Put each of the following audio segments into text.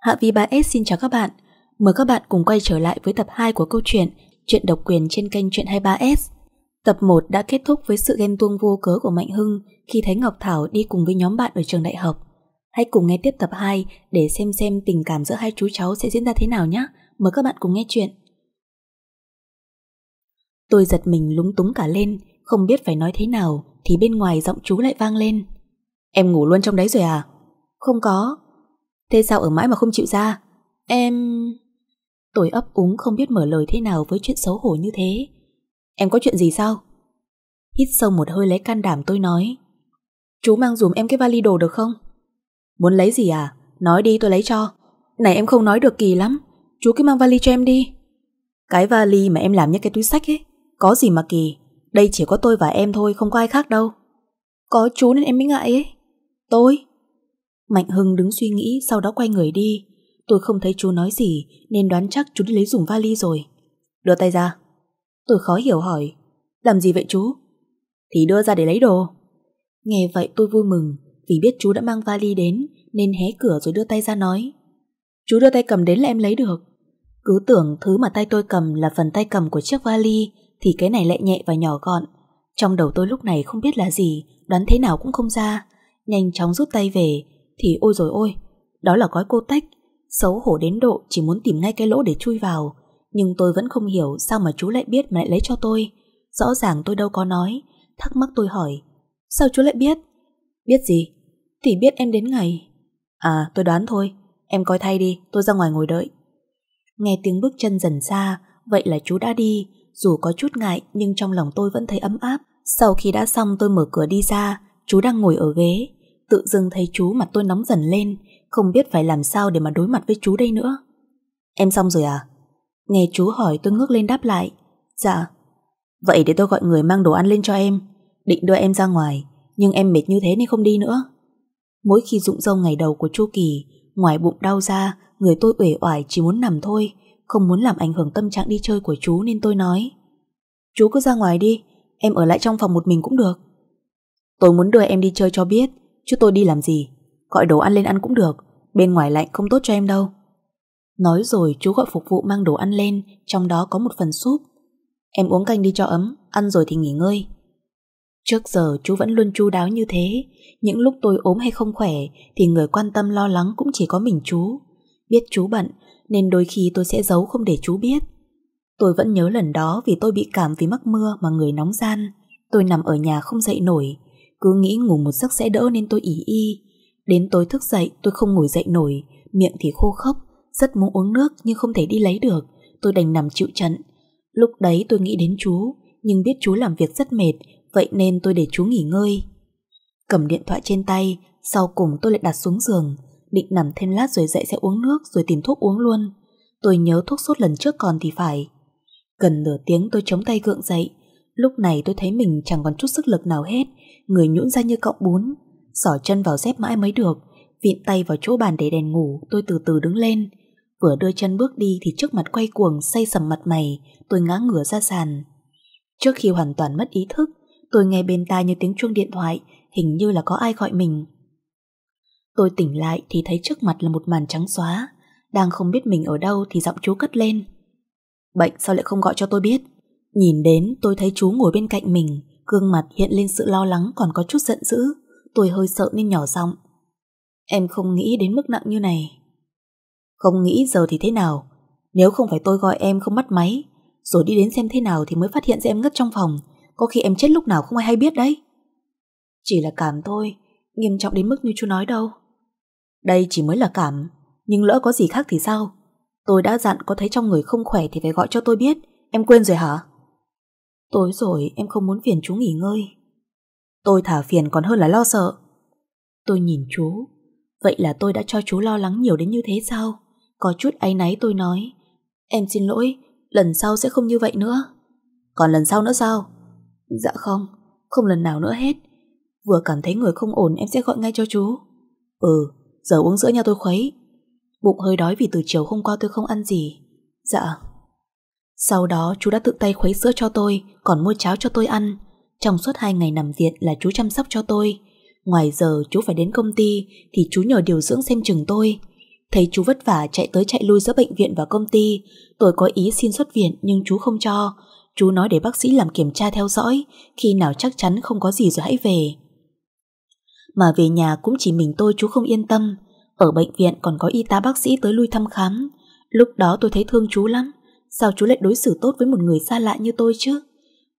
Hạ Vi 3S xin chào các bạn. Mời các bạn cùng quay trở lại với tập 2 của câu chuyện Chuyện độc quyền trên kênh Chuyện 23S. Tập 1 đã kết thúc với sự ghen tuông vô cớ của Mạnh Hưng khi thấy Ngọc Thảo đi cùng với nhóm bạn ở trường đại học. Hãy cùng nghe tiếp tập 2 để xem xem tình cảm giữa hai chú cháu sẽ diễn ra thế nào nhé. Mời các bạn cùng nghe chuyện. Tôi giật mình lúng túng cả lên, không biết phải nói thế nào thì bên ngoài giọng chú lại vang lên. Em ngủ luôn trong đấy rồi à? Không có, Thế sao ở mãi mà không chịu ra Em... Tôi ấp úng không biết mở lời thế nào với chuyện xấu hổ như thế Em có chuyện gì sao Hít sâu một hơi lấy can đảm tôi nói Chú mang dùm em cái vali đồ được không Muốn lấy gì à Nói đi tôi lấy cho Này em không nói được kỳ lắm Chú cứ mang vali cho em đi Cái vali mà em làm như cái túi sách ấy Có gì mà kỳ Đây chỉ có tôi và em thôi không có ai khác đâu Có chú nên em mới ngại ấy Tôi Mạnh Hưng đứng suy nghĩ sau đó quay người đi. Tôi không thấy chú nói gì nên đoán chắc chú đi lấy dùng vali rồi. Đưa tay ra. Tôi khó hiểu hỏi. Làm gì vậy chú? Thì đưa ra để lấy đồ. Nghe vậy tôi vui mừng vì biết chú đã mang vali đến nên hé cửa rồi đưa tay ra nói. Chú đưa tay cầm đến là em lấy được. Cứ tưởng thứ mà tay tôi cầm là phần tay cầm của chiếc vali thì cái này lại nhẹ và nhỏ gọn. Trong đầu tôi lúc này không biết là gì, đoán thế nào cũng không ra. Nhanh chóng rút tay về thì ôi rồi ôi, đó là gói cô tách. Xấu hổ đến độ chỉ muốn tìm ngay cái lỗ để chui vào. Nhưng tôi vẫn không hiểu sao mà chú lại biết mà lại lấy cho tôi. Rõ ràng tôi đâu có nói. Thắc mắc tôi hỏi. Sao chú lại biết? Biết gì? Thì biết em đến ngày. À, tôi đoán thôi. Em coi thay đi, tôi ra ngoài ngồi đợi. Nghe tiếng bước chân dần xa, vậy là chú đã đi. Dù có chút ngại nhưng trong lòng tôi vẫn thấy ấm áp. Sau khi đã xong tôi mở cửa đi ra, chú đang ngồi ở ghế, Tự dưng thấy chú mặt tôi nóng dần lên Không biết phải làm sao để mà đối mặt với chú đây nữa Em xong rồi à? Nghe chú hỏi tôi ngước lên đáp lại Dạ Vậy để tôi gọi người mang đồ ăn lên cho em Định đưa em ra ngoài Nhưng em mệt như thế nên không đi nữa Mỗi khi rụng râu ngày đầu của Chu Kỳ Ngoài bụng đau ra Người tôi uể oải chỉ muốn nằm thôi Không muốn làm ảnh hưởng tâm trạng đi chơi của chú Nên tôi nói Chú cứ ra ngoài đi Em ở lại trong phòng một mình cũng được Tôi muốn đưa em đi chơi cho biết Chứ tôi đi làm gì Gọi đồ ăn lên ăn cũng được Bên ngoài lạnh không tốt cho em đâu Nói rồi chú gọi phục vụ mang đồ ăn lên Trong đó có một phần súp Em uống canh đi cho ấm Ăn rồi thì nghỉ ngơi Trước giờ chú vẫn luôn chu đáo như thế Những lúc tôi ốm hay không khỏe Thì người quan tâm lo lắng cũng chỉ có mình chú Biết chú bận Nên đôi khi tôi sẽ giấu không để chú biết Tôi vẫn nhớ lần đó vì tôi bị cảm vì mắc mưa mà người nóng gian Tôi nằm ở nhà không dậy nổi cứ nghĩ ngủ một giấc sẽ đỡ nên tôi ỉ y. Đến tối thức dậy tôi không ngồi dậy nổi, miệng thì khô khốc, rất muốn uống nước nhưng không thể đi lấy được. Tôi đành nằm chịu trận. Lúc đấy tôi nghĩ đến chú, nhưng biết chú làm việc rất mệt, vậy nên tôi để chú nghỉ ngơi. Cầm điện thoại trên tay, sau cùng tôi lại đặt xuống giường, định nằm thêm lát rồi dậy sẽ uống nước rồi tìm thuốc uống luôn. Tôi nhớ thuốc sốt lần trước còn thì phải. Gần nửa tiếng tôi chống tay gượng dậy, Lúc này tôi thấy mình chẳng còn chút sức lực nào hết, người nhũn ra như cọng bún. Sỏ chân vào dép mãi mới được, vịn tay vào chỗ bàn để đèn ngủ, tôi từ từ đứng lên. Vừa đưa chân bước đi thì trước mặt quay cuồng, say sầm mặt mày, tôi ngã ngửa ra sàn. Trước khi hoàn toàn mất ý thức, tôi nghe bên tai như tiếng chuông điện thoại, hình như là có ai gọi mình. Tôi tỉnh lại thì thấy trước mặt là một màn trắng xóa, đang không biết mình ở đâu thì giọng chú cất lên. Bệnh sao lại không gọi cho tôi biết? Nhìn đến tôi thấy chú ngồi bên cạnh mình, gương mặt hiện lên sự lo lắng còn có chút giận dữ. Tôi hơi sợ nên nhỏ giọng. Em không nghĩ đến mức nặng như này. Không nghĩ giờ thì thế nào? Nếu không phải tôi gọi em không bắt máy, rồi đi đến xem thế nào thì mới phát hiện ra em ngất trong phòng. Có khi em chết lúc nào không ai hay biết đấy. Chỉ là cảm thôi, nghiêm trọng đến mức như chú nói đâu. Đây chỉ mới là cảm, nhưng lỡ có gì khác thì sao? Tôi đã dặn có thấy trong người không khỏe thì phải gọi cho tôi biết, em quên rồi hả? Tối rồi em không muốn phiền chú nghỉ ngơi. Tôi thả phiền còn hơn là lo sợ. Tôi nhìn chú. Vậy là tôi đã cho chú lo lắng nhiều đến như thế sao? Có chút áy náy tôi nói. Em xin lỗi, lần sau sẽ không như vậy nữa. Còn lần sau nữa sao? Dạ không, không lần nào nữa hết. Vừa cảm thấy người không ổn em sẽ gọi ngay cho chú. Ừ, giờ uống sữa nha tôi khuấy. Bụng hơi đói vì từ chiều hôm qua tôi không ăn gì. Dạ. Sau đó chú đã tự tay khuấy sữa cho tôi, còn mua cháo cho tôi ăn. Trong suốt hai ngày nằm viện là chú chăm sóc cho tôi. Ngoài giờ chú phải đến công ty thì chú nhờ điều dưỡng xem chừng tôi. Thấy chú vất vả chạy tới chạy lui giữa bệnh viện và công ty, tôi có ý xin xuất viện nhưng chú không cho. Chú nói để bác sĩ làm kiểm tra theo dõi, khi nào chắc chắn không có gì rồi hãy về. Mà về nhà cũng chỉ mình tôi chú không yên tâm. Ở bệnh viện còn có y tá bác sĩ tới lui thăm khám. Lúc đó tôi thấy thương chú lắm sao chú lại đối xử tốt với một người xa lạ như tôi chứ?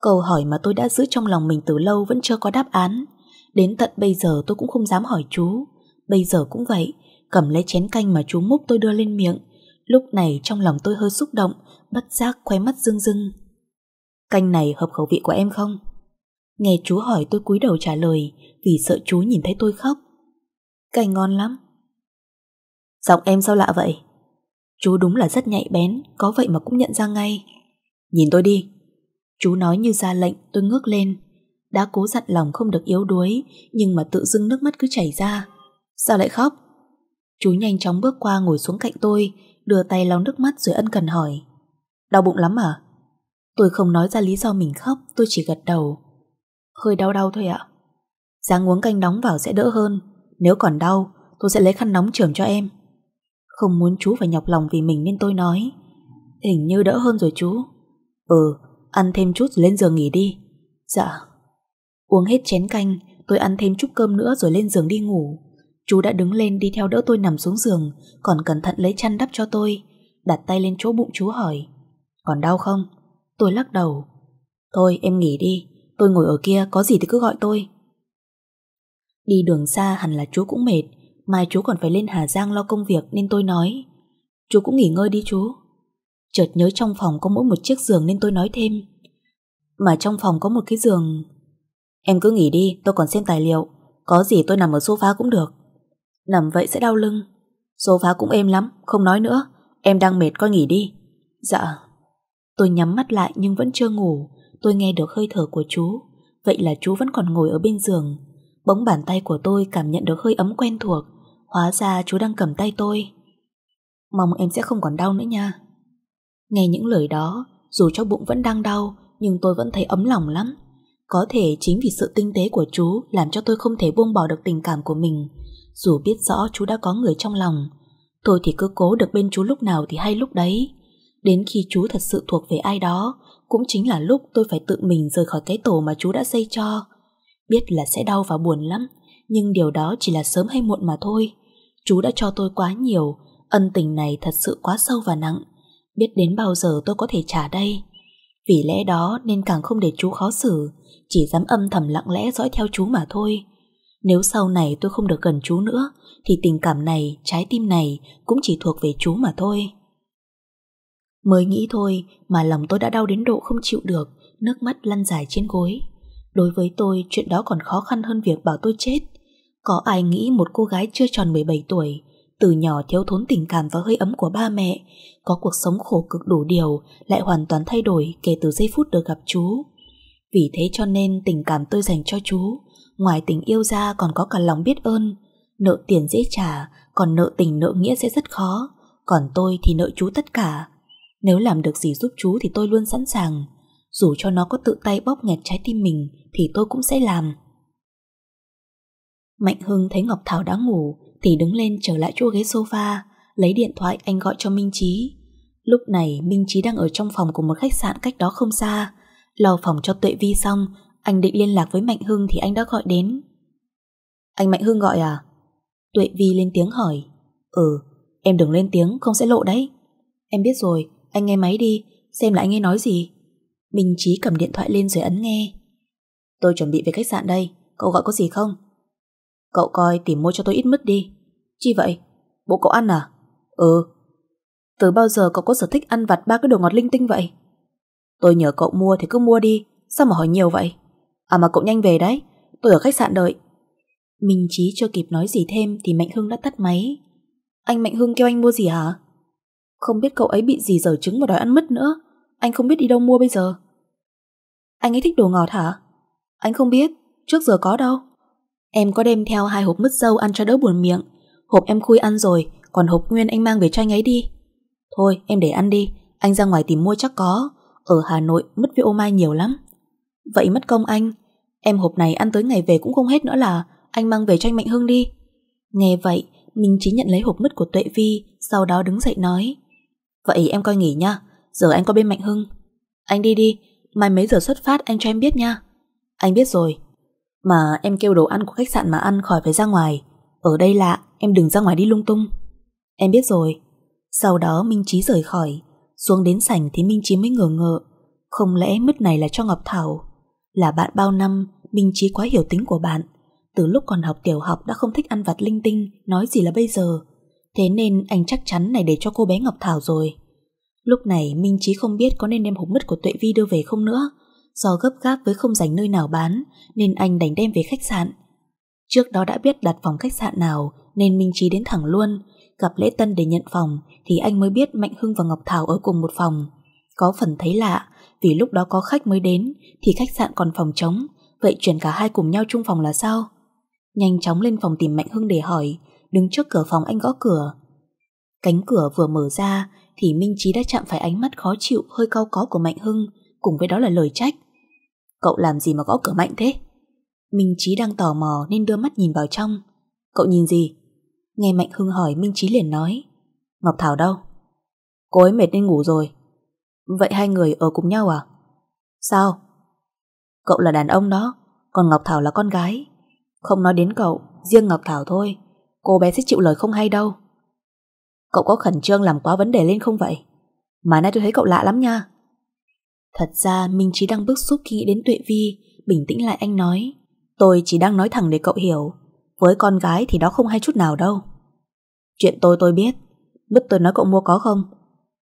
Câu hỏi mà tôi đã giữ trong lòng mình từ lâu vẫn chưa có đáp án. Đến tận bây giờ tôi cũng không dám hỏi chú. Bây giờ cũng vậy, cầm lấy chén canh mà chú múc tôi đưa lên miệng. Lúc này trong lòng tôi hơi xúc động, bất giác khoe mắt rưng rưng. Canh này hợp khẩu vị của em không? Nghe chú hỏi tôi cúi đầu trả lời vì sợ chú nhìn thấy tôi khóc. Canh ngon lắm. Giọng em sao lạ vậy? Chú đúng là rất nhạy bén, có vậy mà cũng nhận ra ngay. Nhìn tôi đi. Chú nói như ra lệnh, tôi ngước lên. Đã cố dặn lòng không được yếu đuối, nhưng mà tự dưng nước mắt cứ chảy ra. Sao lại khóc? Chú nhanh chóng bước qua ngồi xuống cạnh tôi, đưa tay lau nước mắt rồi ân cần hỏi. Đau bụng lắm à? Tôi không nói ra lý do mình khóc, tôi chỉ gật đầu. Hơi đau đau thôi ạ. Ráng uống canh nóng vào sẽ đỡ hơn. Nếu còn đau, tôi sẽ lấy khăn nóng trưởng cho em. Không muốn chú phải nhọc lòng vì mình nên tôi nói Hình như đỡ hơn rồi chú Ừ, ăn thêm chút rồi lên giường nghỉ đi Dạ Uống hết chén canh Tôi ăn thêm chút cơm nữa rồi lên giường đi ngủ Chú đã đứng lên đi theo đỡ tôi nằm xuống giường Còn cẩn thận lấy chăn đắp cho tôi Đặt tay lên chỗ bụng chú hỏi Còn đau không? Tôi lắc đầu Thôi em nghỉ đi Tôi ngồi ở kia có gì thì cứ gọi tôi Đi đường xa hẳn là chú cũng mệt Mai chú còn phải lên Hà Giang lo công việc nên tôi nói Chú cũng nghỉ ngơi đi chú Chợt nhớ trong phòng có mỗi một chiếc giường nên tôi nói thêm Mà trong phòng có một cái giường Em cứ nghỉ đi tôi còn xem tài liệu Có gì tôi nằm ở sofa cũng được Nằm vậy sẽ đau lưng Sofa cũng êm lắm không nói nữa Em đang mệt coi nghỉ đi Dạ Tôi nhắm mắt lại nhưng vẫn chưa ngủ Tôi nghe được hơi thở của chú Vậy là chú vẫn còn ngồi ở bên giường Bỗng bàn tay của tôi cảm nhận được hơi ấm quen thuộc Hóa ra chú đang cầm tay tôi Mong em sẽ không còn đau nữa nha Nghe những lời đó Dù cho bụng vẫn đang đau Nhưng tôi vẫn thấy ấm lòng lắm Có thể chính vì sự tinh tế của chú Làm cho tôi không thể buông bỏ được tình cảm của mình Dù biết rõ chú đã có người trong lòng Tôi thì cứ cố được bên chú lúc nào thì hay lúc đấy Đến khi chú thật sự thuộc về ai đó Cũng chính là lúc tôi phải tự mình rời khỏi cái tổ mà chú đã xây cho Biết là sẽ đau và buồn lắm Nhưng điều đó chỉ là sớm hay muộn mà thôi chú đã cho tôi quá nhiều, ân tình này thật sự quá sâu và nặng. Biết đến bao giờ tôi có thể trả đây? Vì lẽ đó nên càng không để chú khó xử, chỉ dám âm thầm lặng lẽ dõi theo chú mà thôi. Nếu sau này tôi không được gần chú nữa, thì tình cảm này, trái tim này cũng chỉ thuộc về chú mà thôi. Mới nghĩ thôi mà lòng tôi đã đau đến độ không chịu được, nước mắt lăn dài trên gối. Đối với tôi, chuyện đó còn khó khăn hơn việc bảo tôi chết. Có ai nghĩ một cô gái chưa tròn 17 tuổi, từ nhỏ thiếu thốn tình cảm và hơi ấm của ba mẹ, có cuộc sống khổ cực đủ điều lại hoàn toàn thay đổi kể từ giây phút được gặp chú. Vì thế cho nên tình cảm tôi dành cho chú, ngoài tình yêu ra còn có cả lòng biết ơn. Nợ tiền dễ trả, còn nợ tình nợ nghĩa sẽ rất khó, còn tôi thì nợ chú tất cả. Nếu làm được gì giúp chú thì tôi luôn sẵn sàng. Dù cho nó có tự tay bóp nghẹt trái tim mình thì tôi cũng sẽ làm. Mạnh Hưng thấy Ngọc Thảo đã ngủ thì đứng lên trở lại chỗ ghế sofa, lấy điện thoại anh gọi cho Minh Chí. Lúc này Minh Chí đang ở trong phòng của một khách sạn cách đó không xa. Lò phòng cho Tuệ Vi xong, anh định liên lạc với Mạnh Hưng thì anh đã gọi đến. Anh Mạnh Hưng gọi à? Tuệ Vi lên tiếng hỏi. Ừ, em đừng lên tiếng, không sẽ lộ đấy. Em biết rồi, anh nghe máy đi, xem lại anh nghe nói gì. Minh Chí cầm điện thoại lên rồi ấn nghe. Tôi chuẩn bị về khách sạn đây, cậu gọi có gì không? Cậu coi tìm mua cho tôi ít mứt đi Chi vậy? Bộ cậu ăn à? Ừ Từ bao giờ cậu có sở thích ăn vặt ba cái đồ ngọt linh tinh vậy? Tôi nhờ cậu mua thì cứ mua đi Sao mà hỏi nhiều vậy? À mà cậu nhanh về đấy Tôi ở khách sạn đợi Minh Chí chưa kịp nói gì thêm thì Mạnh Hưng đã tắt máy Anh Mạnh Hưng kêu anh mua gì hả? Không biết cậu ấy bị gì dở trứng mà đòi ăn mứt nữa Anh không biết đi đâu mua bây giờ Anh ấy thích đồ ngọt hả? Anh không biết, trước giờ có đâu Em có đem theo hai hộp mứt dâu ăn cho đỡ buồn miệng. Hộp em khui ăn rồi, còn hộp nguyên anh mang về cho anh ấy đi. Thôi, em để ăn đi, anh ra ngoài tìm mua chắc có. Ở Hà Nội mứt với ô mai nhiều lắm. Vậy mất công anh, em hộp này ăn tới ngày về cũng không hết nữa là anh mang về cho anh Mạnh Hưng đi. Nghe vậy, Minh Chí nhận lấy hộp mứt của Tuệ Vi, sau đó đứng dậy nói. Vậy em coi nghỉ nha, giờ anh có bên Mạnh Hưng. Anh đi đi, mai mấy giờ xuất phát anh cho em biết nha. Anh biết rồi, mà em kêu đồ ăn của khách sạn mà ăn khỏi phải ra ngoài Ở đây lạ Em đừng ra ngoài đi lung tung Em biết rồi Sau đó Minh Trí rời khỏi Xuống đến sảnh thì Minh Trí mới ngờ ngợ Không lẽ mứt này là cho Ngọc Thảo Là bạn bao năm Minh Trí quá hiểu tính của bạn Từ lúc còn học tiểu học đã không thích ăn vặt linh tinh Nói gì là bây giờ Thế nên anh chắc chắn này để cho cô bé Ngọc Thảo rồi Lúc này Minh Trí không biết có nên đem hộp mứt của Tuệ Vi đưa về không nữa do gấp gáp với không dành nơi nào bán nên anh đánh đem về khách sạn. Trước đó đã biết đặt phòng khách sạn nào nên Minh Trí đến thẳng luôn. Gặp Lễ Tân để nhận phòng thì anh mới biết Mạnh Hưng và Ngọc Thảo ở cùng một phòng. Có phần thấy lạ vì lúc đó có khách mới đến thì khách sạn còn phòng trống vậy chuyển cả hai cùng nhau chung phòng là sao? Nhanh chóng lên phòng tìm Mạnh Hưng để hỏi đứng trước cửa phòng anh gõ cửa. Cánh cửa vừa mở ra thì Minh Trí đã chạm phải ánh mắt khó chịu hơi cau có của Mạnh Hưng cùng với đó là lời trách. Cậu làm gì mà gõ cửa mạnh thế? Minh Chí đang tò mò nên đưa mắt nhìn vào trong. Cậu nhìn gì? Nghe Mạnh Hưng hỏi Minh Chí liền nói. Ngọc Thảo đâu? Cô ấy mệt nên ngủ rồi. Vậy hai người ở cùng nhau à? Sao? Cậu là đàn ông đó, còn Ngọc Thảo là con gái. Không nói đến cậu, riêng Ngọc Thảo thôi. Cô bé sẽ chịu lời không hay đâu. Cậu có khẩn trương làm quá vấn đề lên không vậy? Mà nay tôi thấy cậu lạ lắm nha. Thật ra Minh Trí đang bức xúc khi nghĩ đến Tuệ Vi, bình tĩnh lại anh nói. Tôi chỉ đang nói thẳng để cậu hiểu, với con gái thì đó không hay chút nào đâu. Chuyện tôi tôi biết, bứt tôi nói cậu mua có không?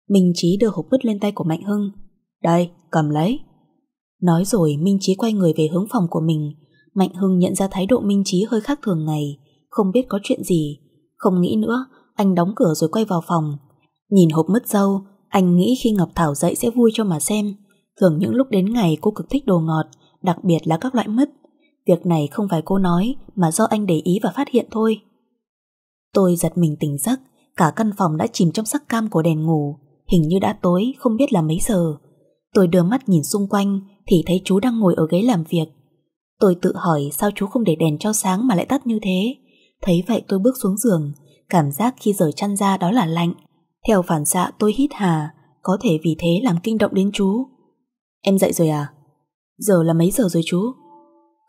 Minh Trí đưa hộp bứt lên tay của Mạnh Hưng. Đây, cầm lấy. Nói rồi Minh Trí quay người về hướng phòng của mình. Mạnh Hưng nhận ra thái độ Minh Trí hơi khác thường ngày, không biết có chuyện gì. Không nghĩ nữa, anh đóng cửa rồi quay vào phòng. Nhìn hộp mứt dâu, anh nghĩ khi Ngọc Thảo dậy sẽ vui cho mà xem. Thường những lúc đến ngày cô cực thích đồ ngọt, đặc biệt là các loại mứt. Việc này không phải cô nói mà do anh để ý và phát hiện thôi. Tôi giật mình tỉnh giấc, cả căn phòng đã chìm trong sắc cam của đèn ngủ, hình như đã tối, không biết là mấy giờ. Tôi đưa mắt nhìn xung quanh thì thấy chú đang ngồi ở ghế làm việc. Tôi tự hỏi sao chú không để đèn cho sáng mà lại tắt như thế. Thấy vậy tôi bước xuống giường, cảm giác khi rời chăn ra đó là lạnh. Theo phản xạ tôi hít hà, có thể vì thế làm kinh động đến chú. Em dậy rồi à? Giờ là mấy giờ rồi chú?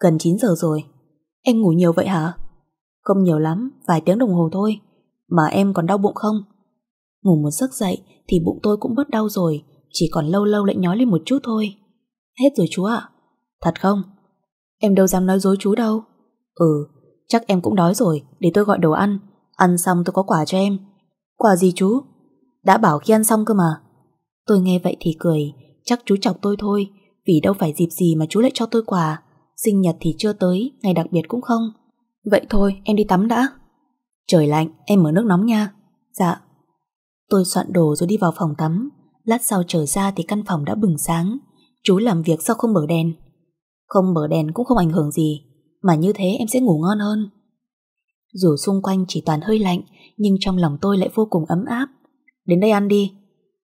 Gần 9 giờ rồi. Em ngủ nhiều vậy hả? Không nhiều lắm, vài tiếng đồng hồ thôi. Mà em còn đau bụng không? Ngủ một giấc dậy thì bụng tôi cũng bớt đau rồi, chỉ còn lâu lâu lại nhói lên một chút thôi. Hết rồi chú ạ. Thật không? Em đâu dám nói dối chú đâu. Ừ, chắc em cũng đói rồi, để tôi gọi đồ ăn. Ăn xong tôi có quà cho em. Quà gì chú? Đã bảo khi ăn xong cơ mà. Tôi nghe vậy thì cười, Chắc chú chọc tôi thôi Vì đâu phải dịp gì mà chú lại cho tôi quà Sinh nhật thì chưa tới Ngày đặc biệt cũng không Vậy thôi em đi tắm đã Trời lạnh em mở nước nóng nha Dạ Tôi soạn đồ rồi đi vào phòng tắm Lát sau trở ra thì căn phòng đã bừng sáng Chú làm việc sao không mở đèn Không mở đèn cũng không ảnh hưởng gì Mà như thế em sẽ ngủ ngon hơn Dù xung quanh chỉ toàn hơi lạnh Nhưng trong lòng tôi lại vô cùng ấm áp Đến đây ăn đi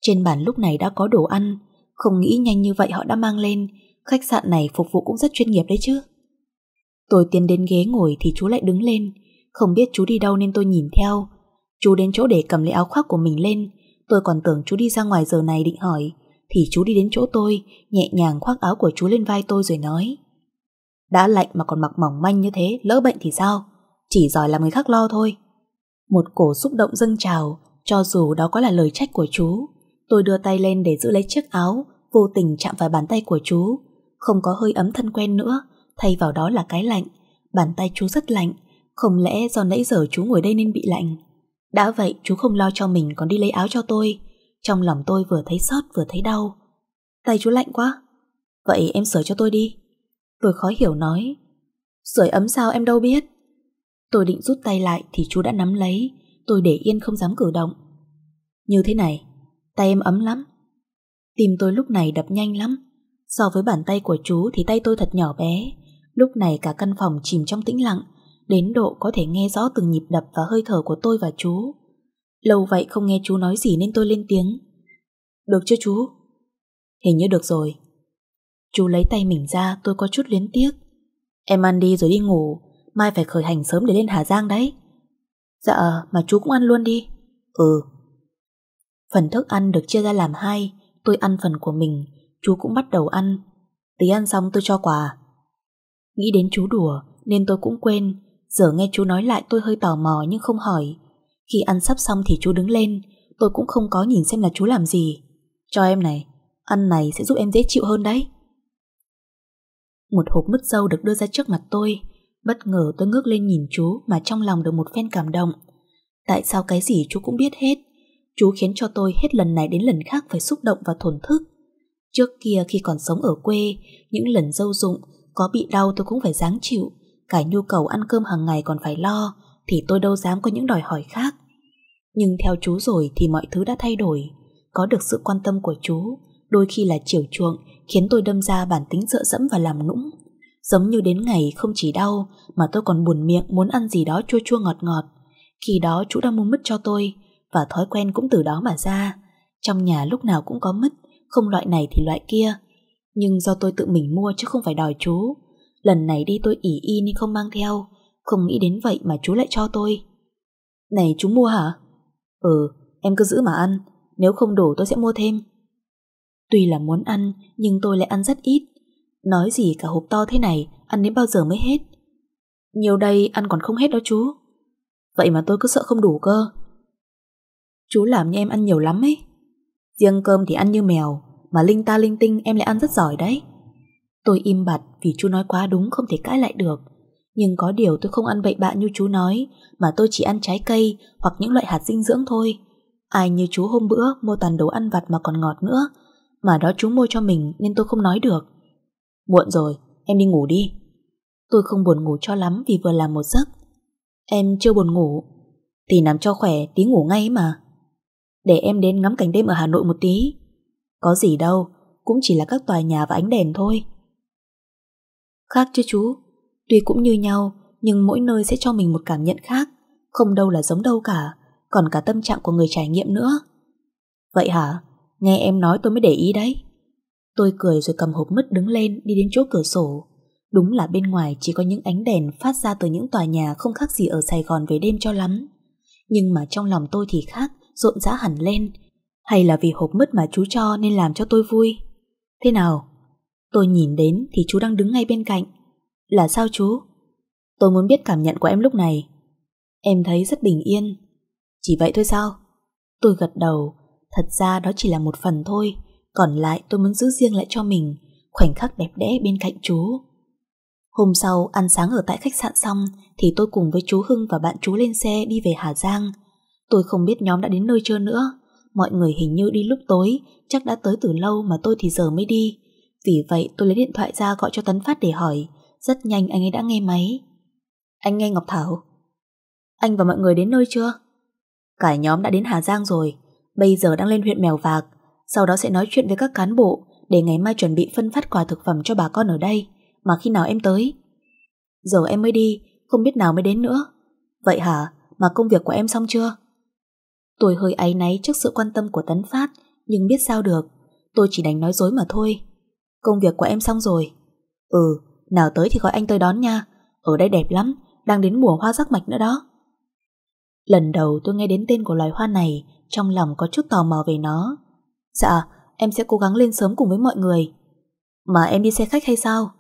Trên bàn lúc này đã có đồ ăn không nghĩ nhanh như vậy họ đã mang lên Khách sạn này phục vụ cũng rất chuyên nghiệp đấy chứ Tôi tiến đến ghế ngồi thì chú lại đứng lên Không biết chú đi đâu nên tôi nhìn theo Chú đến chỗ để cầm lấy áo khoác của mình lên Tôi còn tưởng chú đi ra ngoài giờ này định hỏi Thì chú đi đến chỗ tôi Nhẹ nhàng khoác áo của chú lên vai tôi rồi nói Đã lạnh mà còn mặc mỏng manh như thế Lỡ bệnh thì sao Chỉ giỏi làm người khác lo thôi Một cổ xúc động dâng trào Cho dù đó có là lời trách của chú Tôi đưa tay lên để giữ lấy chiếc áo, vô tình chạm vào bàn tay của chú. Không có hơi ấm thân quen nữa, thay vào đó là cái lạnh. Bàn tay chú rất lạnh, không lẽ do nãy giờ chú ngồi đây nên bị lạnh? Đã vậy chú không lo cho mình còn đi lấy áo cho tôi. Trong lòng tôi vừa thấy sót vừa thấy đau. Tay chú lạnh quá. Vậy em sửa cho tôi đi. Tôi khó hiểu nói. Sưởi ấm sao em đâu biết. Tôi định rút tay lại thì chú đã nắm lấy. Tôi để yên không dám cử động. Như thế này, tay em ấm lắm. Tim tôi lúc này đập nhanh lắm. So với bàn tay của chú thì tay tôi thật nhỏ bé. Lúc này cả căn phòng chìm trong tĩnh lặng, đến độ có thể nghe rõ từng nhịp đập và hơi thở của tôi và chú. Lâu vậy không nghe chú nói gì nên tôi lên tiếng. Được chưa chú? Hình như được rồi. Chú lấy tay mình ra tôi có chút luyến tiếc. Em ăn đi rồi đi ngủ, mai phải khởi hành sớm để lên Hà Giang đấy. Dạ, mà chú cũng ăn luôn đi. Ừ, Phần thức ăn được chia ra làm hai, tôi ăn phần của mình, chú cũng bắt đầu ăn. Tí ăn xong tôi cho quà. Nghĩ đến chú đùa nên tôi cũng quên, giờ nghe chú nói lại tôi hơi tò mò nhưng không hỏi. Khi ăn sắp xong thì chú đứng lên, tôi cũng không có nhìn xem là chú làm gì. Cho em này, ăn này sẽ giúp em dễ chịu hơn đấy. Một hộp mứt dâu được đưa ra trước mặt tôi, bất ngờ tôi ngước lên nhìn chú mà trong lòng được một phen cảm động. Tại sao cái gì chú cũng biết hết, Chú khiến cho tôi hết lần này đến lần khác phải xúc động và thổn thức. Trước kia khi còn sống ở quê, những lần dâu dụng, có bị đau tôi cũng phải dáng chịu, cả nhu cầu ăn cơm hàng ngày còn phải lo, thì tôi đâu dám có những đòi hỏi khác. Nhưng theo chú rồi thì mọi thứ đã thay đổi. Có được sự quan tâm của chú, đôi khi là chiều chuộng, khiến tôi đâm ra bản tính sợ dẫm và làm nũng. Giống như đến ngày không chỉ đau, mà tôi còn buồn miệng muốn ăn gì đó chua chua ngọt ngọt. Khi đó chú đã mua mứt cho tôi, và thói quen cũng từ đó mà ra. Trong nhà lúc nào cũng có mất không loại này thì loại kia. Nhưng do tôi tự mình mua chứ không phải đòi chú. Lần này đi tôi ỉ y nên không mang theo, không nghĩ đến vậy mà chú lại cho tôi. Này chú mua hả? Ừ, em cứ giữ mà ăn, nếu không đủ tôi sẽ mua thêm. Tuy là muốn ăn, nhưng tôi lại ăn rất ít. Nói gì cả hộp to thế này, ăn đến bao giờ mới hết. Nhiều đây ăn còn không hết đó chú. Vậy mà tôi cứ sợ không đủ cơ, Chú làm như em ăn nhiều lắm ấy Riêng cơm thì ăn như mèo Mà linh ta linh tinh em lại ăn rất giỏi đấy Tôi im bặt vì chú nói quá đúng không thể cãi lại được Nhưng có điều tôi không ăn bậy bạ như chú nói Mà tôi chỉ ăn trái cây hoặc những loại hạt dinh dưỡng thôi Ai như chú hôm bữa mua toàn đồ ăn vặt mà còn ngọt nữa Mà đó chú mua cho mình nên tôi không nói được Muộn rồi, em đi ngủ đi Tôi không buồn ngủ cho lắm vì vừa làm một giấc Em chưa buồn ngủ Thì nằm cho khỏe tí ngủ ngay mà để em đến ngắm cảnh đêm ở Hà Nội một tí. Có gì đâu, cũng chỉ là các tòa nhà và ánh đèn thôi. Khác chứ chú, tuy cũng như nhau, nhưng mỗi nơi sẽ cho mình một cảm nhận khác, không đâu là giống đâu cả, còn cả tâm trạng của người trải nghiệm nữa. Vậy hả, nghe em nói tôi mới để ý đấy. Tôi cười rồi cầm hộp mứt đứng lên đi đến chỗ cửa sổ. Đúng là bên ngoài chỉ có những ánh đèn phát ra từ những tòa nhà không khác gì ở Sài Gòn về đêm cho lắm. Nhưng mà trong lòng tôi thì khác, rộn rã hẳn lên Hay là vì hộp mứt mà chú cho nên làm cho tôi vui Thế nào? Tôi nhìn đến thì chú đang đứng ngay bên cạnh Là sao chú? Tôi muốn biết cảm nhận của em lúc này Em thấy rất bình yên Chỉ vậy thôi sao? Tôi gật đầu Thật ra đó chỉ là một phần thôi Còn lại tôi muốn giữ riêng lại cho mình Khoảnh khắc đẹp đẽ bên cạnh chú Hôm sau ăn sáng ở tại khách sạn xong Thì tôi cùng với chú Hưng và bạn chú lên xe đi về Hà Giang Tôi không biết nhóm đã đến nơi chưa nữa. Mọi người hình như đi lúc tối, chắc đã tới từ lâu mà tôi thì giờ mới đi. Vì vậy tôi lấy điện thoại ra gọi cho Tấn Phát để hỏi. Rất nhanh anh ấy đã nghe máy. Anh nghe Ngọc Thảo. Anh và mọi người đến nơi chưa? Cả nhóm đã đến Hà Giang rồi. Bây giờ đang lên huyện Mèo Vạc. Sau đó sẽ nói chuyện với các cán bộ để ngày mai chuẩn bị phân phát quà thực phẩm cho bà con ở đây. Mà khi nào em tới? Giờ em mới đi, không biết nào mới đến nữa. Vậy hả? Mà công việc của em xong chưa? Tôi hơi áy náy trước sự quan tâm của Tấn Phát, nhưng biết sao được, tôi chỉ đánh nói dối mà thôi. Công việc của em xong rồi. Ừ, nào tới thì gọi anh tới đón nha, ở đây đẹp lắm, đang đến mùa hoa rắc mạch nữa đó. Lần đầu tôi nghe đến tên của loài hoa này, trong lòng có chút tò mò về nó. Dạ, em sẽ cố gắng lên sớm cùng với mọi người. Mà em đi xe khách hay sao?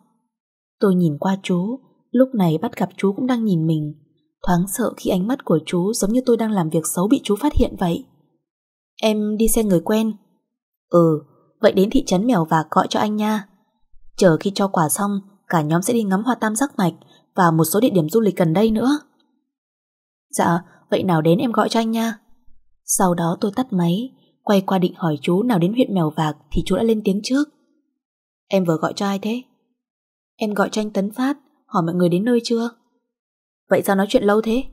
Tôi nhìn qua chú, lúc này bắt gặp chú cũng đang nhìn mình thoáng sợ khi ánh mắt của chú giống như tôi đang làm việc xấu bị chú phát hiện vậy. Em đi xe người quen. Ừ, vậy đến thị trấn Mèo và gọi cho anh nha. Chờ khi cho quả xong, cả nhóm sẽ đi ngắm hoa tam giác mạch và một số địa điểm du lịch gần đây nữa. Dạ, vậy nào đến em gọi cho anh nha. Sau đó tôi tắt máy, quay qua định hỏi chú nào đến huyện Mèo Vạc thì chú đã lên tiếng trước. Em vừa gọi cho ai thế? Em gọi cho anh Tấn Phát, hỏi mọi người đến nơi chưa? Vậy sao nói chuyện lâu thế?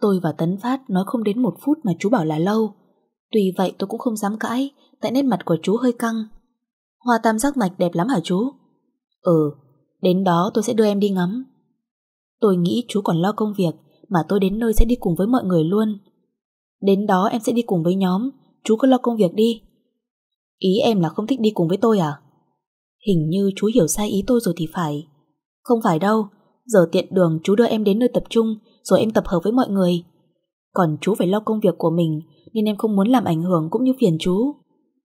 Tôi và Tấn Phát nói không đến một phút mà chú bảo là lâu. Tuy vậy tôi cũng không dám cãi, tại nét mặt của chú hơi căng. Hoa tam giác mạch đẹp lắm hả chú? Ừ, đến đó tôi sẽ đưa em đi ngắm. Tôi nghĩ chú còn lo công việc, mà tôi đến nơi sẽ đi cùng với mọi người luôn. Đến đó em sẽ đi cùng với nhóm, chú cứ lo công việc đi. Ý em là không thích đi cùng với tôi à? Hình như chú hiểu sai ý tôi rồi thì phải. Không phải đâu, giờ tiện đường chú đưa em đến nơi tập trung rồi em tập hợp với mọi người. Còn chú phải lo công việc của mình nên em không muốn làm ảnh hưởng cũng như phiền chú.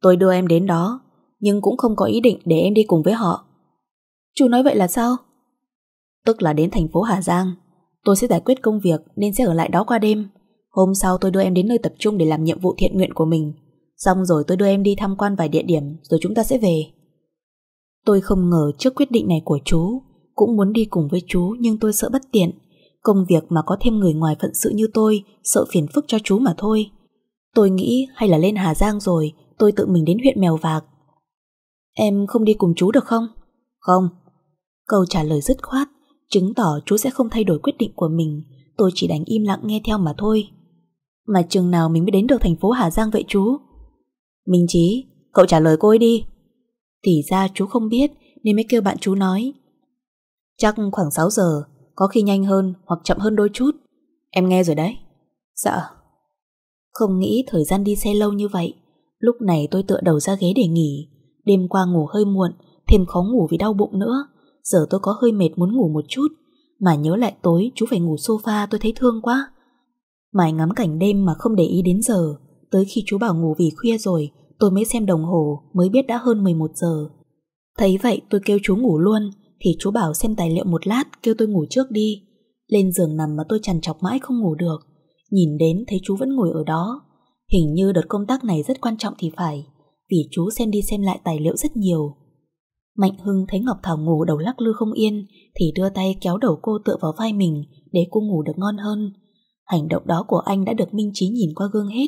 Tôi đưa em đến đó, nhưng cũng không có ý định để em đi cùng với họ. Chú nói vậy là sao? Tức là đến thành phố Hà Giang, tôi sẽ giải quyết công việc nên sẽ ở lại đó qua đêm. Hôm sau tôi đưa em đến nơi tập trung để làm nhiệm vụ thiện nguyện của mình. Xong rồi tôi đưa em đi tham quan vài địa điểm rồi chúng ta sẽ về. Tôi không ngờ trước quyết định này của chú cũng muốn đi cùng với chú nhưng tôi sợ bất tiện. Công việc mà có thêm người ngoài phận sự như tôi, sợ phiền phức cho chú mà thôi. Tôi nghĩ hay là lên Hà Giang rồi, tôi tự mình đến huyện Mèo Vạc. Em không đi cùng chú được không? Không. Câu trả lời dứt khoát, chứng tỏ chú sẽ không thay đổi quyết định của mình, tôi chỉ đánh im lặng nghe theo mà thôi. Mà chừng nào mình mới đến được thành phố Hà Giang vậy chú? Minh Chí, cậu trả lời cô ấy đi. Thì ra chú không biết nên mới kêu bạn chú nói Chắc khoảng 6 giờ, có khi nhanh hơn hoặc chậm hơn đôi chút. Em nghe rồi đấy. Dạ. Không nghĩ thời gian đi xe lâu như vậy, lúc này tôi tựa đầu ra ghế để nghỉ. Đêm qua ngủ hơi muộn, thêm khó ngủ vì đau bụng nữa. Giờ tôi có hơi mệt muốn ngủ một chút, mà nhớ lại tối chú phải ngủ sofa tôi thấy thương quá. Mãi ngắm cảnh đêm mà không để ý đến giờ, tới khi chú bảo ngủ vì khuya rồi, tôi mới xem đồng hồ mới biết đã hơn 11 giờ. Thấy vậy tôi kêu chú ngủ luôn, thì chú bảo xem tài liệu một lát kêu tôi ngủ trước đi. Lên giường nằm mà tôi chằn chọc mãi không ngủ được. Nhìn đến thấy chú vẫn ngồi ở đó. Hình như đợt công tác này rất quan trọng thì phải, vì chú xem đi xem lại tài liệu rất nhiều. Mạnh Hưng thấy Ngọc Thảo ngủ đầu lắc lư không yên thì đưa tay kéo đầu cô tựa vào vai mình để cô ngủ được ngon hơn. Hành động đó của anh đã được Minh Trí nhìn qua gương hết.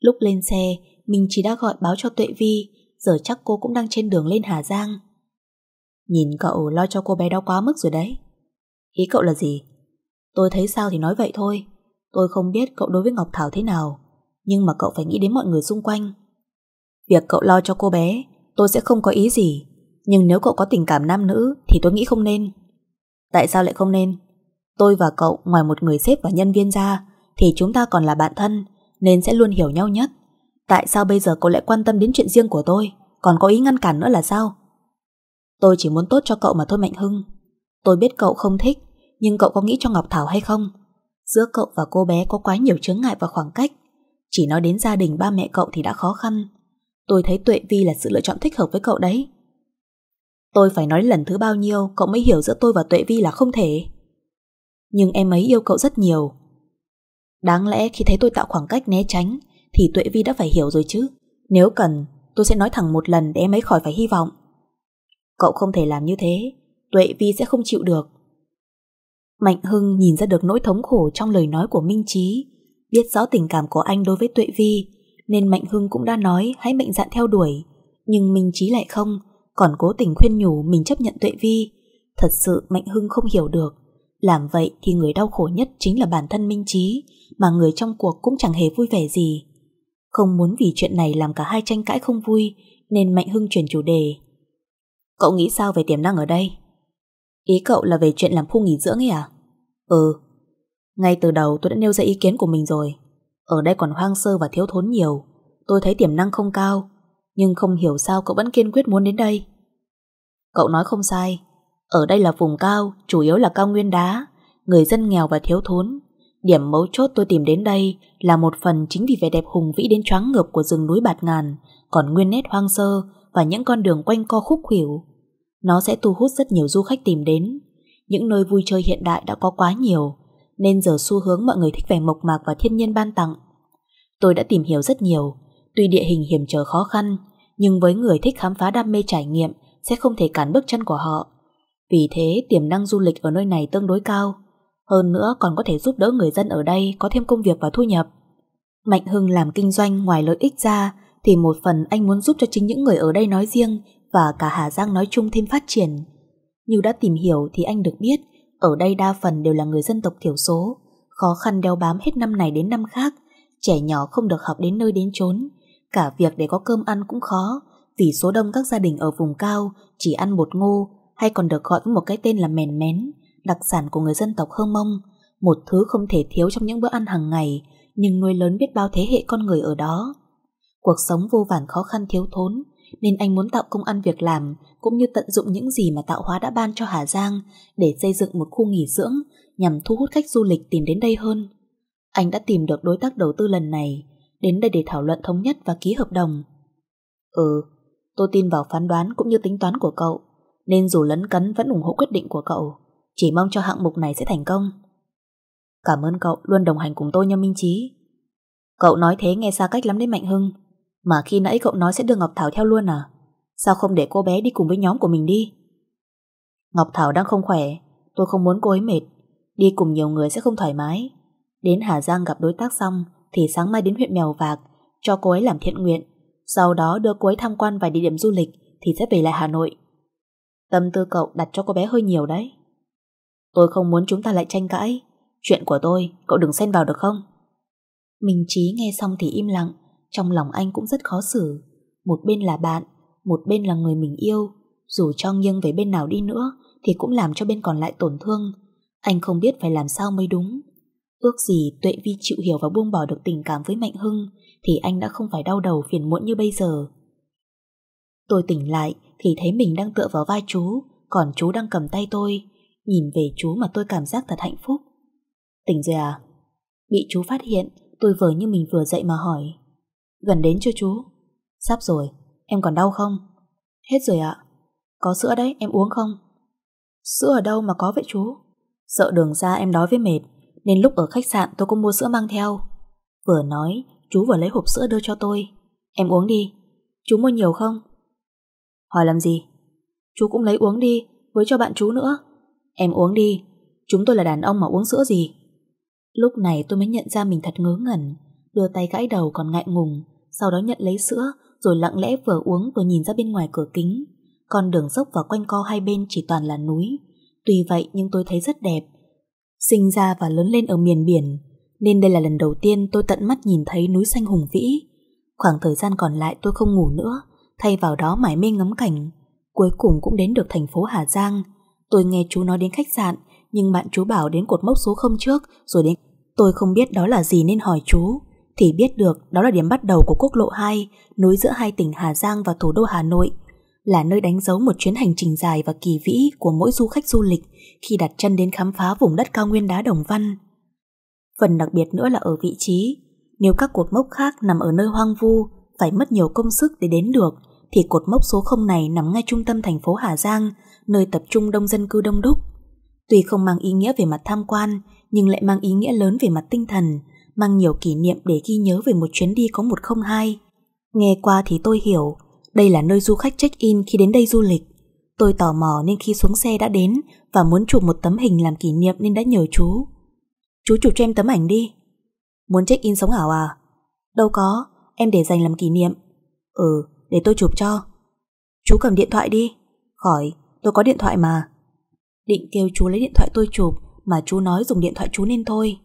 Lúc lên xe, Minh Trí đã gọi báo cho Tuệ Vi, giờ chắc cô cũng đang trên đường lên Hà Giang. Nhìn cậu lo cho cô bé đó quá mức rồi đấy Ý cậu là gì? Tôi thấy sao thì nói vậy thôi Tôi không biết cậu đối với Ngọc Thảo thế nào Nhưng mà cậu phải nghĩ đến mọi người xung quanh Việc cậu lo cho cô bé Tôi sẽ không có ý gì Nhưng nếu cậu có tình cảm nam nữ Thì tôi nghĩ không nên Tại sao lại không nên? Tôi và cậu ngoài một người sếp và nhân viên ra Thì chúng ta còn là bạn thân Nên sẽ luôn hiểu nhau nhất Tại sao bây giờ cậu lại quan tâm đến chuyện riêng của tôi Còn có ý ngăn cản nữa là sao? Tôi chỉ muốn tốt cho cậu mà thôi Mạnh Hưng. Tôi biết cậu không thích, nhưng cậu có nghĩ cho Ngọc Thảo hay không? Giữa cậu và cô bé có quá nhiều chướng ngại và khoảng cách. Chỉ nói đến gia đình ba mẹ cậu thì đã khó khăn. Tôi thấy Tuệ Vi là sự lựa chọn thích hợp với cậu đấy. Tôi phải nói lần thứ bao nhiêu cậu mới hiểu giữa tôi và Tuệ Vi là không thể. Nhưng em ấy yêu cậu rất nhiều. Đáng lẽ khi thấy tôi tạo khoảng cách né tránh thì Tuệ Vi đã phải hiểu rồi chứ. Nếu cần, tôi sẽ nói thẳng một lần để em ấy khỏi phải hy vọng. Cậu không thể làm như thế, Tuệ Vi sẽ không chịu được. Mạnh Hưng nhìn ra được nỗi thống khổ trong lời nói của Minh Trí, biết rõ tình cảm của anh đối với Tuệ Vi, nên Mạnh Hưng cũng đã nói hãy mạnh dạn theo đuổi. Nhưng Minh Trí lại không, còn cố tình khuyên nhủ mình chấp nhận Tuệ Vi. Thật sự Mạnh Hưng không hiểu được. Làm vậy thì người đau khổ nhất chính là bản thân Minh Trí, mà người trong cuộc cũng chẳng hề vui vẻ gì. Không muốn vì chuyện này làm cả hai tranh cãi không vui, nên Mạnh Hưng chuyển chủ đề Cậu nghĩ sao về tiềm năng ở đây? Ý cậu là về chuyện làm khu nghỉ dưỡng ấy à? Ừ. Ngay từ đầu tôi đã nêu ra ý kiến của mình rồi. Ở đây còn hoang sơ và thiếu thốn nhiều. Tôi thấy tiềm năng không cao. Nhưng không hiểu sao cậu vẫn kiên quyết muốn đến đây. Cậu nói không sai. Ở đây là vùng cao, chủ yếu là cao nguyên đá. Người dân nghèo và thiếu thốn. Điểm mấu chốt tôi tìm đến đây là một phần chính vì vẻ đẹp hùng vĩ đến choáng ngợp của rừng núi Bạt Ngàn, còn nguyên nét hoang sơ và những con đường quanh co khúc khuỷu. Nó sẽ thu hút rất nhiều du khách tìm đến. Những nơi vui chơi hiện đại đã có quá nhiều, nên giờ xu hướng mọi người thích vẻ mộc mạc và thiên nhiên ban tặng. Tôi đã tìm hiểu rất nhiều, tuy địa hình hiểm trở khó khăn, nhưng với người thích khám phá đam mê trải nghiệm sẽ không thể cản bước chân của họ. Vì thế, tiềm năng du lịch ở nơi này tương đối cao. Hơn nữa còn có thể giúp đỡ người dân ở đây có thêm công việc và thu nhập. Mạnh Hưng làm kinh doanh ngoài lợi ích ra thì một phần anh muốn giúp cho chính những người ở đây nói riêng và cả Hà Giang nói chung thêm phát triển. Như đã tìm hiểu thì anh được biết ở đây đa phần đều là người dân tộc thiểu số, khó khăn đeo bám hết năm này đến năm khác, trẻ nhỏ không được học đến nơi đến chốn. Cả việc để có cơm ăn cũng khó, vì số đông các gia đình ở vùng cao chỉ ăn bột ngô hay còn được gọi với một cái tên là mèn mén, đặc sản của người dân tộc Hơ Mông, một thứ không thể thiếu trong những bữa ăn hàng ngày, nhưng nuôi lớn biết bao thế hệ con người ở đó. Cuộc sống vô vàn khó khăn thiếu thốn, nên anh muốn tạo công ăn việc làm cũng như tận dụng những gì mà tạo hóa đã ban cho Hà Giang để xây dựng một khu nghỉ dưỡng nhằm thu hút khách du lịch tìm đến đây hơn. Anh đã tìm được đối tác đầu tư lần này, đến đây để thảo luận thống nhất và ký hợp đồng. Ừ, tôi tin vào phán đoán cũng như tính toán của cậu, nên dù lấn cấn vẫn ủng hộ quyết định của cậu, chỉ mong cho hạng mục này sẽ thành công. Cảm ơn cậu luôn đồng hành cùng tôi nha Minh Chí. Cậu nói thế nghe xa cách lắm đấy Mạnh Hưng, mà khi nãy cậu nói sẽ đưa Ngọc Thảo theo luôn à? Sao không để cô bé đi cùng với nhóm của mình đi? Ngọc Thảo đang không khỏe, tôi không muốn cô ấy mệt. Đi cùng nhiều người sẽ không thoải mái. Đến Hà Giang gặp đối tác xong, thì sáng mai đến huyện Mèo Vạc, cho cô ấy làm thiện nguyện. Sau đó đưa cô ấy tham quan vài địa điểm du lịch, thì sẽ về lại Hà Nội. Tâm tư cậu đặt cho cô bé hơi nhiều đấy. Tôi không muốn chúng ta lại tranh cãi. Chuyện của tôi, cậu đừng xen vào được không? Minh Chí nghe xong thì im lặng, trong lòng anh cũng rất khó xử Một bên là bạn Một bên là người mình yêu Dù cho nghiêng về bên nào đi nữa Thì cũng làm cho bên còn lại tổn thương Anh không biết phải làm sao mới đúng Ước gì Tuệ Vi chịu hiểu và buông bỏ được tình cảm với Mạnh Hưng Thì anh đã không phải đau đầu phiền muộn như bây giờ Tôi tỉnh lại Thì thấy mình đang tựa vào vai chú Còn chú đang cầm tay tôi Nhìn về chú mà tôi cảm giác thật hạnh phúc Tỉnh rồi à? Bị chú phát hiện Tôi vờ như mình vừa dậy mà hỏi Gần đến chưa chú? Sắp rồi, em còn đau không? Hết rồi ạ. Có sữa đấy, em uống không? Sữa ở đâu mà có vậy chú? Sợ đường xa em đói với mệt, nên lúc ở khách sạn tôi cũng mua sữa mang theo. Vừa nói, chú vừa lấy hộp sữa đưa cho tôi. Em uống đi. Chú mua nhiều không? Hỏi làm gì? Chú cũng lấy uống đi, với cho bạn chú nữa. Em uống đi, chúng tôi là đàn ông mà uống sữa gì? Lúc này tôi mới nhận ra mình thật ngớ ngẩn, đưa tay gãi đầu còn ngại ngùng, sau đó nhận lấy sữa, rồi lặng lẽ vừa uống vừa nhìn ra bên ngoài cửa kính. Con đường dốc và quanh co hai bên chỉ toàn là núi. Tuy vậy nhưng tôi thấy rất đẹp. Sinh ra và lớn lên ở miền biển, nên đây là lần đầu tiên tôi tận mắt nhìn thấy núi xanh hùng vĩ. Khoảng thời gian còn lại tôi không ngủ nữa, thay vào đó mải mê ngắm cảnh. Cuối cùng cũng đến được thành phố Hà Giang. Tôi nghe chú nói đến khách sạn, nhưng bạn chú bảo đến cột mốc số không trước rồi đến... Tôi không biết đó là gì nên hỏi chú thì biết được đó là điểm bắt đầu của quốc lộ 2, nối giữa hai tỉnh Hà Giang và thủ đô Hà Nội, là nơi đánh dấu một chuyến hành trình dài và kỳ vĩ của mỗi du khách du lịch khi đặt chân đến khám phá vùng đất cao nguyên đá Đồng Văn. Phần đặc biệt nữa là ở vị trí, nếu các cột mốc khác nằm ở nơi hoang vu, phải mất nhiều công sức để đến được, thì cột mốc số 0 này nằm ngay trung tâm thành phố Hà Giang, nơi tập trung đông dân cư đông đúc. Tuy không mang ý nghĩa về mặt tham quan, nhưng lại mang ý nghĩa lớn về mặt tinh thần, mang nhiều kỷ niệm để ghi nhớ về một chuyến đi có một không hai. Nghe qua thì tôi hiểu, đây là nơi du khách check-in khi đến đây du lịch. Tôi tò mò nên khi xuống xe đã đến và muốn chụp một tấm hình làm kỷ niệm nên đã nhờ chú. Chú chụp cho em tấm ảnh đi. Muốn check-in sống ảo à? Đâu có, em để dành làm kỷ niệm. Ừ, để tôi chụp cho. Chú cầm điện thoại đi. Khỏi, tôi có điện thoại mà. Định kêu chú lấy điện thoại tôi chụp mà chú nói dùng điện thoại chú nên thôi.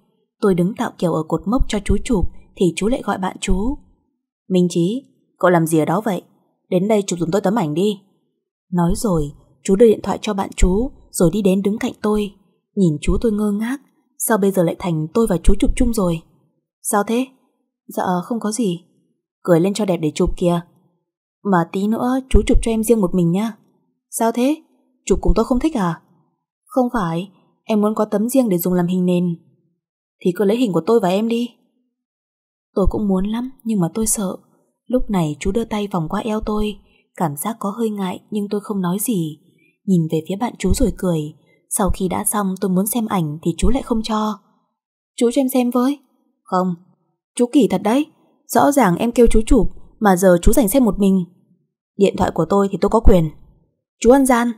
Tôi đứng tạo kiểu ở cột mốc cho chú chụp Thì chú lại gọi bạn chú Minh Chí, cậu làm gì ở đó vậy? Đến đây chụp dùm tôi tấm ảnh đi Nói rồi, chú đưa điện thoại cho bạn chú Rồi đi đến đứng cạnh tôi Nhìn chú tôi ngơ ngác Sao bây giờ lại thành tôi và chú chụp chung rồi Sao thế? Dạ ờ, không có gì Cười lên cho đẹp để chụp kìa Mà tí nữa chú chụp cho em riêng một mình nha Sao thế? Chụp cùng tôi không thích à? Không phải, em muốn có tấm riêng để dùng làm hình nền thì cứ lấy hình của tôi và em đi. Tôi cũng muốn lắm nhưng mà tôi sợ. Lúc này chú đưa tay vòng qua eo tôi, cảm giác có hơi ngại nhưng tôi không nói gì. Nhìn về phía bạn chú rồi cười. Sau khi đã xong tôi muốn xem ảnh thì chú lại không cho. Chú cho em xem với. Không, chú kỳ thật đấy. Rõ ràng em kêu chú chụp mà giờ chú dành xem một mình. Điện thoại của tôi thì tôi có quyền. Chú ăn gian.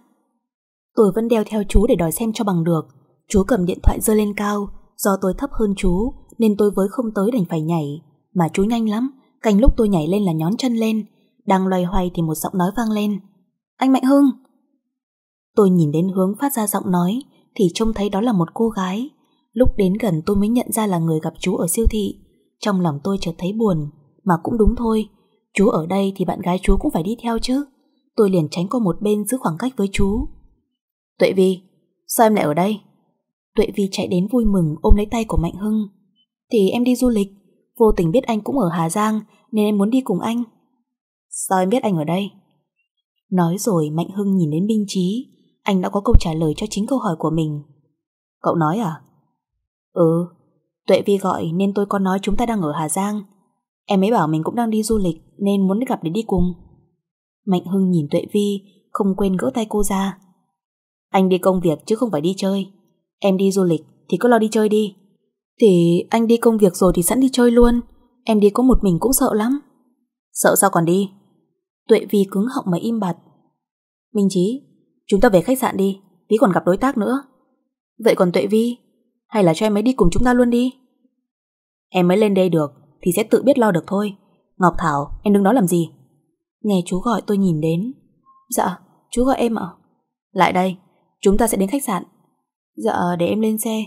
Tôi vẫn đeo theo chú để đòi xem cho bằng được. Chú cầm điện thoại giơ lên cao, do tôi thấp hơn chú nên tôi với không tới đành phải nhảy. Mà chú nhanh lắm, cành lúc tôi nhảy lên là nhón chân lên. Đang loay hoay thì một giọng nói vang lên. Anh Mạnh Hưng! Tôi nhìn đến hướng phát ra giọng nói thì trông thấy đó là một cô gái. Lúc đến gần tôi mới nhận ra là người gặp chú ở siêu thị. Trong lòng tôi chợt thấy buồn, mà cũng đúng thôi. Chú ở đây thì bạn gái chú cũng phải đi theo chứ. Tôi liền tránh qua một bên giữ khoảng cách với chú. Tuệ Vi, sao em lại ở đây? Tuệ Vi chạy đến vui mừng ôm lấy tay của Mạnh Hưng. Thì em đi du lịch, vô tình biết anh cũng ở Hà Giang nên em muốn đi cùng anh. Sao em biết anh ở đây? Nói rồi Mạnh Hưng nhìn đến Minh Trí, anh đã có câu trả lời cho chính câu hỏi của mình. Cậu nói à? Ừ, Tuệ Vi gọi nên tôi có nói chúng ta đang ở Hà Giang. Em ấy bảo mình cũng đang đi du lịch nên muốn gặp để đi cùng. Mạnh Hưng nhìn Tuệ Vi, không quên gỡ tay cô ra. Anh đi công việc chứ không phải đi chơi. Em đi du lịch thì cứ lo đi chơi đi. Thì anh đi công việc rồi thì sẵn đi chơi luôn. Em đi có một mình cũng sợ lắm. Sợ sao còn đi? Tuệ Vi cứng họng mà im bặt. Minh Chí, chúng ta về khách sạn đi, ví còn gặp đối tác nữa. Vậy còn Tuệ Vi, hay là cho em ấy đi cùng chúng ta luôn đi? Em mới lên đây được thì sẽ tự biết lo được thôi. Ngọc Thảo, em đứng đó làm gì? Nghe chú gọi tôi nhìn đến. Dạ, chú gọi em ạ. Lại đây, chúng ta sẽ đến khách sạn. Dạ để em lên xe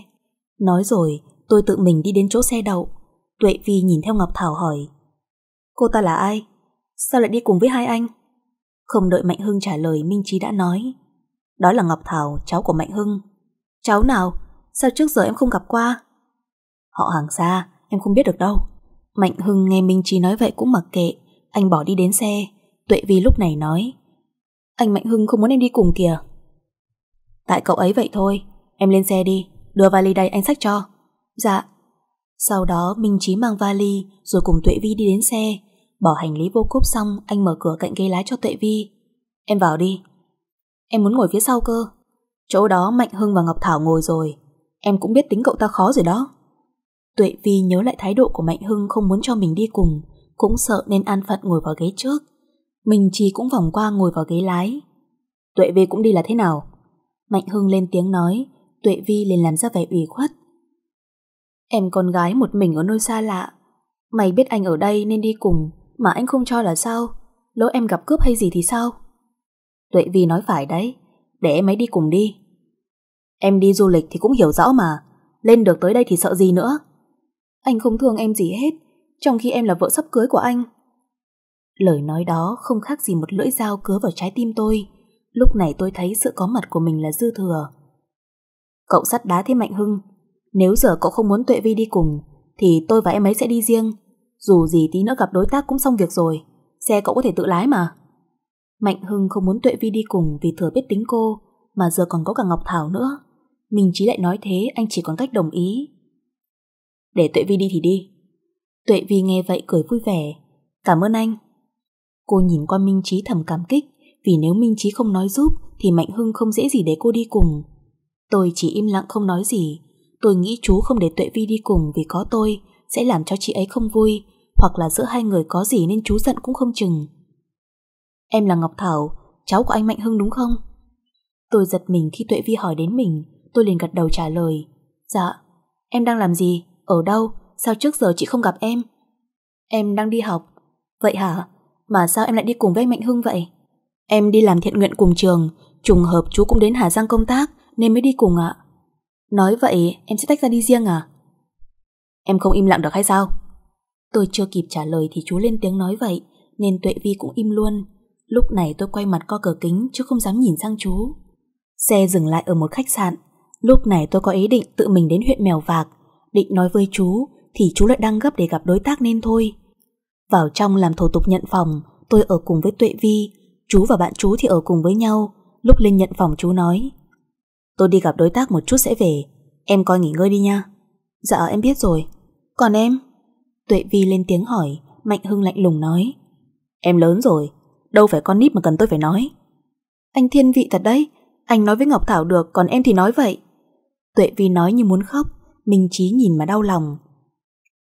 Nói rồi tôi tự mình đi đến chỗ xe đậu Tuệ Vi nhìn theo Ngọc Thảo hỏi Cô ta là ai? Sao lại đi cùng với hai anh? Không đợi Mạnh Hưng trả lời Minh Trí đã nói Đó là Ngọc Thảo, cháu của Mạnh Hưng Cháu nào? Sao trước giờ em không gặp qua? Họ hàng xa, em không biết được đâu Mạnh Hưng nghe Minh Trí nói vậy cũng mặc kệ Anh bỏ đi đến xe Tuệ Vi lúc này nói Anh Mạnh Hưng không muốn em đi cùng kìa Tại cậu ấy vậy thôi Em lên xe đi, đưa vali đây anh sách cho. Dạ. Sau đó Minh Chí mang vali rồi cùng Tuệ Vi đi đến xe. Bỏ hành lý vô cốp xong, anh mở cửa cạnh ghế lái cho Tuệ Vi. Em vào đi. Em muốn ngồi phía sau cơ. Chỗ đó Mạnh Hưng và Ngọc Thảo ngồi rồi. Em cũng biết tính cậu ta khó rồi đó. Tuệ Vi nhớ lại thái độ của Mạnh Hưng không muốn cho mình đi cùng, cũng sợ nên an phận ngồi vào ghế trước. Minh chỉ cũng vòng qua ngồi vào ghế lái. Tuệ Vi cũng đi là thế nào? Mạnh Hưng lên tiếng nói, Tuệ Vi liền làm ra vẻ ủy khuất. Em con gái một mình ở nơi xa lạ. Mày biết anh ở đây nên đi cùng, mà anh không cho là sao? Lỡ em gặp cướp hay gì thì sao? Tuệ Vi nói phải đấy, để em ấy đi cùng đi. Em đi du lịch thì cũng hiểu rõ mà, lên được tới đây thì sợ gì nữa. Anh không thương em gì hết, trong khi em là vợ sắp cưới của anh. Lời nói đó không khác gì một lưỡi dao cứa vào trái tim tôi. Lúc này tôi thấy sự có mặt của mình là dư thừa. Cậu sắt đá thêm Mạnh Hưng Nếu giờ cậu không muốn Tuệ Vi đi cùng Thì tôi và em ấy sẽ đi riêng Dù gì tí nữa gặp đối tác cũng xong việc rồi Xe cậu có thể tự lái mà Mạnh Hưng không muốn Tuệ Vi đi cùng Vì thừa biết tính cô Mà giờ còn có cả Ngọc Thảo nữa Mình chỉ lại nói thế anh chỉ còn cách đồng ý Để Tuệ Vi đi thì đi Tuệ Vi nghe vậy cười vui vẻ Cảm ơn anh Cô nhìn qua Minh Trí thầm cảm kích Vì nếu Minh Trí không nói giúp Thì Mạnh Hưng không dễ gì để cô đi cùng Tôi chỉ im lặng không nói gì. Tôi nghĩ chú không để Tuệ Vi đi cùng vì có tôi sẽ làm cho chị ấy không vui hoặc là giữa hai người có gì nên chú giận cũng không chừng. Em là Ngọc Thảo, cháu của anh Mạnh Hưng đúng không? Tôi giật mình khi Tuệ Vi hỏi đến mình, tôi liền gật đầu trả lời. Dạ, em đang làm gì? Ở đâu? Sao trước giờ chị không gặp em? Em đang đi học. Vậy hả? Mà sao em lại đi cùng với anh Mạnh Hưng vậy? Em đi làm thiện nguyện cùng trường, trùng hợp chú cũng đến Hà Giang công tác nên mới đi cùng ạ. À. Nói vậy em sẽ tách ra đi riêng à? Em không im lặng được hay sao? Tôi chưa kịp trả lời thì chú lên tiếng nói vậy, nên Tuệ Vi cũng im luôn. Lúc này tôi quay mặt co cửa kính chứ không dám nhìn sang chú. Xe dừng lại ở một khách sạn. Lúc này tôi có ý định tự mình đến huyện Mèo Vạc. Định nói với chú thì chú lại đang gấp để gặp đối tác nên thôi. Vào trong làm thủ tục nhận phòng, tôi ở cùng với Tuệ Vi. Chú và bạn chú thì ở cùng với nhau. Lúc lên nhận phòng chú nói Tôi đi gặp đối tác một chút sẽ về Em coi nghỉ ngơi đi nha Dạ em biết rồi Còn em Tuệ Vi lên tiếng hỏi Mạnh Hưng lạnh lùng nói Em lớn rồi Đâu phải con nít mà cần tôi phải nói Anh thiên vị thật đấy Anh nói với Ngọc Thảo được Còn em thì nói vậy Tuệ Vi nói như muốn khóc Minh Trí nhìn mà đau lòng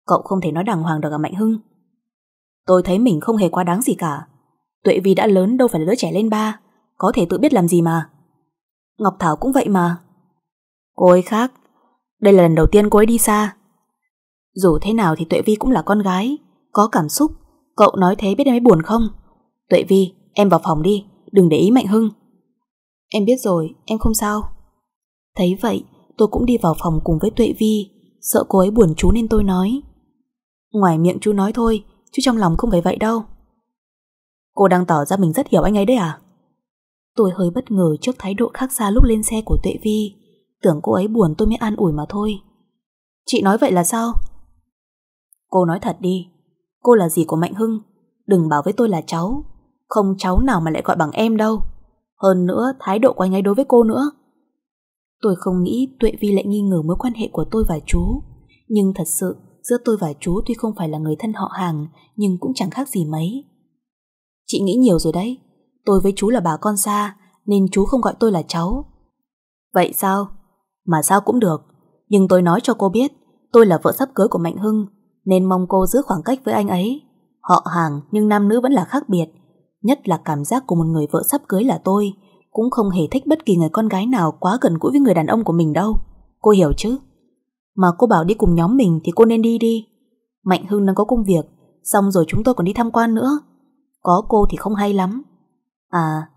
Cậu không thể nói đàng hoàng được à Mạnh Hưng Tôi thấy mình không hề quá đáng gì cả Tuệ Vi đã lớn đâu phải là đứa trẻ lên ba Có thể tự biết làm gì mà Ngọc Thảo cũng vậy mà. Cô ấy khác, đây là lần đầu tiên cô ấy đi xa. Dù thế nào thì Tuệ Vi cũng là con gái, có cảm xúc, cậu nói thế biết em ấy buồn không? Tuệ Vi, em vào phòng đi, đừng để ý Mạnh Hưng. Em biết rồi, em không sao. Thấy vậy, tôi cũng đi vào phòng cùng với Tuệ Vi, sợ cô ấy buồn chú nên tôi nói. Ngoài miệng chú nói thôi, chứ trong lòng không phải vậy đâu. Cô đang tỏ ra mình rất hiểu anh ấy đấy à? Tôi hơi bất ngờ trước thái độ khác xa lúc lên xe của Tuệ Vi. Tưởng cô ấy buồn tôi mới an ủi mà thôi. Chị nói vậy là sao? Cô nói thật đi. Cô là gì của Mạnh Hưng? Đừng bảo với tôi là cháu. Không cháu nào mà lại gọi bằng em đâu. Hơn nữa, thái độ quay ngay đối với cô nữa. Tôi không nghĩ Tuệ Vi lại nghi ngờ mối quan hệ của tôi và chú. Nhưng thật sự, giữa tôi và chú tuy không phải là người thân họ hàng, nhưng cũng chẳng khác gì mấy. Chị nghĩ nhiều rồi đấy. Tôi với chú là bà con xa Nên chú không gọi tôi là cháu Vậy sao? Mà sao cũng được Nhưng tôi nói cho cô biết Tôi là vợ sắp cưới của Mạnh Hưng Nên mong cô giữ khoảng cách với anh ấy Họ hàng nhưng nam nữ vẫn là khác biệt Nhất là cảm giác của một người vợ sắp cưới là tôi Cũng không hề thích bất kỳ người con gái nào Quá gần gũi với người đàn ông của mình đâu Cô hiểu chứ Mà cô bảo đi cùng nhóm mình thì cô nên đi đi Mạnh Hưng đang có công việc Xong rồi chúng tôi còn đi tham quan nữa Có cô thì không hay lắm À,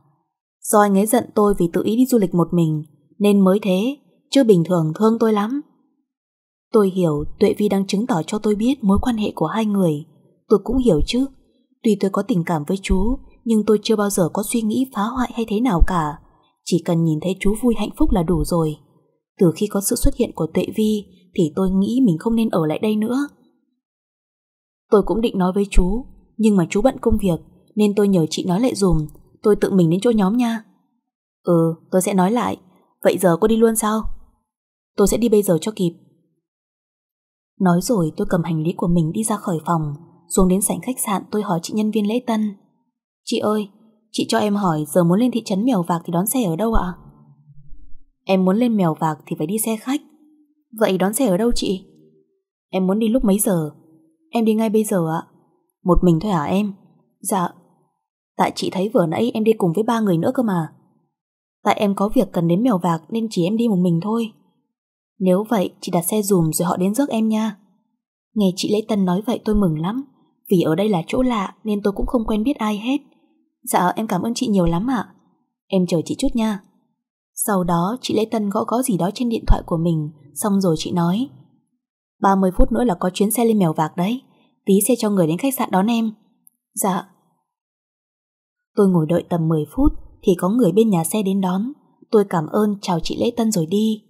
do anh ấy giận tôi vì tự ý đi du lịch một mình, nên mới thế, chứ bình thường thương tôi lắm. Tôi hiểu Tuệ Vi đang chứng tỏ cho tôi biết mối quan hệ của hai người. Tôi cũng hiểu chứ. Tuy tôi có tình cảm với chú, nhưng tôi chưa bao giờ có suy nghĩ phá hoại hay thế nào cả. Chỉ cần nhìn thấy chú vui hạnh phúc là đủ rồi. Từ khi có sự xuất hiện của Tuệ Vi, thì tôi nghĩ mình không nên ở lại đây nữa. Tôi cũng định nói với chú, nhưng mà chú bận công việc, nên tôi nhờ chị nói lại dùm tôi tự mình đến chỗ nhóm nha. Ừ, tôi sẽ nói lại. Vậy giờ cô đi luôn sao? Tôi sẽ đi bây giờ cho kịp. Nói rồi tôi cầm hành lý của mình đi ra khỏi phòng, xuống đến sảnh khách sạn tôi hỏi chị nhân viên lễ tân. Chị ơi, chị cho em hỏi giờ muốn lên thị trấn Mèo Vạc thì đón xe ở đâu ạ? Em muốn lên Mèo Vạc thì phải đi xe khách. Vậy đón xe ở đâu chị? Em muốn đi lúc mấy giờ? Em đi ngay bây giờ ạ. Một mình thôi hả em? Dạ, Tại chị thấy vừa nãy em đi cùng với ba người nữa cơ mà. Tại em có việc cần đến mèo vạc nên chỉ em đi một mình thôi. Nếu vậy, chị đặt xe dùm rồi họ đến rước em nha. Nghe chị Lê Tân nói vậy tôi mừng lắm, vì ở đây là chỗ lạ nên tôi cũng không quen biết ai hết. Dạ, em cảm ơn chị nhiều lắm ạ. Em chờ chị chút nha. Sau đó, chị Lê Tân gõ gõ gì đó trên điện thoại của mình, xong rồi chị nói. 30 phút nữa là có chuyến xe lên mèo vạc đấy, tí xe cho người đến khách sạn đón em. Dạ, Tôi ngồi đợi tầm 10 phút thì có người bên nhà xe đến đón. Tôi cảm ơn chào chị Lễ Tân rồi đi.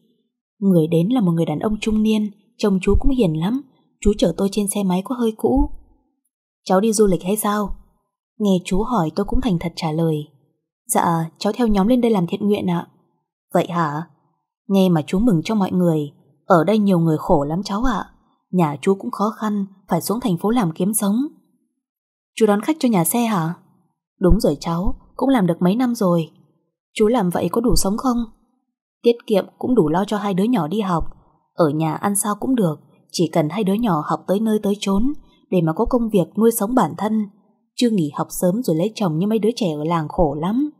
Người đến là một người đàn ông trung niên, chồng chú cũng hiền lắm. Chú chở tôi trên xe máy có hơi cũ. Cháu đi du lịch hay sao? Nghe chú hỏi tôi cũng thành thật trả lời. Dạ, cháu theo nhóm lên đây làm thiện nguyện ạ. Vậy hả? Nghe mà chú mừng cho mọi người. Ở đây nhiều người khổ lắm cháu ạ. Nhà chú cũng khó khăn, phải xuống thành phố làm kiếm sống. Chú đón khách cho nhà xe hả? Đúng rồi cháu, cũng làm được mấy năm rồi. Chú làm vậy có đủ sống không? Tiết kiệm cũng đủ lo cho hai đứa nhỏ đi học. Ở nhà ăn sao cũng được, chỉ cần hai đứa nhỏ học tới nơi tới chốn để mà có công việc nuôi sống bản thân. Chưa nghỉ học sớm rồi lấy chồng như mấy đứa trẻ ở làng khổ lắm.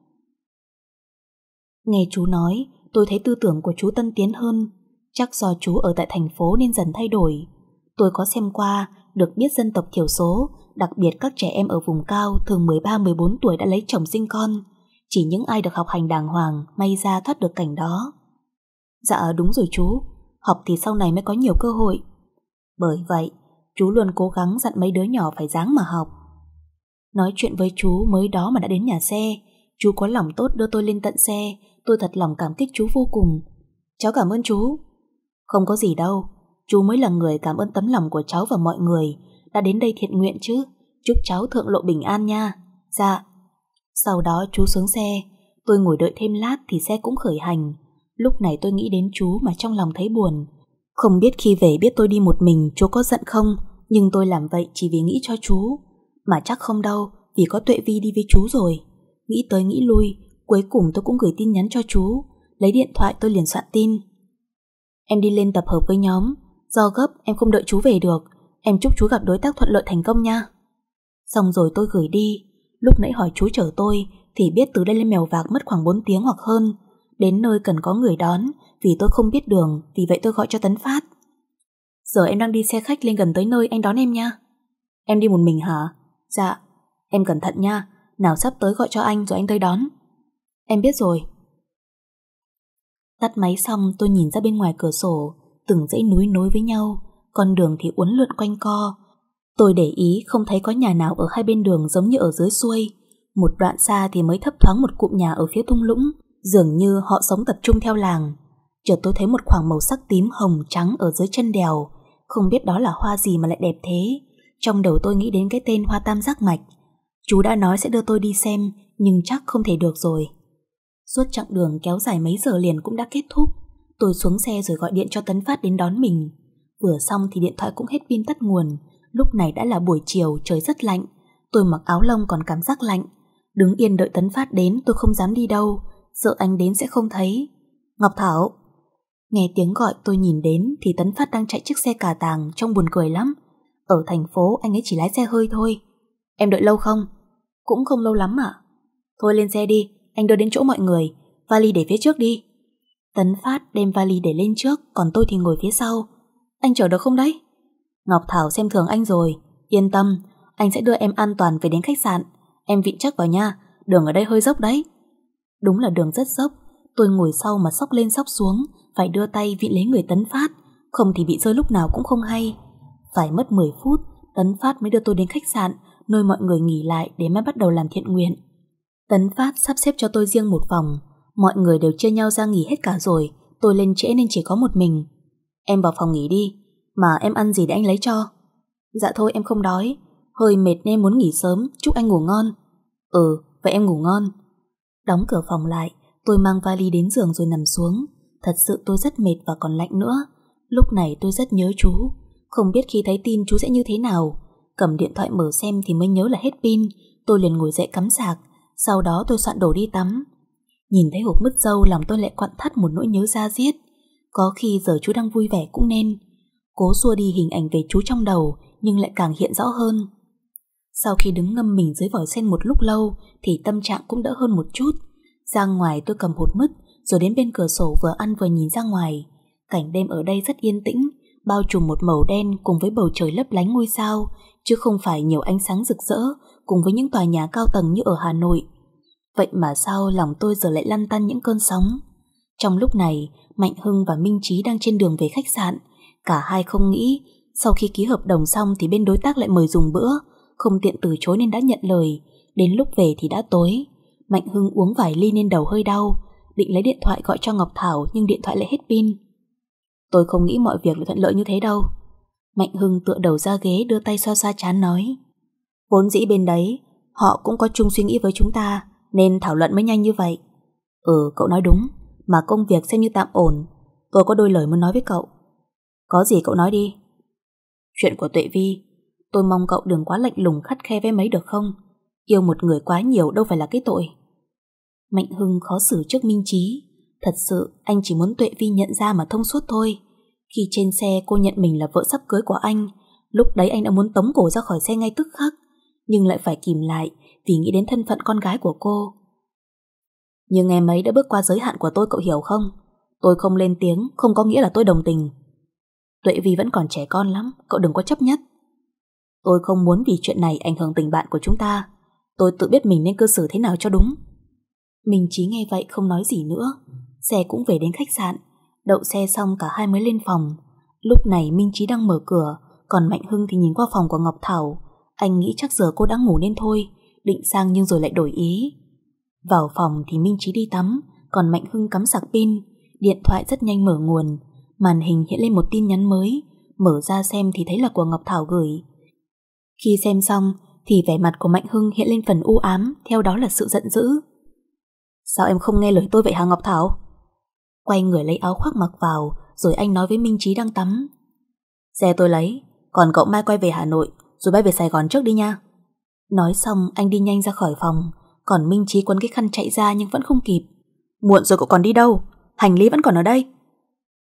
Nghe chú nói, tôi thấy tư tưởng của chú tân tiến hơn. Chắc do chú ở tại thành phố nên dần thay đổi. Tôi có xem qua, được biết dân tộc thiểu số Đặc biệt các trẻ em ở vùng cao thường 13-14 tuổi đã lấy chồng sinh con. Chỉ những ai được học hành đàng hoàng may ra thoát được cảnh đó. Dạ đúng rồi chú, học thì sau này mới có nhiều cơ hội. Bởi vậy, chú luôn cố gắng dặn mấy đứa nhỏ phải dáng mà học. Nói chuyện với chú mới đó mà đã đến nhà xe, chú có lòng tốt đưa tôi lên tận xe, tôi thật lòng cảm kích chú vô cùng. Cháu cảm ơn chú. Không có gì đâu, chú mới là người cảm ơn tấm lòng của cháu và mọi người, đã đến đây thiện nguyện chứ, chúc cháu thượng lộ bình an nha. Dạ. Sau đó chú xuống xe, tôi ngồi đợi thêm lát thì xe cũng khởi hành. Lúc này tôi nghĩ đến chú mà trong lòng thấy buồn. Không biết khi về biết tôi đi một mình chú có giận không, nhưng tôi làm vậy chỉ vì nghĩ cho chú. Mà chắc không đâu, vì có Tuệ Vi đi với chú rồi. Nghĩ tới nghĩ lui, cuối cùng tôi cũng gửi tin nhắn cho chú. Lấy điện thoại tôi liền soạn tin. Em đi lên tập hợp với nhóm, do gấp em không đợi chú về được, Em chúc chú gặp đối tác thuận lợi thành công nha Xong rồi tôi gửi đi Lúc nãy hỏi chú chở tôi Thì biết từ đây lên mèo vạc mất khoảng 4 tiếng hoặc hơn Đến nơi cần có người đón Vì tôi không biết đường Vì vậy tôi gọi cho Tấn Phát Giờ em đang đi xe khách lên gần tới nơi anh đón em nha Em đi một mình hả Dạ Em cẩn thận nha Nào sắp tới gọi cho anh rồi anh tới đón Em biết rồi Tắt máy xong tôi nhìn ra bên ngoài cửa sổ Từng dãy núi nối với nhau con đường thì uốn lượn quanh co. Tôi để ý không thấy có nhà nào ở hai bên đường giống như ở dưới xuôi. Một đoạn xa thì mới thấp thoáng một cụm nhà ở phía thung lũng, dường như họ sống tập trung theo làng. Chợt tôi thấy một khoảng màu sắc tím hồng trắng ở dưới chân đèo, không biết đó là hoa gì mà lại đẹp thế. Trong đầu tôi nghĩ đến cái tên hoa tam giác mạch. Chú đã nói sẽ đưa tôi đi xem, nhưng chắc không thể được rồi. Suốt chặng đường kéo dài mấy giờ liền cũng đã kết thúc. Tôi xuống xe rồi gọi điện cho Tấn Phát đến đón mình. Vừa xong thì điện thoại cũng hết pin tắt nguồn. Lúc này đã là buổi chiều, trời rất lạnh. Tôi mặc áo lông còn cảm giác lạnh. Đứng yên đợi Tấn Phát đến tôi không dám đi đâu. Sợ anh đến sẽ không thấy. Ngọc Thảo! Nghe tiếng gọi tôi nhìn đến thì Tấn Phát đang chạy chiếc xe cà tàng trông buồn cười lắm. Ở thành phố anh ấy chỉ lái xe hơi thôi. Em đợi lâu không? Cũng không lâu lắm ạ. Thôi lên xe đi, anh đưa đến chỗ mọi người. Vali để phía trước đi. Tấn Phát đem vali để lên trước, còn tôi thì ngồi phía sau. Anh chờ được không đấy? Ngọc Thảo xem thường anh rồi. Yên tâm, anh sẽ đưa em an toàn về đến khách sạn. Em vịn chắc vào nha, đường ở đây hơi dốc đấy. Đúng là đường rất dốc. Tôi ngồi sau mà sóc lên sóc xuống, phải đưa tay vịn lấy người tấn phát. Không thì bị rơi lúc nào cũng không hay. Phải mất 10 phút, Tấn Phát mới đưa tôi đến khách sạn, nơi mọi người nghỉ lại để mai bắt đầu làm thiện nguyện. Tấn Phát sắp xếp cho tôi riêng một phòng. Mọi người đều chia nhau ra nghỉ hết cả rồi, tôi lên trễ nên chỉ có một mình. Em vào phòng nghỉ đi, mà em ăn gì để anh lấy cho. Dạ thôi em không đói, hơi mệt nên muốn nghỉ sớm, chúc anh ngủ ngon. Ừ, vậy em ngủ ngon. Đóng cửa phòng lại, tôi mang vali đến giường rồi nằm xuống. Thật sự tôi rất mệt và còn lạnh nữa. Lúc này tôi rất nhớ chú, không biết khi thấy tin chú sẽ như thế nào. Cầm điện thoại mở xem thì mới nhớ là hết pin, tôi liền ngồi dậy cắm sạc, sau đó tôi soạn đồ đi tắm. Nhìn thấy hộp mứt dâu lòng tôi lại quặn thắt một nỗi nhớ ra diết. Có khi giờ chú đang vui vẻ cũng nên Cố xua đi hình ảnh về chú trong đầu Nhưng lại càng hiện rõ hơn Sau khi đứng ngâm mình dưới vòi sen một lúc lâu Thì tâm trạng cũng đỡ hơn một chút Ra ngoài tôi cầm hột mứt Rồi đến bên cửa sổ vừa ăn vừa nhìn ra ngoài Cảnh đêm ở đây rất yên tĩnh Bao trùm một màu đen cùng với bầu trời lấp lánh ngôi sao Chứ không phải nhiều ánh sáng rực rỡ Cùng với những tòa nhà cao tầng như ở Hà Nội Vậy mà sao lòng tôi giờ lại lăn tăn những cơn sóng Trong lúc này Mạnh Hưng và Minh Trí đang trên đường về khách sạn. Cả hai không nghĩ, sau khi ký hợp đồng xong thì bên đối tác lại mời dùng bữa, không tiện từ chối nên đã nhận lời. Đến lúc về thì đã tối. Mạnh Hưng uống vài ly nên đầu hơi đau, định lấy điện thoại gọi cho Ngọc Thảo nhưng điện thoại lại hết pin. Tôi không nghĩ mọi việc lại thuận lợi như thế đâu. Mạnh Hưng tựa đầu ra ghế đưa tay xoa xoa chán nói. Vốn dĩ bên đấy, họ cũng có chung suy nghĩ với chúng ta, nên thảo luận mới nhanh như vậy. Ừ, cậu nói đúng mà công việc xem như tạm ổn, tôi có đôi lời muốn nói với cậu. Có gì cậu nói đi. Chuyện của Tuệ Vi, tôi mong cậu đừng quá lạnh lùng khắt khe với mấy được không? Yêu một người quá nhiều đâu phải là cái tội. Mạnh Hưng khó xử trước Minh Trí. Thật sự, anh chỉ muốn Tuệ Vi nhận ra mà thông suốt thôi. Khi trên xe cô nhận mình là vợ sắp cưới của anh, lúc đấy anh đã muốn tống cổ ra khỏi xe ngay tức khắc, nhưng lại phải kìm lại vì nghĩ đến thân phận con gái của cô. Nhưng em ấy đã bước qua giới hạn của tôi cậu hiểu không? Tôi không lên tiếng, không có nghĩa là tôi đồng tình. Tuệ Vi vẫn còn trẻ con lắm, cậu đừng có chấp nhất. Tôi không muốn vì chuyện này ảnh hưởng tình bạn của chúng ta. Tôi tự biết mình nên cư xử thế nào cho đúng. Mình trí nghe vậy không nói gì nữa. Xe cũng về đến khách sạn. Đậu xe xong cả hai mới lên phòng. Lúc này Minh Trí đang mở cửa, còn Mạnh Hưng thì nhìn qua phòng của Ngọc Thảo. Anh nghĩ chắc giờ cô đã ngủ nên thôi, định sang nhưng rồi lại đổi ý. Vào phòng thì Minh Trí đi tắm, còn Mạnh Hưng cắm sạc pin, điện thoại rất nhanh mở nguồn, màn hình hiện lên một tin nhắn mới, mở ra xem thì thấy là của Ngọc Thảo gửi. Khi xem xong thì vẻ mặt của Mạnh Hưng hiện lên phần u ám, theo đó là sự giận dữ. Sao em không nghe lời tôi vậy hả Ngọc Thảo? Quay người lấy áo khoác mặc vào, rồi anh nói với Minh Trí đang tắm. Xe tôi lấy, còn cậu mai quay về Hà Nội, rồi bay về Sài Gòn trước đi nha. Nói xong anh đi nhanh ra khỏi phòng, còn Minh Trí quấn cái khăn chạy ra nhưng vẫn không kịp. Muộn rồi cậu còn đi đâu? Hành lý vẫn còn ở đây.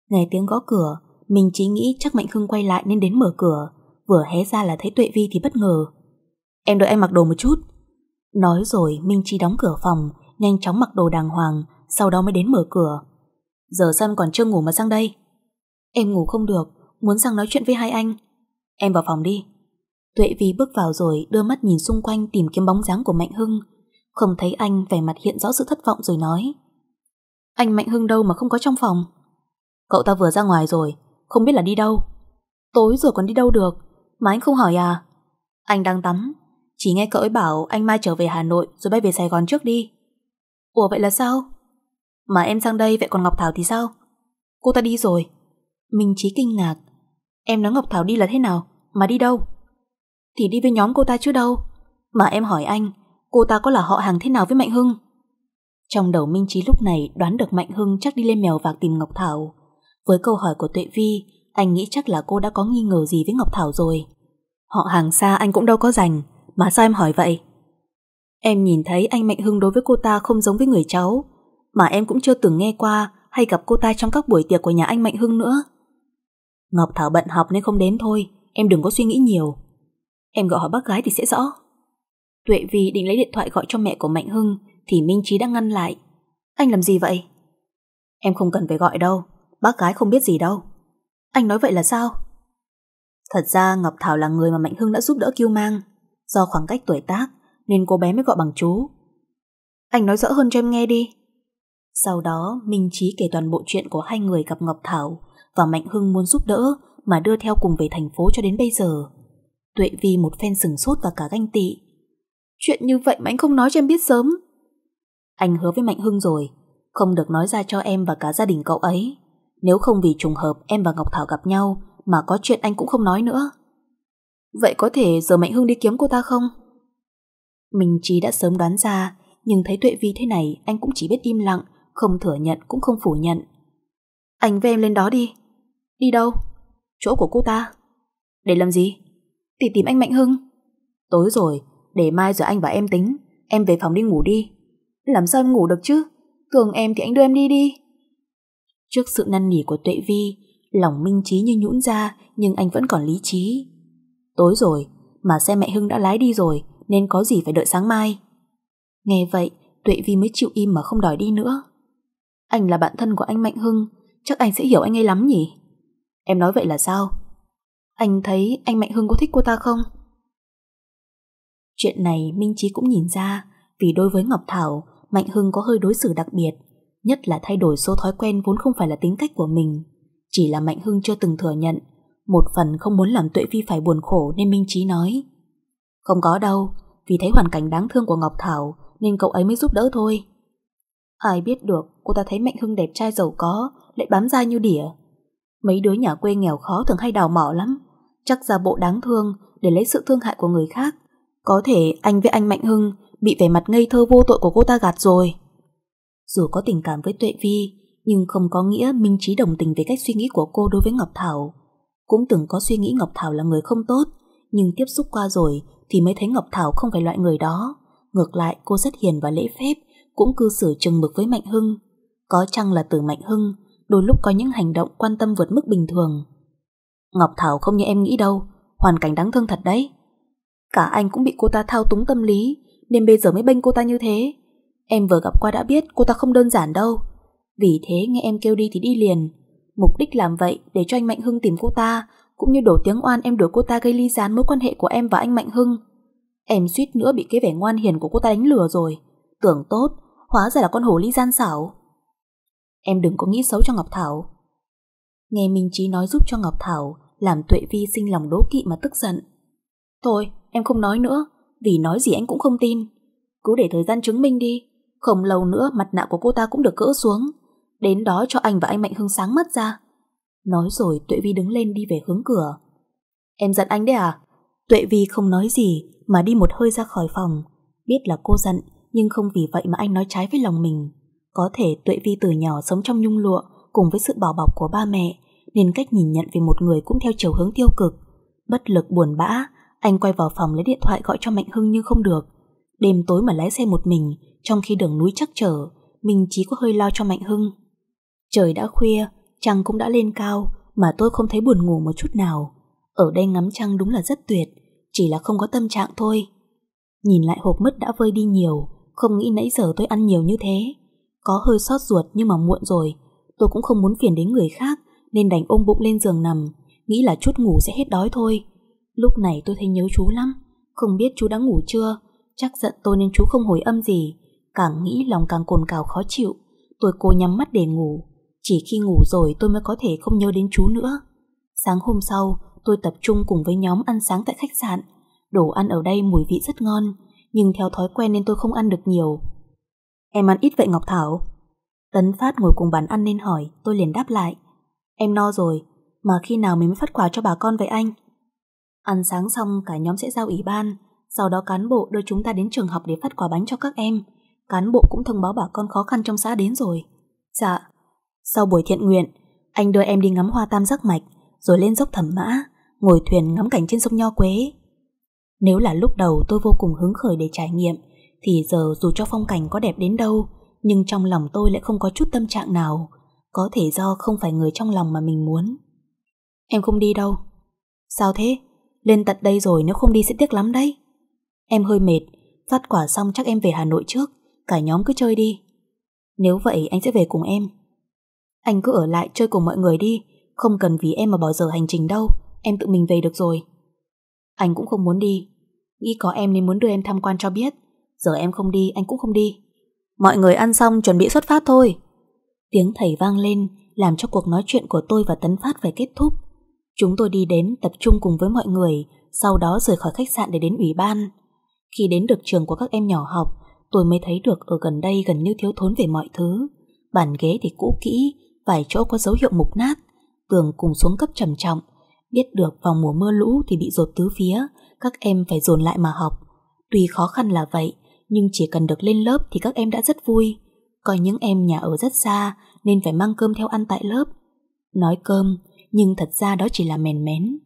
Nghe tiếng gõ cửa, Minh Trí nghĩ chắc Mạnh Khương quay lại nên đến mở cửa. Vừa hé ra là thấy Tuệ Vi thì bất ngờ. Em đợi anh mặc đồ một chút. Nói rồi Minh Trí đóng cửa phòng, nhanh chóng mặc đồ đàng hoàng, sau đó mới đến mở cửa. Giờ sao còn chưa ngủ mà sang đây? Em ngủ không được, muốn sang nói chuyện với hai anh. Em vào phòng đi. Tuệ Vi bước vào rồi đưa mắt nhìn xung quanh tìm kiếm bóng dáng của Mạnh Hưng, không thấy anh vẻ mặt hiện rõ sự thất vọng rồi nói Anh Mạnh Hưng đâu mà không có trong phòng Cậu ta vừa ra ngoài rồi Không biết là đi đâu Tối rồi còn đi đâu được Mà anh không hỏi à Anh đang tắm Chỉ nghe cậu ấy bảo anh mai trở về Hà Nội Rồi bay về Sài Gòn trước đi Ủa vậy là sao Mà em sang đây vậy còn Ngọc Thảo thì sao Cô ta đi rồi Minh Trí kinh ngạc Em nói Ngọc Thảo đi là thế nào Mà đi đâu Thì đi với nhóm cô ta chứ đâu Mà em hỏi anh cô ta có là họ hàng thế nào với Mạnh Hưng? Trong đầu Minh Trí lúc này đoán được Mạnh Hưng chắc đi lên mèo vạc tìm Ngọc Thảo. Với câu hỏi của Tuệ Vi, anh nghĩ chắc là cô đã có nghi ngờ gì với Ngọc Thảo rồi. Họ hàng xa anh cũng đâu có rành, mà sao em hỏi vậy? Em nhìn thấy anh Mạnh Hưng đối với cô ta không giống với người cháu, mà em cũng chưa từng nghe qua hay gặp cô ta trong các buổi tiệc của nhà anh Mạnh Hưng nữa. Ngọc Thảo bận học nên không đến thôi, em đừng có suy nghĩ nhiều. Em gọi hỏi bác gái thì sẽ rõ. Tuệ Vi định lấy điện thoại gọi cho mẹ của Mạnh Hưng thì Minh Trí đã ngăn lại. Anh làm gì vậy? Em không cần phải gọi đâu, bác gái không biết gì đâu. Anh nói vậy là sao? Thật ra Ngọc Thảo là người mà Mạnh Hưng đã giúp đỡ Kiêu Mang. Do khoảng cách tuổi tác nên cô bé mới gọi bằng chú. Anh nói rõ hơn cho em nghe đi. Sau đó Minh Trí kể toàn bộ chuyện của hai người gặp Ngọc Thảo và Mạnh Hưng muốn giúp đỡ mà đưa theo cùng về thành phố cho đến bây giờ. Tuệ Vi một phen sừng sốt và cả ganh tị. Chuyện như vậy mà anh không nói cho em biết sớm. Anh hứa với Mạnh Hưng rồi, không được nói ra cho em và cả gia đình cậu ấy. Nếu không vì trùng hợp em và Ngọc Thảo gặp nhau mà có chuyện anh cũng không nói nữa. Vậy có thể giờ Mạnh Hưng đi kiếm cô ta không? Mình Trí đã sớm đoán ra, nhưng thấy Tuệ Vi thế này anh cũng chỉ biết im lặng, không thừa nhận cũng không phủ nhận. Anh với em lên đó đi. Đi đâu? Chỗ của cô ta. Để làm gì? Để tìm anh Mạnh Hưng. Tối rồi, để mai rồi anh và em tính Em về phòng đi ngủ đi Làm sao em ngủ được chứ Thường em thì anh đưa em đi đi Trước sự năn nỉ của Tuệ Vi Lòng minh trí như nhũn ra Nhưng anh vẫn còn lý trí Tối rồi mà xe mẹ Hưng đã lái đi rồi Nên có gì phải đợi sáng mai Nghe vậy Tuệ Vi mới chịu im mà không đòi đi nữa Anh là bạn thân của anh Mạnh Hưng Chắc anh sẽ hiểu anh ấy lắm nhỉ Em nói vậy là sao Anh thấy anh Mạnh Hưng có thích cô ta không Chuyện này Minh Trí cũng nhìn ra, vì đối với Ngọc Thảo, Mạnh Hưng có hơi đối xử đặc biệt, nhất là thay đổi số thói quen vốn không phải là tính cách của mình. Chỉ là Mạnh Hưng chưa từng thừa nhận, một phần không muốn làm Tuệ Phi phải buồn khổ nên Minh Trí nói. Không có đâu, vì thấy hoàn cảnh đáng thương của Ngọc Thảo nên cậu ấy mới giúp đỡ thôi. Ai biết được cô ta thấy Mạnh Hưng đẹp trai giàu có lại bám ra như đỉa. Mấy đứa nhà quê nghèo khó thường hay đào mỏ lắm, chắc ra bộ đáng thương để lấy sự thương hại của người khác có thể anh với anh Mạnh Hưng bị vẻ mặt ngây thơ vô tội của cô ta gạt rồi. Dù có tình cảm với Tuệ Vi, nhưng không có nghĩa Minh Trí đồng tình với cách suy nghĩ của cô đối với Ngọc Thảo. Cũng từng có suy nghĩ Ngọc Thảo là người không tốt, nhưng tiếp xúc qua rồi thì mới thấy Ngọc Thảo không phải loại người đó. Ngược lại cô rất hiền và lễ phép, cũng cư xử chừng mực với Mạnh Hưng. Có chăng là từ Mạnh Hưng, đôi lúc có những hành động quan tâm vượt mức bình thường. Ngọc Thảo không như em nghĩ đâu, hoàn cảnh đáng thương thật đấy. Cả anh cũng bị cô ta thao túng tâm lý, nên bây giờ mới bênh cô ta như thế. Em vừa gặp qua đã biết cô ta không đơn giản đâu. Vì thế nghe em kêu đi thì đi liền. Mục đích làm vậy để cho anh Mạnh Hưng tìm cô ta, cũng như đổ tiếng oan em đuổi cô ta gây ly gián mối quan hệ của em và anh Mạnh Hưng. Em suýt nữa bị cái vẻ ngoan hiền của cô ta đánh lừa rồi. Tưởng tốt, hóa ra là con hồ ly gian xảo. Em đừng có nghĩ xấu cho Ngọc Thảo. Nghe Minh Trí nói giúp cho Ngọc Thảo, làm Tuệ Vi sinh lòng đố kỵ mà tức giận. Thôi, em không nói nữa, vì nói gì anh cũng không tin. Cứ để thời gian chứng minh đi, không lâu nữa mặt nạ của cô ta cũng được cỡ xuống, đến đó cho anh và anh Mạnh Hưng sáng mắt ra. Nói rồi Tuệ Vi đứng lên đi về hướng cửa. Em giận anh đấy à? Tuệ Vi không nói gì mà đi một hơi ra khỏi phòng. Biết là cô giận, nhưng không vì vậy mà anh nói trái với lòng mình. Có thể Tuệ Vi từ nhỏ sống trong nhung lụa cùng với sự bảo bọc của ba mẹ, nên cách nhìn nhận về một người cũng theo chiều hướng tiêu cực. Bất lực buồn bã, anh quay vào phòng lấy điện thoại gọi cho Mạnh Hưng nhưng không được. Đêm tối mà lái xe một mình, trong khi đường núi chắc trở, mình chỉ có hơi lo cho Mạnh Hưng. Trời đã khuya, trăng cũng đã lên cao, mà tôi không thấy buồn ngủ một chút nào. Ở đây ngắm trăng đúng là rất tuyệt, chỉ là không có tâm trạng thôi. Nhìn lại hộp mứt đã vơi đi nhiều, không nghĩ nãy giờ tôi ăn nhiều như thế. Có hơi sót ruột nhưng mà muộn rồi, tôi cũng không muốn phiền đến người khác nên đành ôm bụng lên giường nằm, nghĩ là chút ngủ sẽ hết đói thôi. Lúc này tôi thấy nhớ chú lắm Không biết chú đã ngủ chưa Chắc giận tôi nên chú không hồi âm gì Càng nghĩ lòng càng cồn cào khó chịu Tôi cố nhắm mắt để ngủ Chỉ khi ngủ rồi tôi mới có thể không nhớ đến chú nữa Sáng hôm sau Tôi tập trung cùng với nhóm ăn sáng tại khách sạn Đồ ăn ở đây mùi vị rất ngon Nhưng theo thói quen nên tôi không ăn được nhiều Em ăn ít vậy Ngọc Thảo Tấn Phát ngồi cùng bàn ăn nên hỏi Tôi liền đáp lại Em no rồi Mà khi nào mới phát quà cho bà con vậy anh Ăn sáng xong cả nhóm sẽ giao ủy ban, sau đó cán bộ đưa chúng ta đến trường học để phát quả bánh cho các em. Cán bộ cũng thông báo bà con khó khăn trong xã đến rồi. Dạ. Sau buổi thiện nguyện, anh đưa em đi ngắm hoa tam giác mạch, rồi lên dốc thẩm mã, ngồi thuyền ngắm cảnh trên sông Nho Quế. Nếu là lúc đầu tôi vô cùng hứng khởi để trải nghiệm, thì giờ dù cho phong cảnh có đẹp đến đâu, nhưng trong lòng tôi lại không có chút tâm trạng nào. Có thể do không phải người trong lòng mà mình muốn. Em không đi đâu. Sao thế? Lên tận đây rồi nếu không đi sẽ tiếc lắm đấy Em hơi mệt Phát quả xong chắc em về Hà Nội trước Cả nhóm cứ chơi đi Nếu vậy anh sẽ về cùng em Anh cứ ở lại chơi cùng mọi người đi Không cần vì em mà bỏ giờ hành trình đâu Em tự mình về được rồi Anh cũng không muốn đi Nghĩ có em nên muốn đưa em tham quan cho biết Giờ em không đi anh cũng không đi Mọi người ăn xong chuẩn bị xuất phát thôi Tiếng thầy vang lên Làm cho cuộc nói chuyện của tôi và Tấn Phát phải kết thúc Chúng tôi đi đến tập trung cùng với mọi người, sau đó rời khỏi khách sạn để đến ủy ban. Khi đến được trường của các em nhỏ học, tôi mới thấy được ở gần đây gần như thiếu thốn về mọi thứ. Bàn ghế thì cũ kỹ, vài chỗ có dấu hiệu mục nát, tường cùng xuống cấp trầm trọng. Biết được vào mùa mưa lũ thì bị rột tứ phía, các em phải dồn lại mà học. Tuy khó khăn là vậy, nhưng chỉ cần được lên lớp thì các em đã rất vui. Còn những em nhà ở rất xa nên phải mang cơm theo ăn tại lớp. Nói cơm, nhưng thật ra đó chỉ là mèn mén.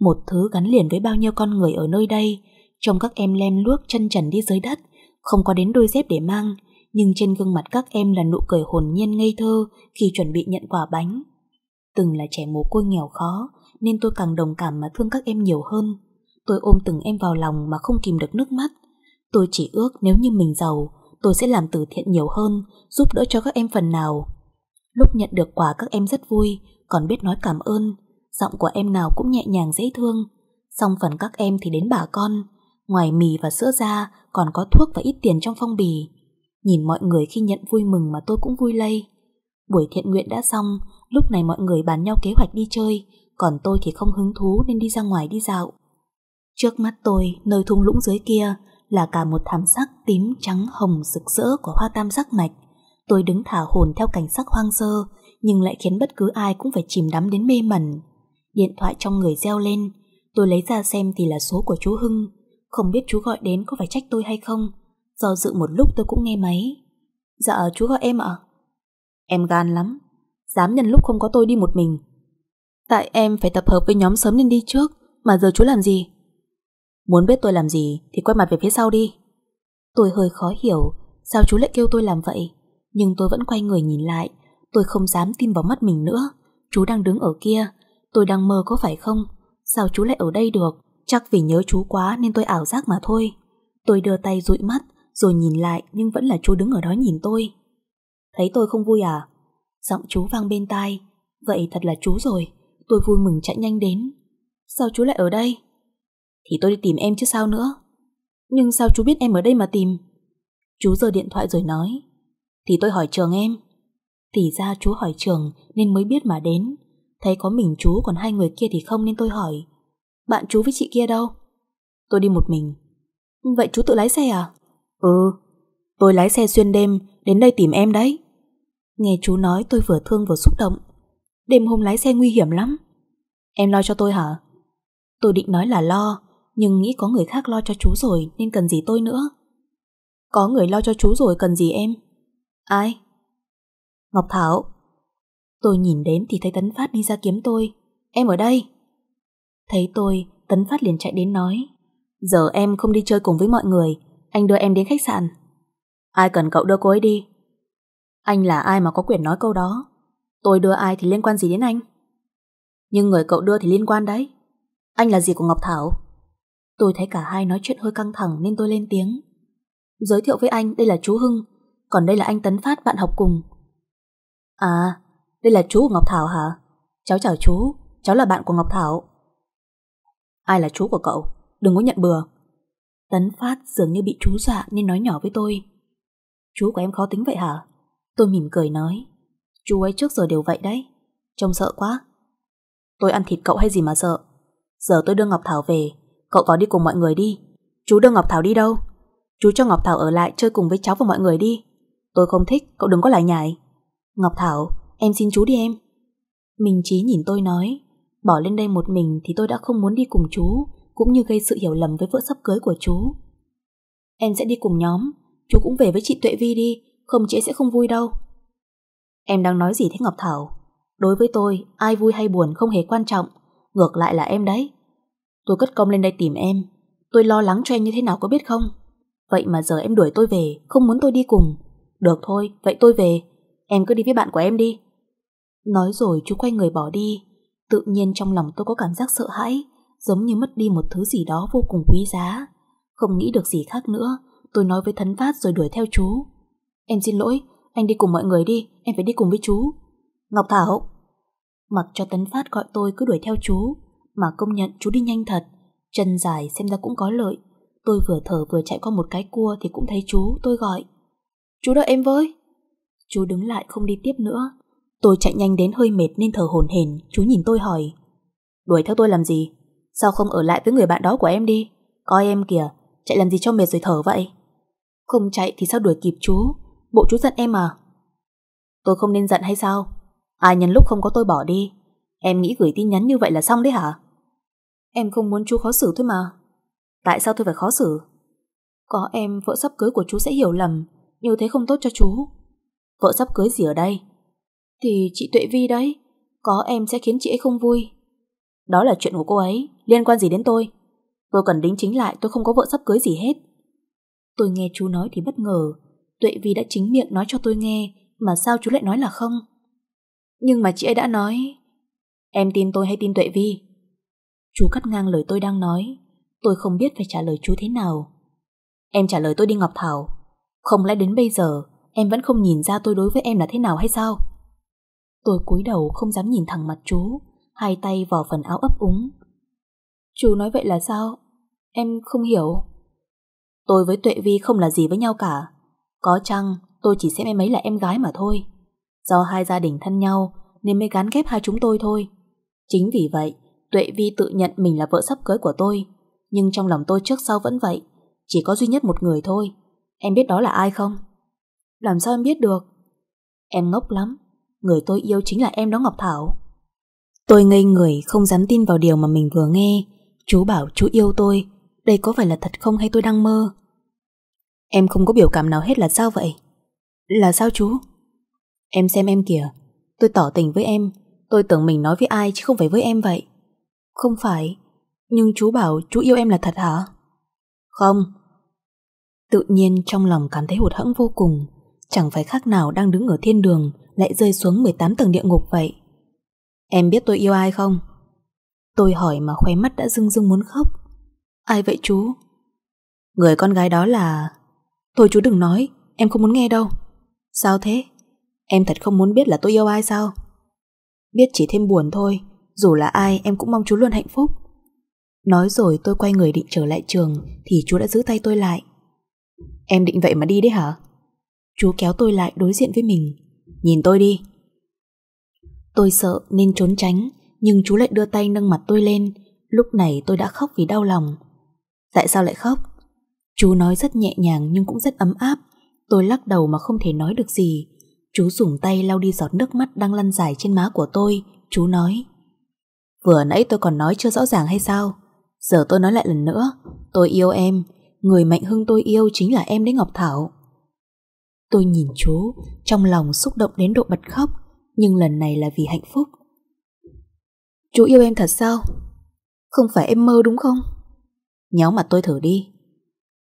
Một thứ gắn liền với bao nhiêu con người ở nơi đây, trong các em lem luốc chân trần đi dưới đất, không có đến đôi dép để mang, nhưng trên gương mặt các em là nụ cười hồn nhiên ngây thơ khi chuẩn bị nhận quả bánh. Từng là trẻ mồ côi nghèo khó, nên tôi càng đồng cảm mà thương các em nhiều hơn. Tôi ôm từng em vào lòng mà không kìm được nước mắt. Tôi chỉ ước nếu như mình giàu, tôi sẽ làm từ thiện nhiều hơn, giúp đỡ cho các em phần nào. Lúc nhận được quà các em rất vui, còn biết nói cảm ơn, giọng của em nào cũng nhẹ nhàng dễ thương. Xong phần các em thì đến bà con, ngoài mì và sữa ra còn có thuốc và ít tiền trong phong bì. Nhìn mọi người khi nhận vui mừng mà tôi cũng vui lây. Buổi thiện nguyện đã xong, lúc này mọi người bàn nhau kế hoạch đi chơi, còn tôi thì không hứng thú nên đi ra ngoài đi dạo. Trước mắt tôi, nơi thung lũng dưới kia, là cả một thảm sắc tím trắng hồng rực rỡ của hoa tam sắc mạch. Tôi đứng thả hồn theo cảnh sắc hoang sơ, nhưng lại khiến bất cứ ai cũng phải chìm đắm đến mê mẩn. Điện thoại trong người reo lên, tôi lấy ra xem thì là số của chú Hưng. Không biết chú gọi đến có phải trách tôi hay không? Do dự một lúc tôi cũng nghe máy. Dạ, chú gọi em ạ. Em gan lắm, dám nhân lúc không có tôi đi một mình. Tại em phải tập hợp với nhóm sớm nên đi trước, mà giờ chú làm gì? Muốn biết tôi làm gì thì quay mặt về phía sau đi. Tôi hơi khó hiểu, sao chú lại kêu tôi làm vậy? Nhưng tôi vẫn quay người nhìn lại, Tôi không dám tin vào mắt mình nữa Chú đang đứng ở kia Tôi đang mơ có phải không Sao chú lại ở đây được Chắc vì nhớ chú quá nên tôi ảo giác mà thôi Tôi đưa tay dụi mắt Rồi nhìn lại nhưng vẫn là chú đứng ở đó nhìn tôi Thấy tôi không vui à Giọng chú vang bên tai Vậy thật là chú rồi Tôi vui mừng chạy nhanh đến Sao chú lại ở đây Thì tôi đi tìm em chứ sao nữa Nhưng sao chú biết em ở đây mà tìm Chú giơ điện thoại rồi nói Thì tôi hỏi trường em thì ra chú hỏi trường nên mới biết mà đến Thấy có mình chú còn hai người kia thì không nên tôi hỏi Bạn chú với chị kia đâu? Tôi đi một mình Vậy chú tự lái xe à? Ừ, tôi lái xe xuyên đêm đến đây tìm em đấy Nghe chú nói tôi vừa thương vừa xúc động Đêm hôm lái xe nguy hiểm lắm Em lo cho tôi hả? Tôi định nói là lo Nhưng nghĩ có người khác lo cho chú rồi Nên cần gì tôi nữa Có người lo cho chú rồi cần gì em? Ai? Ngọc Thảo Tôi nhìn đến thì thấy Tấn Phát đi ra kiếm tôi Em ở đây Thấy tôi, Tấn Phát liền chạy đến nói Giờ em không đi chơi cùng với mọi người Anh đưa em đến khách sạn Ai cần cậu đưa cô ấy đi Anh là ai mà có quyền nói câu đó Tôi đưa ai thì liên quan gì đến anh Nhưng người cậu đưa thì liên quan đấy Anh là gì của Ngọc Thảo Tôi thấy cả hai nói chuyện hơi căng thẳng Nên tôi lên tiếng Giới thiệu với anh đây là chú Hưng Còn đây là anh Tấn Phát bạn học cùng À, đây là chú của Ngọc Thảo hả? Cháu chào chú, cháu là bạn của Ngọc Thảo. Ai là chú của cậu? Đừng có nhận bừa. Tấn Phát dường như bị chú dọa nên nói nhỏ với tôi. Chú của em khó tính vậy hả? Tôi mỉm cười nói. Chú ấy trước giờ đều vậy đấy. Trông sợ quá. Tôi ăn thịt cậu hay gì mà sợ? Giờ tôi đưa Ngọc Thảo về, cậu có đi cùng mọi người đi. Chú đưa Ngọc Thảo đi đâu? Chú cho Ngọc Thảo ở lại chơi cùng với cháu và mọi người đi. Tôi không thích, cậu đừng có lại nhảy. Ngọc Thảo, em xin chú đi em. Minh Chí nhìn tôi nói, bỏ lên đây một mình thì tôi đã không muốn đi cùng chú, cũng như gây sự hiểu lầm với vợ sắp cưới của chú. Em sẽ đi cùng nhóm, chú cũng về với chị Tuệ Vi đi, không chị sẽ không vui đâu. Em đang nói gì thế Ngọc Thảo? Đối với tôi, ai vui hay buồn không hề quan trọng, ngược lại là em đấy. Tôi cất công lên đây tìm em, tôi lo lắng cho em như thế nào có biết không? Vậy mà giờ em đuổi tôi về, không muốn tôi đi cùng. Được thôi, vậy tôi về, Em cứ đi với bạn của em đi. Nói rồi chú quay người bỏ đi. Tự nhiên trong lòng tôi có cảm giác sợ hãi, giống như mất đi một thứ gì đó vô cùng quý giá. Không nghĩ được gì khác nữa, tôi nói với Thấn Phát rồi đuổi theo chú. Em xin lỗi, anh đi cùng mọi người đi, em phải đi cùng với chú. Ngọc Thảo! Mặc cho Tấn Phát gọi tôi cứ đuổi theo chú, mà công nhận chú đi nhanh thật, chân dài xem ra cũng có lợi. Tôi vừa thở vừa chạy qua một cái cua thì cũng thấy chú, tôi gọi. Chú đợi em với! Chú đứng lại không đi tiếp nữa Tôi chạy nhanh đến hơi mệt nên thở hổn hển Chú nhìn tôi hỏi Đuổi theo tôi làm gì Sao không ở lại với người bạn đó của em đi Coi em kìa Chạy làm gì cho mệt rồi thở vậy Không chạy thì sao đuổi kịp chú Bộ chú giận em à Tôi không nên giận hay sao Ai nhân lúc không có tôi bỏ đi Em nghĩ gửi tin nhắn như vậy là xong đấy hả Em không muốn chú khó xử thôi mà Tại sao tôi phải khó xử Có em vợ sắp cưới của chú sẽ hiểu lầm Như thế không tốt cho chú Vợ sắp cưới gì ở đây? Thì chị Tuệ Vi đấy. Có em sẽ khiến chị ấy không vui. Đó là chuyện của cô ấy, liên quan gì đến tôi? Tôi cần đính chính lại tôi không có vợ sắp cưới gì hết. Tôi nghe chú nói thì bất ngờ. Tuệ Vi đã chính miệng nói cho tôi nghe, mà sao chú lại nói là không? Nhưng mà chị ấy đã nói... Em tin tôi hay tin Tuệ Vi? Chú cắt ngang lời tôi đang nói. Tôi không biết phải trả lời chú thế nào. Em trả lời tôi đi Ngọc Thảo. Không lẽ đến bây giờ Em vẫn không nhìn ra tôi đối với em là thế nào hay sao? Tôi cúi đầu không dám nhìn thẳng mặt chú, hai tay vào phần áo ấp úng. Chú nói vậy là sao? Em không hiểu. Tôi với Tuệ Vi không là gì với nhau cả. Có chăng tôi chỉ xem em ấy là em gái mà thôi. Do hai gia đình thân nhau nên mới gắn ghép hai chúng tôi thôi. Chính vì vậy, Tuệ Vi tự nhận mình là vợ sắp cưới của tôi. Nhưng trong lòng tôi trước sau vẫn vậy. Chỉ có duy nhất một người thôi. Em biết đó là ai không? Làm sao em biết được Em ngốc lắm Người tôi yêu chính là em đó Ngọc Thảo Tôi ngây người không dám tin vào điều mà mình vừa nghe Chú bảo chú yêu tôi Đây có phải là thật không hay tôi đang mơ Em không có biểu cảm nào hết là sao vậy Là sao chú Em xem em kìa Tôi tỏ tình với em Tôi tưởng mình nói với ai chứ không phải với em vậy Không phải Nhưng chú bảo chú yêu em là thật hả Không Tự nhiên trong lòng cảm thấy hụt hẫng vô cùng chẳng phải khác nào đang đứng ở thiên đường lại rơi xuống 18 tầng địa ngục vậy. Em biết tôi yêu ai không? Tôi hỏi mà khoe mắt đã rưng rưng muốn khóc. Ai vậy chú? Người con gái đó là... Thôi chú đừng nói, em không muốn nghe đâu. Sao thế? Em thật không muốn biết là tôi yêu ai sao? Biết chỉ thêm buồn thôi, dù là ai em cũng mong chú luôn hạnh phúc. Nói rồi tôi quay người định trở lại trường thì chú đã giữ tay tôi lại. Em định vậy mà đi đấy hả? Chú kéo tôi lại đối diện với mình Nhìn tôi đi Tôi sợ nên trốn tránh Nhưng chú lại đưa tay nâng mặt tôi lên Lúc này tôi đã khóc vì đau lòng Tại sao lại khóc? Chú nói rất nhẹ nhàng nhưng cũng rất ấm áp Tôi lắc đầu mà không thể nói được gì Chú dùng tay lau đi giọt nước mắt đang lăn dài trên má của tôi Chú nói Vừa nãy tôi còn nói chưa rõ ràng hay sao Giờ tôi nói lại lần nữa Tôi yêu em Người mạnh hưng tôi yêu chính là em đấy Ngọc Thảo Tôi nhìn chú, trong lòng xúc động đến độ bật khóc, nhưng lần này là vì hạnh phúc. Chú yêu em thật sao? Không phải em mơ đúng không? Nhéo mặt tôi thử đi.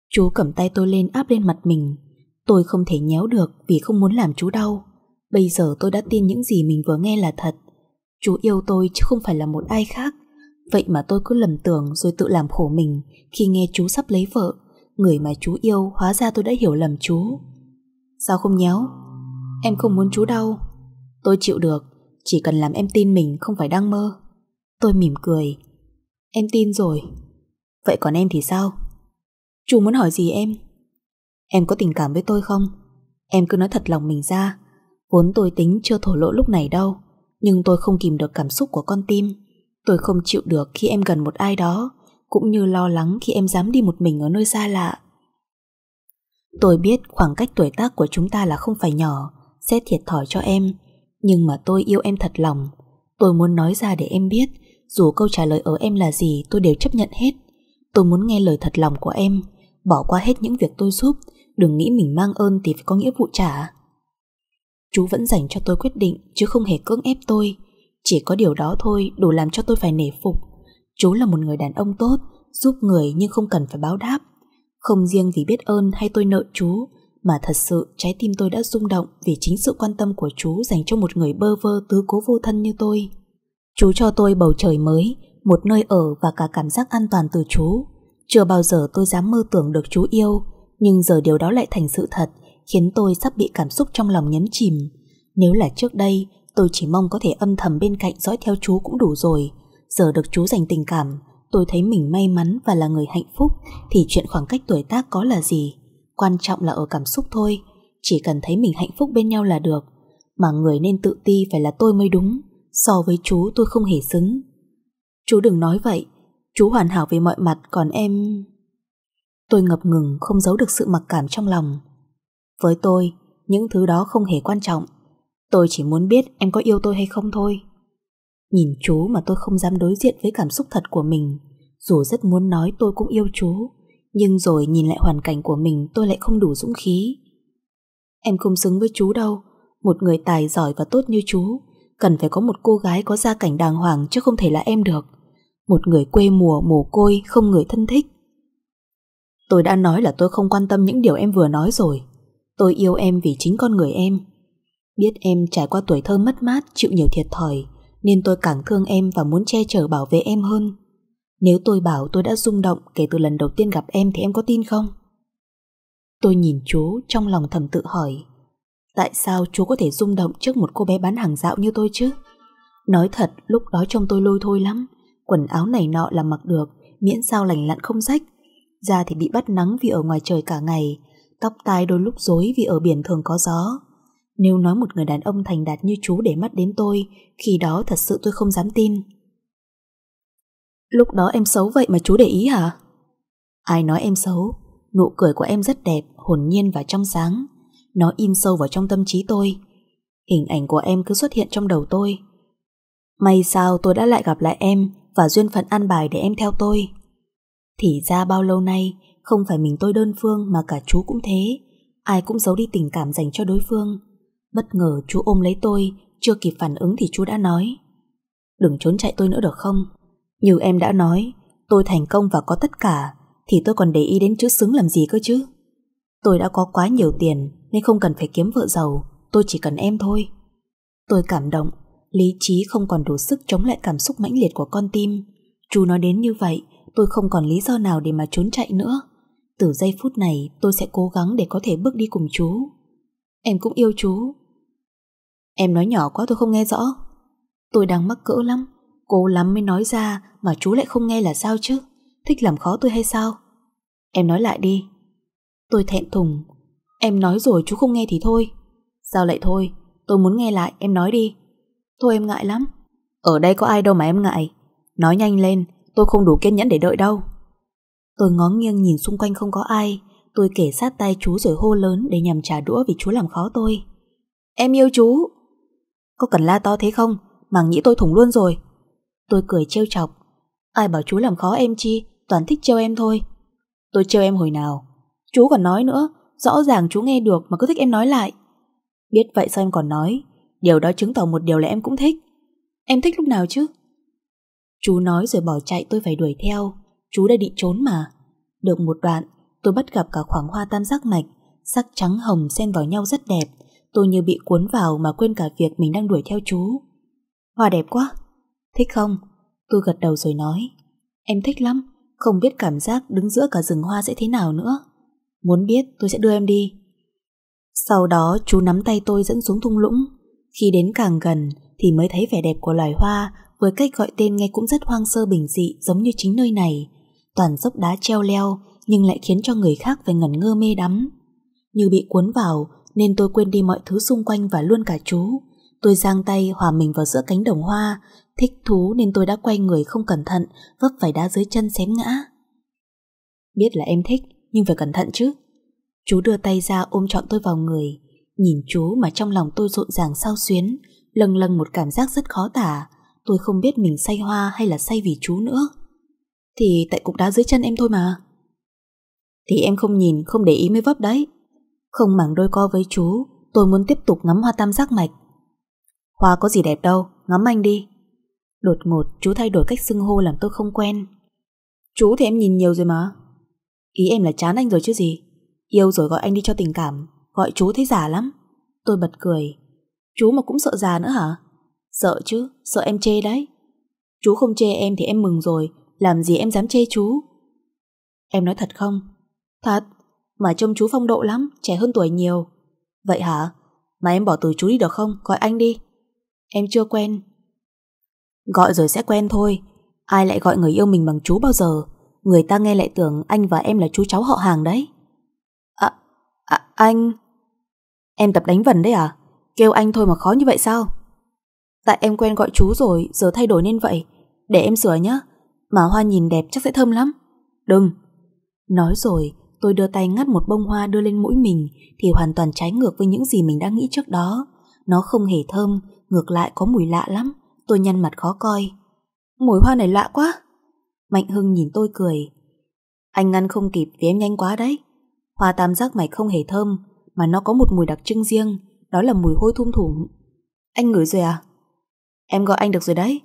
Chú cầm tay tôi lên áp lên mặt mình. Tôi không thể nhéo được vì không muốn làm chú đau. Bây giờ tôi đã tin những gì mình vừa nghe là thật. Chú yêu tôi chứ không phải là một ai khác. Vậy mà tôi cứ lầm tưởng rồi tự làm khổ mình khi nghe chú sắp lấy vợ. Người mà chú yêu hóa ra tôi đã hiểu lầm chú. Sao không nhéo Em không muốn chú đau Tôi chịu được Chỉ cần làm em tin mình không phải đang mơ Tôi mỉm cười Em tin rồi Vậy còn em thì sao Chú muốn hỏi gì em Em có tình cảm với tôi không Em cứ nói thật lòng mình ra Vốn tôi tính chưa thổ lộ lúc này đâu Nhưng tôi không kìm được cảm xúc của con tim Tôi không chịu được khi em gần một ai đó Cũng như lo lắng khi em dám đi một mình ở nơi xa lạ Tôi biết khoảng cách tuổi tác của chúng ta là không phải nhỏ, sẽ thiệt thòi cho em. Nhưng mà tôi yêu em thật lòng. Tôi muốn nói ra để em biết, dù câu trả lời ở em là gì tôi đều chấp nhận hết. Tôi muốn nghe lời thật lòng của em, bỏ qua hết những việc tôi giúp, đừng nghĩ mình mang ơn thì phải có nghĩa vụ trả. Chú vẫn dành cho tôi quyết định chứ không hề cưỡng ép tôi. Chỉ có điều đó thôi đủ làm cho tôi phải nể phục. Chú là một người đàn ông tốt, giúp người nhưng không cần phải báo đáp. Không riêng vì biết ơn hay tôi nợ chú, mà thật sự trái tim tôi đã rung động vì chính sự quan tâm của chú dành cho một người bơ vơ tứ cố vô thân như tôi. Chú cho tôi bầu trời mới, một nơi ở và cả cảm giác an toàn từ chú. Chưa bao giờ tôi dám mơ tưởng được chú yêu, nhưng giờ điều đó lại thành sự thật, khiến tôi sắp bị cảm xúc trong lòng nhấn chìm. Nếu là trước đây, tôi chỉ mong có thể âm thầm bên cạnh dõi theo chú cũng đủ rồi. Giờ được chú dành tình cảm, tôi thấy mình may mắn và là người hạnh phúc thì chuyện khoảng cách tuổi tác có là gì. Quan trọng là ở cảm xúc thôi, chỉ cần thấy mình hạnh phúc bên nhau là được. Mà người nên tự ti phải là tôi mới đúng, so với chú tôi không hề xứng. Chú đừng nói vậy, chú hoàn hảo về mọi mặt còn em... Tôi ngập ngừng không giấu được sự mặc cảm trong lòng. Với tôi, những thứ đó không hề quan trọng. Tôi chỉ muốn biết em có yêu tôi hay không thôi. Nhìn chú mà tôi không dám đối diện với cảm xúc thật của mình Dù rất muốn nói tôi cũng yêu chú Nhưng rồi nhìn lại hoàn cảnh của mình tôi lại không đủ dũng khí Em không xứng với chú đâu Một người tài giỏi và tốt như chú Cần phải có một cô gái có gia cảnh đàng hoàng chứ không thể là em được Một người quê mùa mồ côi không người thân thích Tôi đã nói là tôi không quan tâm những điều em vừa nói rồi Tôi yêu em vì chính con người em Biết em trải qua tuổi thơ mất mát Chịu nhiều thiệt thòi nên tôi càng thương em và muốn che chở bảo vệ em hơn. Nếu tôi bảo tôi đã rung động kể từ lần đầu tiên gặp em thì em có tin không? Tôi nhìn chú trong lòng thầm tự hỏi Tại sao chú có thể rung động trước một cô bé bán hàng dạo như tôi chứ? Nói thật lúc đó trông tôi lôi thôi lắm Quần áo này nọ là mặc được Miễn sao lành lặn không rách Da thì bị bắt nắng vì ở ngoài trời cả ngày Tóc tai đôi lúc rối vì ở biển thường có gió nếu nói một người đàn ông thành đạt như chú để mắt đến tôi, khi đó thật sự tôi không dám tin. Lúc đó em xấu vậy mà chú để ý hả? Ai nói em xấu? Nụ cười của em rất đẹp, hồn nhiên và trong sáng. Nó in sâu vào trong tâm trí tôi. Hình ảnh của em cứ xuất hiện trong đầu tôi. May sao tôi đã lại gặp lại em và duyên phận an bài để em theo tôi. Thì ra bao lâu nay, không phải mình tôi đơn phương mà cả chú cũng thế. Ai cũng giấu đi tình cảm dành cho đối phương Bất ngờ chú ôm lấy tôi Chưa kịp phản ứng thì chú đã nói Đừng trốn chạy tôi nữa được không Như em đã nói Tôi thành công và có tất cả Thì tôi còn để ý đến chữ xứng làm gì cơ chứ Tôi đã có quá nhiều tiền Nên không cần phải kiếm vợ giàu Tôi chỉ cần em thôi Tôi cảm động Lý trí không còn đủ sức chống lại cảm xúc mãnh liệt của con tim Chú nói đến như vậy Tôi không còn lý do nào để mà trốn chạy nữa Từ giây phút này tôi sẽ cố gắng để có thể bước đi cùng chú Em cũng yêu chú Em nói nhỏ quá tôi không nghe rõ Tôi đang mắc cỡ lắm Cố lắm mới nói ra Mà chú lại không nghe là sao chứ Thích làm khó tôi hay sao Em nói lại đi Tôi thẹn thùng Em nói rồi chú không nghe thì thôi Sao lại thôi Tôi muốn nghe lại em nói đi Thôi em ngại lắm Ở đây có ai đâu mà em ngại Nói nhanh lên Tôi không đủ kiên nhẫn để đợi đâu Tôi ngó nghiêng nhìn xung quanh không có ai Tôi kể sát tay chú rồi hô lớn Để nhằm trả đũa vì chú làm khó tôi Em yêu chú có cần la to thế không Màng nhĩ tôi thủng luôn rồi Tôi cười trêu chọc Ai bảo chú làm khó em chi Toàn thích trêu em thôi Tôi trêu em hồi nào Chú còn nói nữa Rõ ràng chú nghe được mà cứ thích em nói lại Biết vậy sao em còn nói Điều đó chứng tỏ một điều là em cũng thích Em thích lúc nào chứ Chú nói rồi bỏ chạy tôi phải đuổi theo Chú đã định trốn mà Được một đoạn tôi bắt gặp cả khoảng hoa tam giác mạch Sắc trắng hồng xen vào nhau rất đẹp tôi như bị cuốn vào mà quên cả việc mình đang đuổi theo chú. Hoa đẹp quá, thích không? Tôi gật đầu rồi nói. Em thích lắm, không biết cảm giác đứng giữa cả rừng hoa sẽ thế nào nữa. Muốn biết tôi sẽ đưa em đi. Sau đó chú nắm tay tôi dẫn xuống thung lũng. Khi đến càng gần thì mới thấy vẻ đẹp của loài hoa với cách gọi tên nghe cũng rất hoang sơ bình dị giống như chính nơi này. Toàn dốc đá treo leo nhưng lại khiến cho người khác phải ngẩn ngơ mê đắm. Như bị cuốn vào nên tôi quên đi mọi thứ xung quanh và luôn cả chú. Tôi giang tay hòa mình vào giữa cánh đồng hoa, thích thú nên tôi đã quay người không cẩn thận, vấp phải đá dưới chân xém ngã. Biết là em thích, nhưng phải cẩn thận chứ. Chú đưa tay ra ôm trọn tôi vào người, nhìn chú mà trong lòng tôi rộn ràng sao xuyến, lâng lâng một cảm giác rất khó tả. Tôi không biết mình say hoa hay là say vì chú nữa. Thì tại cục đá dưới chân em thôi mà. Thì em không nhìn, không để ý mới vấp đấy. Không mảng đôi co với chú Tôi muốn tiếp tục ngắm hoa tam giác mạch Hoa có gì đẹp đâu Ngắm anh đi Đột ngột chú thay đổi cách xưng hô làm tôi không quen Chú thì em nhìn nhiều rồi mà Ý em là chán anh rồi chứ gì Yêu rồi gọi anh đi cho tình cảm Gọi chú thấy già lắm Tôi bật cười Chú mà cũng sợ già nữa hả Sợ chứ, sợ em chê đấy Chú không chê em thì em mừng rồi Làm gì em dám chê chú Em nói thật không Thật, mà trông chú phong độ lắm, trẻ hơn tuổi nhiều. Vậy hả? Mà em bỏ từ chú đi được không? Gọi anh đi. Em chưa quen. Gọi rồi sẽ quen thôi. Ai lại gọi người yêu mình bằng chú bao giờ? Người ta nghe lại tưởng anh và em là chú cháu họ hàng đấy. À, à anh... Em tập đánh vần đấy à? Kêu anh thôi mà khó như vậy sao? Tại em quen gọi chú rồi, giờ thay đổi nên vậy. Để em sửa nhá. Mà hoa nhìn đẹp chắc sẽ thơm lắm. Đừng. Nói rồi, Tôi đưa tay ngắt một bông hoa đưa lên mũi mình thì hoàn toàn trái ngược với những gì mình đã nghĩ trước đó. Nó không hề thơm, ngược lại có mùi lạ lắm. Tôi nhăn mặt khó coi. Mùi hoa này lạ quá. Mạnh Hưng nhìn tôi cười. Anh ngăn không kịp vì em nhanh quá đấy. Hoa tam giác mày không hề thơm, mà nó có một mùi đặc trưng riêng, đó là mùi hôi thum thủm. Anh ngửi rồi à? Em gọi anh được rồi đấy.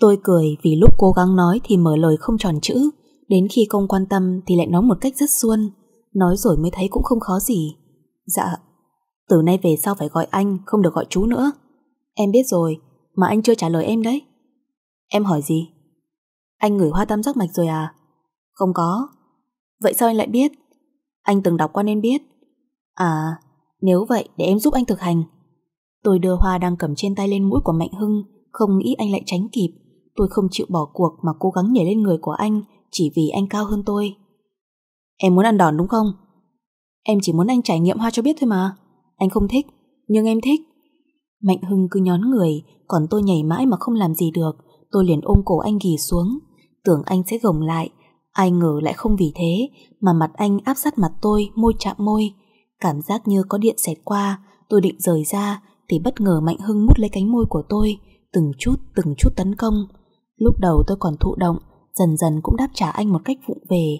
Tôi cười vì lúc cố gắng nói thì mở lời không tròn chữ, đến khi không quan tâm thì lại nói một cách rất suôn nói rồi mới thấy cũng không khó gì. Dạ, từ nay về sau phải gọi anh, không được gọi chú nữa. Em biết rồi, mà anh chưa trả lời em đấy. Em hỏi gì? Anh ngửi hoa tam giác mạch rồi à? Không có. Vậy sao anh lại biết? Anh từng đọc qua nên biết. À, nếu vậy để em giúp anh thực hành. Tôi đưa hoa đang cầm trên tay lên mũi của Mạnh Hưng, không nghĩ anh lại tránh kịp. Tôi không chịu bỏ cuộc mà cố gắng nhảy lên người của anh chỉ vì anh cao hơn tôi. Em muốn ăn đòn đúng không? Em chỉ muốn anh trải nghiệm hoa cho biết thôi mà. Anh không thích, nhưng em thích. Mạnh Hưng cứ nhón người, còn tôi nhảy mãi mà không làm gì được. Tôi liền ôm cổ anh ghì xuống. Tưởng anh sẽ gồng lại, ai ngờ lại không vì thế, mà mặt anh áp sát mặt tôi, môi chạm môi. Cảm giác như có điện xẹt qua, tôi định rời ra, thì bất ngờ Mạnh Hưng mút lấy cánh môi của tôi, từng chút từng chút tấn công. Lúc đầu tôi còn thụ động, dần dần cũng đáp trả anh một cách vụng về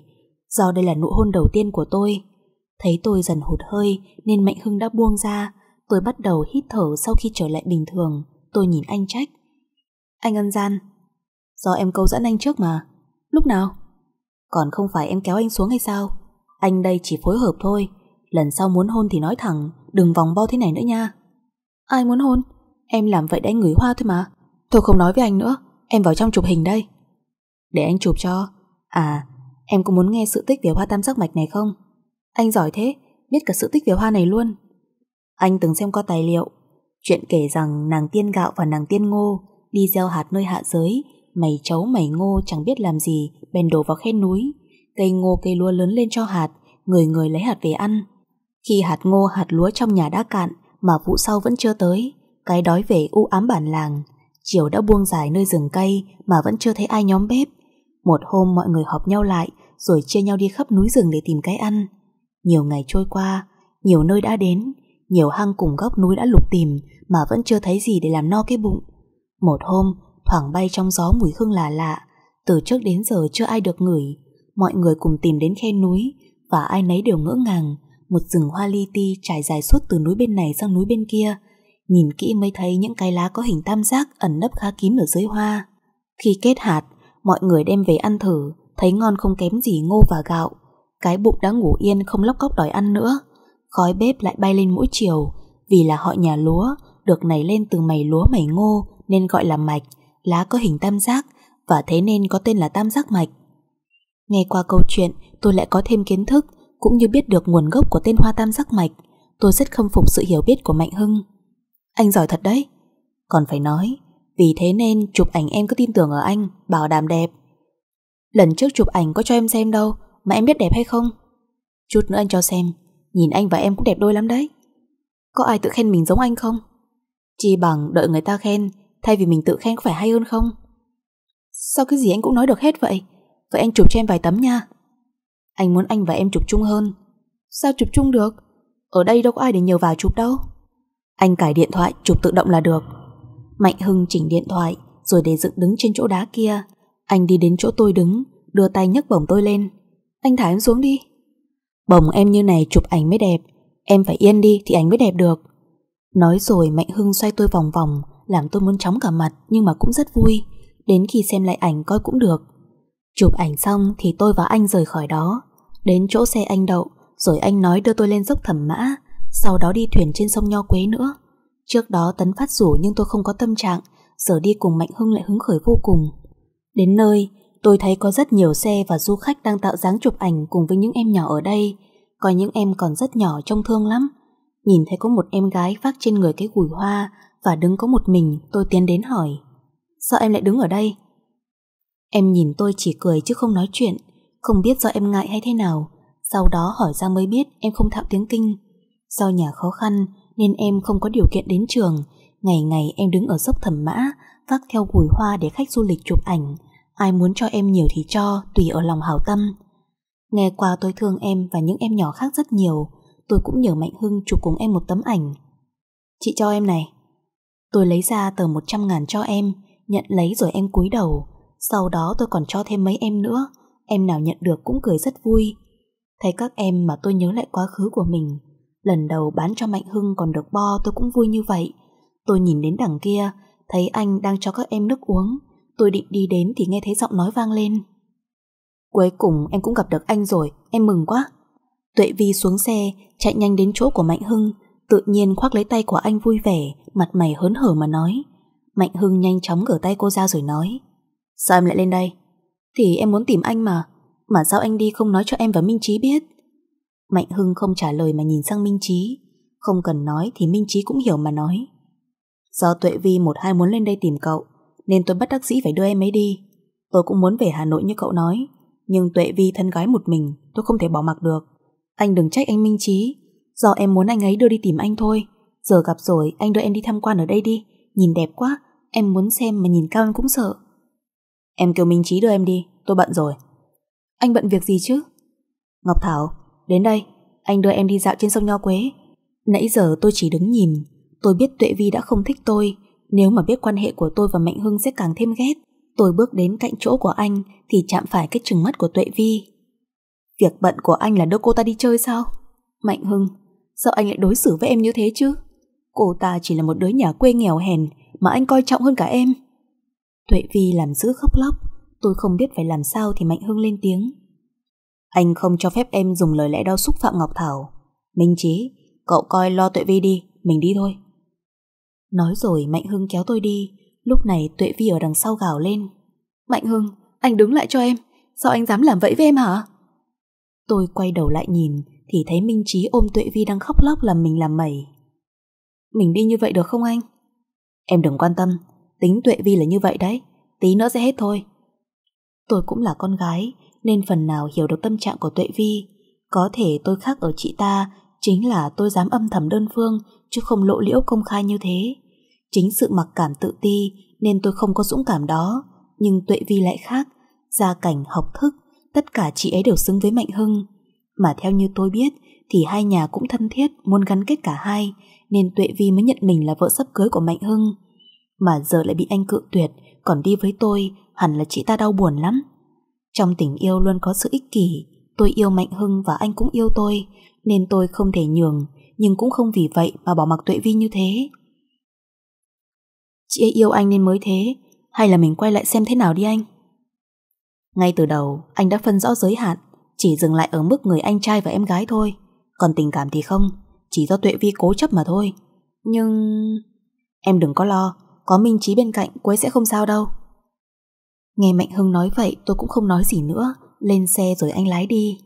do đây là nụ hôn đầu tiên của tôi. Thấy tôi dần hụt hơi nên Mạnh Hưng đã buông ra, tôi bắt đầu hít thở sau khi trở lại bình thường, tôi nhìn anh trách. Anh ân gian, do em câu dẫn anh trước mà, lúc nào? Còn không phải em kéo anh xuống hay sao? Anh đây chỉ phối hợp thôi, lần sau muốn hôn thì nói thẳng, đừng vòng vo thế này nữa nha. Ai muốn hôn? Em làm vậy để anh ngửi hoa thôi mà. Tôi không nói với anh nữa, em vào trong chụp hình đây. Để anh chụp cho. À, Em có muốn nghe sự tích về hoa tam giác mạch này không? Anh giỏi thế, biết cả sự tích về hoa này luôn. Anh từng xem qua tài liệu, chuyện kể rằng nàng tiên gạo và nàng tiên ngô đi gieo hạt nơi hạ giới, mày chấu mày ngô chẳng biết làm gì, bèn đổ vào khe núi. Cây ngô cây lúa lớn lên cho hạt, người người lấy hạt về ăn. Khi hạt ngô hạt lúa trong nhà đã cạn mà vụ sau vẫn chưa tới, cái đói về u ám bản làng, chiều đã buông dài nơi rừng cây mà vẫn chưa thấy ai nhóm bếp. Một hôm mọi người họp nhau lại rồi chia nhau đi khắp núi rừng để tìm cái ăn. Nhiều ngày trôi qua, nhiều nơi đã đến, nhiều hang cùng góc núi đã lục tìm mà vẫn chưa thấy gì để làm no cái bụng. Một hôm, thoảng bay trong gió mùi hương lạ lạ, từ trước đến giờ chưa ai được ngửi. Mọi người cùng tìm đến khe núi và ai nấy đều ngỡ ngàng, một rừng hoa li ti trải dài suốt từ núi bên này sang núi bên kia. Nhìn kỹ mới thấy những cái lá có hình tam giác ẩn nấp khá kín ở dưới hoa. Khi kết hạt, Mọi người đem về ăn thử, thấy ngon không kém gì ngô và gạo. Cái bụng đã ngủ yên không lóc cóc đòi ăn nữa. Khói bếp lại bay lên mỗi chiều, vì là họ nhà lúa, được nảy lên từ mày lúa mày ngô nên gọi là mạch, lá có hình tam giác và thế nên có tên là tam giác mạch. Nghe qua câu chuyện, tôi lại có thêm kiến thức, cũng như biết được nguồn gốc của tên hoa tam giác mạch. Tôi rất khâm phục sự hiểu biết của Mạnh Hưng. Anh giỏi thật đấy. Còn phải nói, vì thế nên chụp ảnh em cứ tin tưởng ở anh Bảo đảm đẹp Lần trước chụp ảnh có cho em xem đâu Mà em biết đẹp hay không Chút nữa anh cho xem Nhìn anh và em cũng đẹp đôi lắm đấy Có ai tự khen mình giống anh không Chỉ bằng đợi người ta khen Thay vì mình tự khen có phải hay hơn không Sao cái gì anh cũng nói được hết vậy Vậy anh chụp cho em vài tấm nha Anh muốn anh và em chụp chung hơn Sao chụp chung được Ở đây đâu có ai để nhờ vào chụp đâu Anh cải điện thoại chụp tự động là được Mạnh Hưng chỉnh điện thoại rồi để dựng đứng trên chỗ đá kia. Anh đi đến chỗ tôi đứng, đưa tay nhấc bổng tôi lên. Anh thả em xuống đi. Bổng em như này chụp ảnh mới đẹp, em phải yên đi thì ảnh mới đẹp được. Nói rồi Mạnh Hưng xoay tôi vòng vòng, làm tôi muốn chóng cả mặt nhưng mà cũng rất vui. Đến khi xem lại ảnh coi cũng được. Chụp ảnh xong thì tôi và anh rời khỏi đó. Đến chỗ xe anh đậu, rồi anh nói đưa tôi lên dốc thẩm mã, sau đó đi thuyền trên sông Nho Quế nữa. Trước đó Tấn phát rủ nhưng tôi không có tâm trạng, giờ đi cùng Mạnh Hưng lại hứng khởi vô cùng. Đến nơi, tôi thấy có rất nhiều xe và du khách đang tạo dáng chụp ảnh cùng với những em nhỏ ở đây. Có những em còn rất nhỏ trông thương lắm. Nhìn thấy có một em gái vác trên người cái gùi hoa và đứng có một mình, tôi tiến đến hỏi. Sao em lại đứng ở đây? Em nhìn tôi chỉ cười chứ không nói chuyện, không biết do em ngại hay thế nào. Sau đó hỏi ra mới biết em không thạo tiếng kinh. Do nhà khó khăn nên em không có điều kiện đến trường. Ngày ngày em đứng ở dốc thẩm mã, vác theo gùi hoa để khách du lịch chụp ảnh. Ai muốn cho em nhiều thì cho, tùy ở lòng hảo tâm. Nghe qua tôi thương em và những em nhỏ khác rất nhiều, tôi cũng nhờ Mạnh Hưng chụp cùng em một tấm ảnh. Chị cho em này. Tôi lấy ra tờ 100 ngàn cho em, nhận lấy rồi em cúi đầu. Sau đó tôi còn cho thêm mấy em nữa, em nào nhận được cũng cười rất vui. Thấy các em mà tôi nhớ lại quá khứ của mình, Lần đầu bán cho Mạnh Hưng còn được bo tôi cũng vui như vậy. Tôi nhìn đến đằng kia, thấy anh đang cho các em nước uống. Tôi định đi đến thì nghe thấy giọng nói vang lên. Cuối cùng em cũng gặp được anh rồi, em mừng quá. Tuệ Vi xuống xe, chạy nhanh đến chỗ của Mạnh Hưng, tự nhiên khoác lấy tay của anh vui vẻ, mặt mày hớn hở mà nói. Mạnh Hưng nhanh chóng gỡ tay cô ra rồi nói. Sao em lại lên đây? Thì em muốn tìm anh mà, mà sao anh đi không nói cho em và Minh Trí biết? Mạnh Hưng không trả lời mà nhìn sang Minh Chí. Không cần nói thì Minh Chí cũng hiểu mà nói Do Tuệ Vi một hai muốn lên đây tìm cậu Nên tôi bắt đắc sĩ phải đưa em ấy đi Tôi cũng muốn về Hà Nội như cậu nói Nhưng Tuệ Vi thân gái một mình Tôi không thể bỏ mặc được Anh đừng trách anh Minh Chí. Do em muốn anh ấy đưa đi tìm anh thôi Giờ gặp rồi anh đưa em đi tham quan ở đây đi Nhìn đẹp quá Em muốn xem mà nhìn cao em cũng sợ Em kêu Minh Chí đưa em đi Tôi bận rồi Anh bận việc gì chứ Ngọc Thảo Đến đây, anh đưa em đi dạo trên sông Nho Quế. Nãy giờ tôi chỉ đứng nhìn, tôi biết Tuệ Vi đã không thích tôi, nếu mà biết quan hệ của tôi và Mạnh Hưng sẽ càng thêm ghét. Tôi bước đến cạnh chỗ của anh thì chạm phải cái trừng mắt của Tuệ Vi. Việc bận của anh là đưa cô ta đi chơi sao? Mạnh Hưng, sao anh lại đối xử với em như thế chứ? Cô ta chỉ là một đứa nhà quê nghèo hèn mà anh coi trọng hơn cả em. Tuệ Vi làm giữ khóc lóc, tôi không biết phải làm sao thì Mạnh Hưng lên tiếng. Anh không cho phép em dùng lời lẽ đó xúc phạm Ngọc Thảo. Minh Chí, cậu coi lo Tuệ Vi đi, mình đi thôi. Nói rồi Mạnh Hưng kéo tôi đi, lúc này Tuệ Vi ở đằng sau gào lên. Mạnh Hưng, anh đứng lại cho em, sao anh dám làm vậy với em hả? Tôi quay đầu lại nhìn thì thấy Minh Chí ôm Tuệ Vi đang khóc lóc làm mình làm mẩy. Mình đi như vậy được không anh? Em đừng quan tâm, tính Tuệ Vi là như vậy đấy, tí nữa sẽ hết thôi. Tôi cũng là con gái, nên phần nào hiểu được tâm trạng của Tuệ Vi. Có thể tôi khác ở chị ta chính là tôi dám âm thầm đơn phương chứ không lộ liễu công khai như thế. Chính sự mặc cảm tự ti nên tôi không có dũng cảm đó. Nhưng Tuệ Vi lại khác, gia cảnh, học thức, tất cả chị ấy đều xứng với Mạnh Hưng. Mà theo như tôi biết thì hai nhà cũng thân thiết muốn gắn kết cả hai nên Tuệ Vi mới nhận mình là vợ sắp cưới của Mạnh Hưng. Mà giờ lại bị anh cự tuyệt còn đi với tôi hẳn là chị ta đau buồn lắm. Trong tình yêu luôn có sự ích kỷ, tôi yêu Mạnh Hưng và anh cũng yêu tôi, nên tôi không thể nhường, nhưng cũng không vì vậy mà bỏ mặc Tuệ Vi như thế. Chị ấy yêu anh nên mới thế, hay là mình quay lại xem thế nào đi anh? Ngay từ đầu, anh đã phân rõ giới hạn, chỉ dừng lại ở mức người anh trai và em gái thôi. Còn tình cảm thì không, chỉ do Tuệ Vi cố chấp mà thôi. Nhưng... Em đừng có lo, có Minh Trí bên cạnh quế sẽ không sao đâu. Nghe Mạnh Hưng nói vậy tôi cũng không nói gì nữa, lên xe rồi anh lái đi.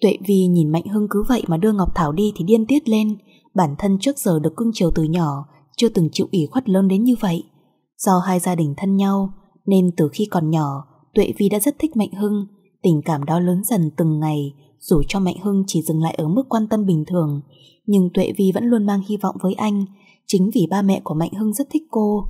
Tuệ Vi nhìn Mạnh Hưng cứ vậy mà đưa Ngọc Thảo đi thì điên tiết lên, bản thân trước giờ được cưng chiều từ nhỏ, chưa từng chịu ủy khuất lớn đến như vậy. Do hai gia đình thân nhau, nên từ khi còn nhỏ, Tuệ Vi đã rất thích Mạnh Hưng, tình cảm đó lớn dần từng ngày, dù cho Mạnh Hưng chỉ dừng lại ở mức quan tâm bình thường, nhưng Tuệ Vi vẫn luôn mang hy vọng với anh, chính vì ba mẹ của Mạnh Hưng rất thích cô.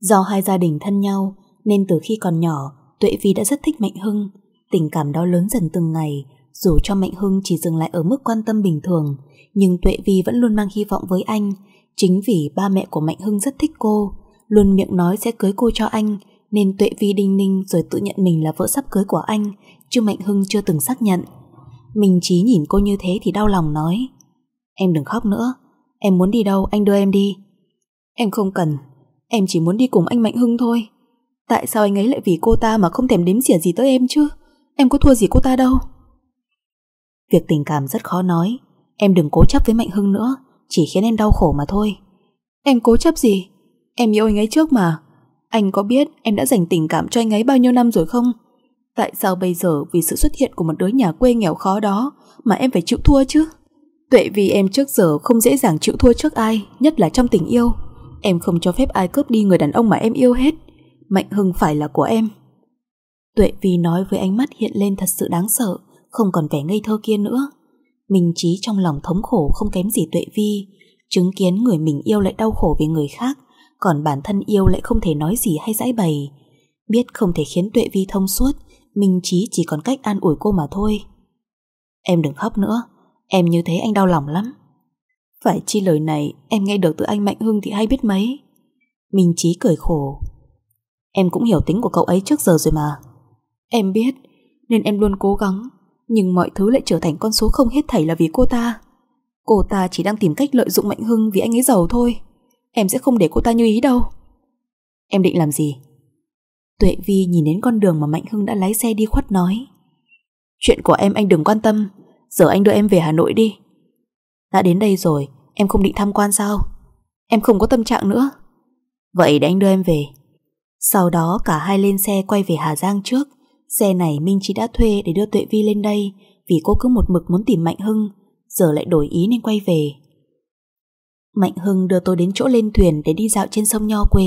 Do hai gia đình thân nhau, nên từ khi còn nhỏ, Tuệ Vi đã rất thích Mạnh Hưng. Tình cảm đó lớn dần từng ngày, dù cho Mạnh Hưng chỉ dừng lại ở mức quan tâm bình thường, nhưng Tuệ Vi vẫn luôn mang hy vọng với anh. Chính vì ba mẹ của Mạnh Hưng rất thích cô, luôn miệng nói sẽ cưới cô cho anh, nên Tuệ Vi đinh ninh rồi tự nhận mình là vợ sắp cưới của anh, chứ Mạnh Hưng chưa từng xác nhận. Mình Chí nhìn cô như thế thì đau lòng nói Em đừng khóc nữa Em muốn đi đâu anh đưa em đi Em không cần Em chỉ muốn đi cùng anh Mạnh Hưng thôi Tại sao anh ấy lại vì cô ta mà không thèm đếm xỉa gì tới em chứ? Em có thua gì cô ta đâu. Việc tình cảm rất khó nói. Em đừng cố chấp với Mạnh Hưng nữa, chỉ khiến em đau khổ mà thôi. Em cố chấp gì? Em yêu anh ấy trước mà. Anh có biết em đã dành tình cảm cho anh ấy bao nhiêu năm rồi không? Tại sao bây giờ vì sự xuất hiện của một đứa nhà quê nghèo khó đó mà em phải chịu thua chứ? Tuệ vì em trước giờ không dễ dàng chịu thua trước ai, nhất là trong tình yêu. Em không cho phép ai cướp đi người đàn ông mà em yêu hết. Mạnh Hưng phải là của em. Tuệ Vi nói với ánh mắt hiện lên thật sự đáng sợ, không còn vẻ ngây thơ kia nữa. Minh Trí trong lòng thống khổ không kém gì Tuệ Vi, chứng kiến người mình yêu lại đau khổ vì người khác, còn bản thân yêu lại không thể nói gì hay giải bày. Biết không thể khiến Tuệ Vi thông suốt, Minh Trí chỉ còn cách an ủi cô mà thôi. Em đừng khóc nữa, em như thế anh đau lòng lắm. Phải chi lời này em nghe được từ anh Mạnh Hưng thì hay biết mấy. Minh Trí cười khổ, Em cũng hiểu tính của cậu ấy trước giờ rồi mà Em biết Nên em luôn cố gắng Nhưng mọi thứ lại trở thành con số không hết thảy là vì cô ta Cô ta chỉ đang tìm cách lợi dụng Mạnh Hưng Vì anh ấy giàu thôi Em sẽ không để cô ta như ý đâu Em định làm gì Tuệ Vi nhìn đến con đường mà Mạnh Hưng đã lái xe đi khuất nói Chuyện của em anh đừng quan tâm Giờ anh đưa em về Hà Nội đi Đã đến đây rồi Em không định tham quan sao Em không có tâm trạng nữa Vậy để anh đưa em về sau đó cả hai lên xe quay về Hà Giang trước. Xe này Minh Trí đã thuê để đưa Tuệ Vi lên đây vì cô cứ một mực muốn tìm Mạnh Hưng, giờ lại đổi ý nên quay về. Mạnh Hưng đưa tôi đến chỗ lên thuyền để đi dạo trên sông Nho Quế.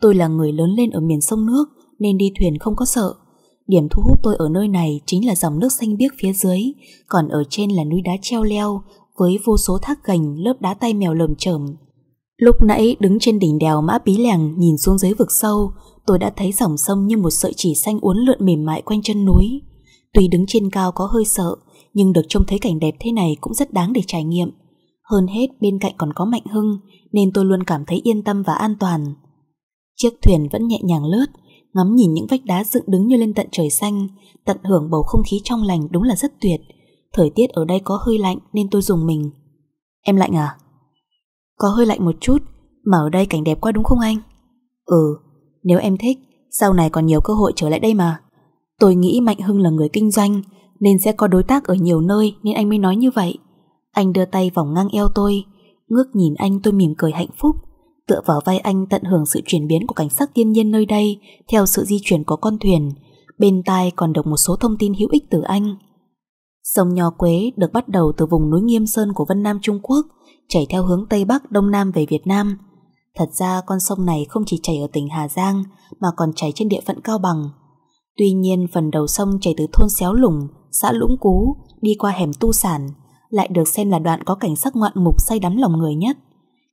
Tôi là người lớn lên ở miền sông nước nên đi thuyền không có sợ. Điểm thu hút tôi ở nơi này chính là dòng nước xanh biếc phía dưới, còn ở trên là núi đá treo leo với vô số thác gành lớp đá tay mèo lởm chởm. Lúc nãy đứng trên đỉnh đèo Mã Bí Lèng nhìn xuống dưới vực sâu, tôi đã thấy dòng sông như một sợi chỉ xanh uốn lượn mềm mại quanh chân núi. Tuy đứng trên cao có hơi sợ, nhưng được trông thấy cảnh đẹp thế này cũng rất đáng để trải nghiệm. Hơn hết bên cạnh còn có Mạnh Hưng, nên tôi luôn cảm thấy yên tâm và an toàn. Chiếc thuyền vẫn nhẹ nhàng lướt, ngắm nhìn những vách đá dựng đứng như lên tận trời xanh, tận hưởng bầu không khí trong lành đúng là rất tuyệt. Thời tiết ở đây có hơi lạnh nên tôi dùng mình. Em lạnh à? Có hơi lạnh một chút Mà ở đây cảnh đẹp quá đúng không anh Ừ nếu em thích Sau này còn nhiều cơ hội trở lại đây mà Tôi nghĩ Mạnh Hưng là người kinh doanh Nên sẽ có đối tác ở nhiều nơi Nên anh mới nói như vậy Anh đưa tay vòng ngang eo tôi Ngước nhìn anh tôi mỉm cười hạnh phúc Tựa vào vai anh tận hưởng sự chuyển biến Của cảnh sắc thiên nhiên nơi đây Theo sự di chuyển của con thuyền Bên tai còn được một số thông tin hữu ích từ anh Sông Nho Quế được bắt đầu từ vùng núi Nghiêm Sơn của Vân Nam Trung Quốc chảy theo hướng Tây Bắc Đông Nam về Việt Nam. Thật ra con sông này không chỉ chảy ở tỉnh Hà Giang mà còn chảy trên địa phận Cao Bằng. Tuy nhiên phần đầu sông chảy từ thôn Xéo Lủng, xã Lũng Cú, đi qua hẻm Tu Sản, lại được xem là đoạn có cảnh sắc ngoạn mục say đắm lòng người nhất.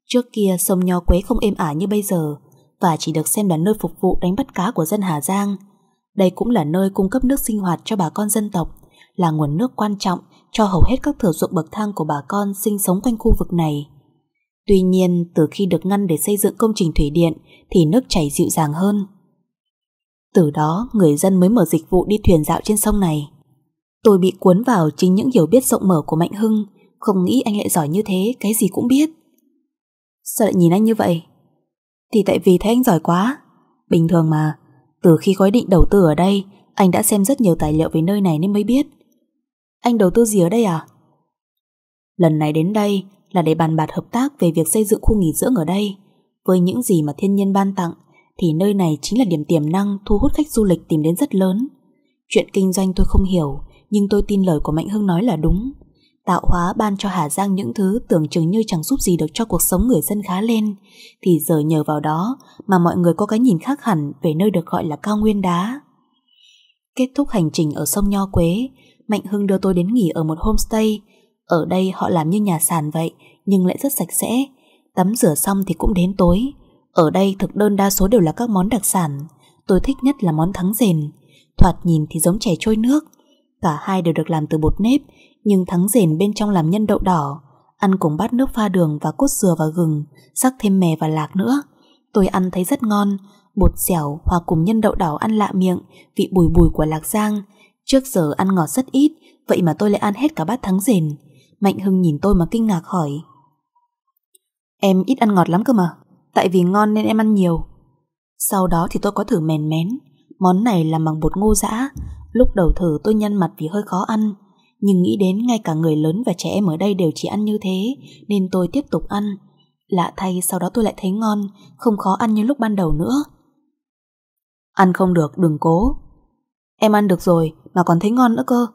Trước kia sông Nho Quế không êm ả như bây giờ và chỉ được xem là nơi phục vụ đánh bắt cá của dân Hà Giang. Đây cũng là nơi cung cấp nước sinh hoạt cho bà con dân tộc, là nguồn nước quan trọng cho hầu hết các thửa ruộng bậc thang của bà con sinh sống quanh khu vực này. Tuy nhiên, từ khi được ngăn để xây dựng công trình thủy điện thì nước chảy dịu dàng hơn. Từ đó, người dân mới mở dịch vụ đi thuyền dạo trên sông này. Tôi bị cuốn vào chính những hiểu biết rộng mở của Mạnh Hưng, không nghĩ anh lại giỏi như thế, cái gì cũng biết. Sao lại nhìn anh như vậy? Thì tại vì thấy anh giỏi quá. Bình thường mà, từ khi có ý định đầu tư ở đây, anh đã xem rất nhiều tài liệu về nơi này nên mới biết. Anh đầu tư gì ở đây à? Lần này đến đây là để bàn bạc hợp tác về việc xây dựng khu nghỉ dưỡng ở đây. Với những gì mà thiên nhiên ban tặng, thì nơi này chính là điểm tiềm năng thu hút khách du lịch tìm đến rất lớn. Chuyện kinh doanh tôi không hiểu, nhưng tôi tin lời của Mạnh Hưng nói là đúng. Tạo hóa ban cho Hà Giang những thứ tưởng chừng như chẳng giúp gì được cho cuộc sống người dân khá lên, thì giờ nhờ vào đó mà mọi người có cái nhìn khác hẳn về nơi được gọi là cao nguyên đá. Kết thúc hành trình ở sông Nho Quế, Mạnh Hưng đưa tôi đến nghỉ ở một homestay. Ở đây họ làm như nhà sàn vậy, nhưng lại rất sạch sẽ. Tắm rửa xong thì cũng đến tối. Ở đây thực đơn đa số đều là các món đặc sản. Tôi thích nhất là món thắng rền. Thoạt nhìn thì giống chè trôi nước. Cả hai đều được làm từ bột nếp, nhưng thắng rền bên trong làm nhân đậu đỏ. Ăn cùng bát nước pha đường và cốt dừa và gừng, sắc thêm mè và lạc nữa. Tôi ăn thấy rất ngon, bột dẻo hòa cùng nhân đậu đỏ ăn lạ miệng, vị bùi bùi của lạc giang, Trước giờ ăn ngọt rất ít, vậy mà tôi lại ăn hết cả bát thắng rền. Mạnh Hưng nhìn tôi mà kinh ngạc hỏi. Em ít ăn ngọt lắm cơ mà, tại vì ngon nên em ăn nhiều. Sau đó thì tôi có thử mèn mén, món này làm bằng bột ngô giã. Lúc đầu thử tôi nhăn mặt vì hơi khó ăn, nhưng nghĩ đến ngay cả người lớn và trẻ em ở đây đều chỉ ăn như thế, nên tôi tiếp tục ăn. Lạ thay sau đó tôi lại thấy ngon, không khó ăn như lúc ban đầu nữa. Ăn không được đừng cố, Em ăn được rồi mà còn thấy ngon nữa cơ.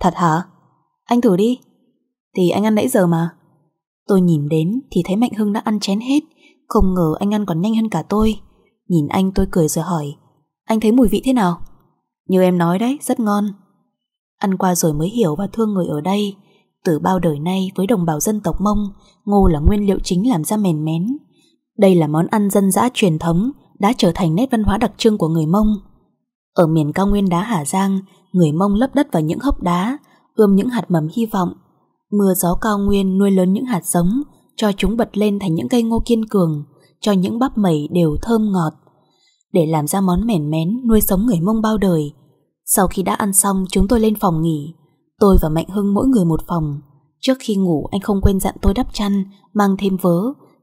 Thật hả? Anh thử đi. Thì anh ăn nãy giờ mà. Tôi nhìn đến thì thấy Mạnh Hưng đã ăn chén hết, không ngờ anh ăn còn nhanh hơn cả tôi. Nhìn anh tôi cười rồi hỏi, anh thấy mùi vị thế nào? Như em nói đấy, rất ngon. Ăn qua rồi mới hiểu và thương người ở đây. Từ bao đời nay với đồng bào dân tộc Mông, ngô là nguyên liệu chính làm ra mèn mén. Đây là món ăn dân dã truyền thống đã trở thành nét văn hóa đặc trưng của người Mông. Ở miền cao nguyên đá Hà Giang, người mông lấp đất vào những hốc đá, ươm những hạt mầm hy vọng. Mưa gió cao nguyên nuôi lớn những hạt giống, cho chúng bật lên thành những cây ngô kiên cường, cho những bắp mẩy đều thơm ngọt. Để làm ra món mẻn mén nuôi sống người mông bao đời. Sau khi đã ăn xong chúng tôi lên phòng nghỉ. Tôi và Mạnh Hưng mỗi người một phòng. Trước khi ngủ anh không quên dặn tôi đắp chăn, mang thêm vớ,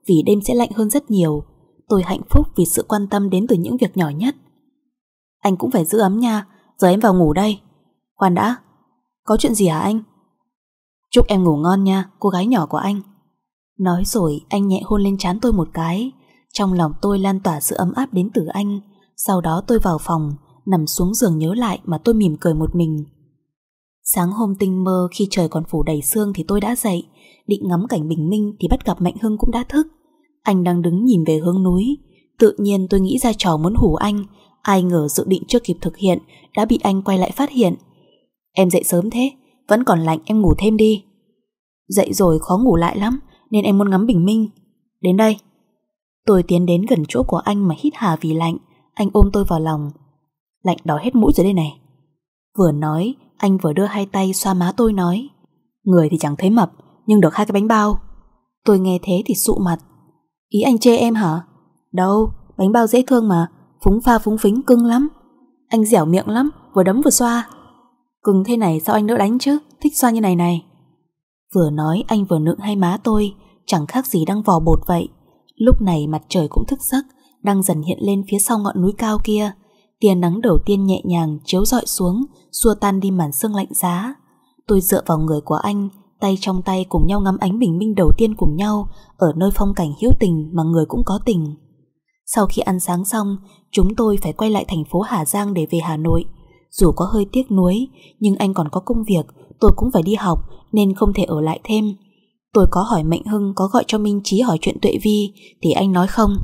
vì đêm sẽ lạnh hơn rất nhiều. Tôi hạnh phúc vì sự quan tâm đến từ những việc nhỏ nhất. Anh cũng phải giữ ấm nha Giờ em vào ngủ đây Khoan đã Có chuyện gì hả anh Chúc em ngủ ngon nha Cô gái nhỏ của anh Nói rồi anh nhẹ hôn lên trán tôi một cái Trong lòng tôi lan tỏa sự ấm áp đến từ anh Sau đó tôi vào phòng Nằm xuống giường nhớ lại mà tôi mỉm cười một mình Sáng hôm tinh mơ khi trời còn phủ đầy sương thì tôi đã dậy Định ngắm cảnh bình minh thì bắt gặp Mạnh Hưng cũng đã thức Anh đang đứng nhìn về hướng núi Tự nhiên tôi nghĩ ra trò muốn hủ anh Ai ngờ dự định chưa kịp thực hiện Đã bị anh quay lại phát hiện Em dậy sớm thế Vẫn còn lạnh em ngủ thêm đi Dậy rồi khó ngủ lại lắm Nên em muốn ngắm bình minh Đến đây Tôi tiến đến gần chỗ của anh mà hít hà vì lạnh Anh ôm tôi vào lòng Lạnh đỏ hết mũi rồi đây này Vừa nói Anh vừa đưa hai tay xoa má tôi nói Người thì chẳng thấy mập Nhưng được hai cái bánh bao Tôi nghe thế thì sụ mặt Ý anh chê em hả Đâu bánh bao dễ thương mà phúng pha phúng phính cưng lắm. Anh dẻo miệng lắm, vừa đấm vừa xoa. Cưng thế này sao anh đỡ đánh chứ, thích xoa như này này. Vừa nói anh vừa nựng hai má tôi, chẳng khác gì đang vò bột vậy. Lúc này mặt trời cũng thức giấc, đang dần hiện lên phía sau ngọn núi cao kia. Tia nắng đầu tiên nhẹ nhàng chiếu rọi xuống, xua tan đi màn sương lạnh giá. Tôi dựa vào người của anh, tay trong tay cùng nhau ngắm ánh bình minh đầu tiên cùng nhau ở nơi phong cảnh hiếu tình mà người cũng có tình. Sau khi ăn sáng xong, chúng tôi phải quay lại thành phố Hà Giang để về Hà Nội. Dù có hơi tiếc nuối, nhưng anh còn có công việc, tôi cũng phải đi học nên không thể ở lại thêm. Tôi có hỏi Mạnh Hưng có gọi cho Minh Chí hỏi chuyện Tuệ Vi thì anh nói không.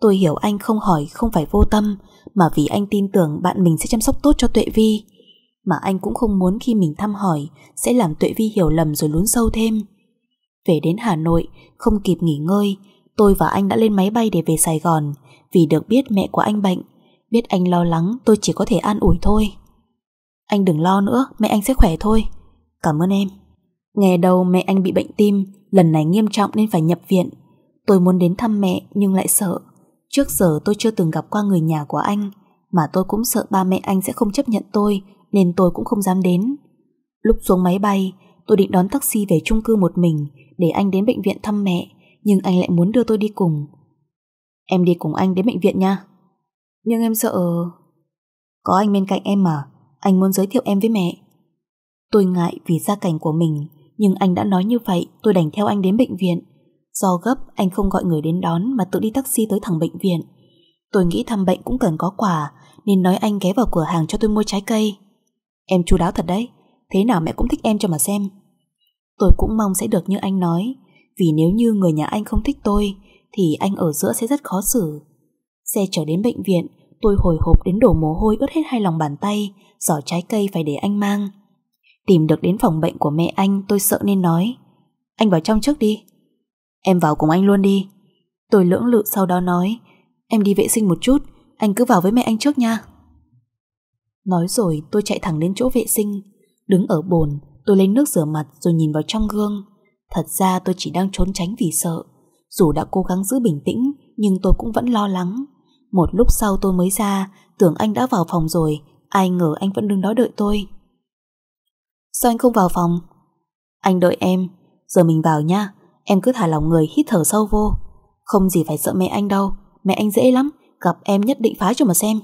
Tôi hiểu anh không hỏi không phải vô tâm mà vì anh tin tưởng bạn mình sẽ chăm sóc tốt cho Tuệ Vi. Mà anh cũng không muốn khi mình thăm hỏi sẽ làm Tuệ Vi hiểu lầm rồi lún sâu thêm. Về đến Hà Nội, không kịp nghỉ ngơi, tôi và anh đã lên máy bay để về Sài Gòn vì được biết mẹ của anh bệnh. Biết anh lo lắng tôi chỉ có thể an ủi thôi. Anh đừng lo nữa, mẹ anh sẽ khỏe thôi. Cảm ơn em. Nghe đầu mẹ anh bị bệnh tim, lần này nghiêm trọng nên phải nhập viện. Tôi muốn đến thăm mẹ nhưng lại sợ. Trước giờ tôi chưa từng gặp qua người nhà của anh, mà tôi cũng sợ ba mẹ anh sẽ không chấp nhận tôi nên tôi cũng không dám đến. Lúc xuống máy bay, tôi định đón taxi về chung cư một mình để anh đến bệnh viện thăm mẹ, nhưng anh lại muốn đưa tôi đi cùng. Em đi cùng anh đến bệnh viện nha Nhưng em sợ Có anh bên cạnh em mà Anh muốn giới thiệu em với mẹ Tôi ngại vì gia cảnh của mình Nhưng anh đã nói như vậy tôi đành theo anh đến bệnh viện Do gấp anh không gọi người đến đón Mà tự đi taxi tới thẳng bệnh viện Tôi nghĩ thăm bệnh cũng cần có quà Nên nói anh ghé vào cửa hàng cho tôi mua trái cây Em chú đáo thật đấy Thế nào mẹ cũng thích em cho mà xem Tôi cũng mong sẽ được như anh nói Vì nếu như người nhà anh không thích tôi thì anh ở giữa sẽ rất khó xử. Xe trở đến bệnh viện, tôi hồi hộp đến đổ mồ hôi ướt hết hai lòng bàn tay, giỏ trái cây phải để anh mang. Tìm được đến phòng bệnh của mẹ anh, tôi sợ nên nói. Anh vào trong trước đi. Em vào cùng anh luôn đi. Tôi lưỡng lự sau đó nói, em đi vệ sinh một chút, anh cứ vào với mẹ anh trước nha. Nói rồi tôi chạy thẳng đến chỗ vệ sinh, đứng ở bồn, tôi lấy nước rửa mặt rồi nhìn vào trong gương. Thật ra tôi chỉ đang trốn tránh vì sợ. Dù đã cố gắng giữ bình tĩnh Nhưng tôi cũng vẫn lo lắng Một lúc sau tôi mới ra Tưởng anh đã vào phòng rồi Ai ngờ anh vẫn đứng đó đợi tôi Sao anh không vào phòng Anh đợi em Giờ mình vào nha Em cứ thả lòng người hít thở sâu vô Không gì phải sợ mẹ anh đâu Mẹ anh dễ lắm Gặp em nhất định phá cho mà xem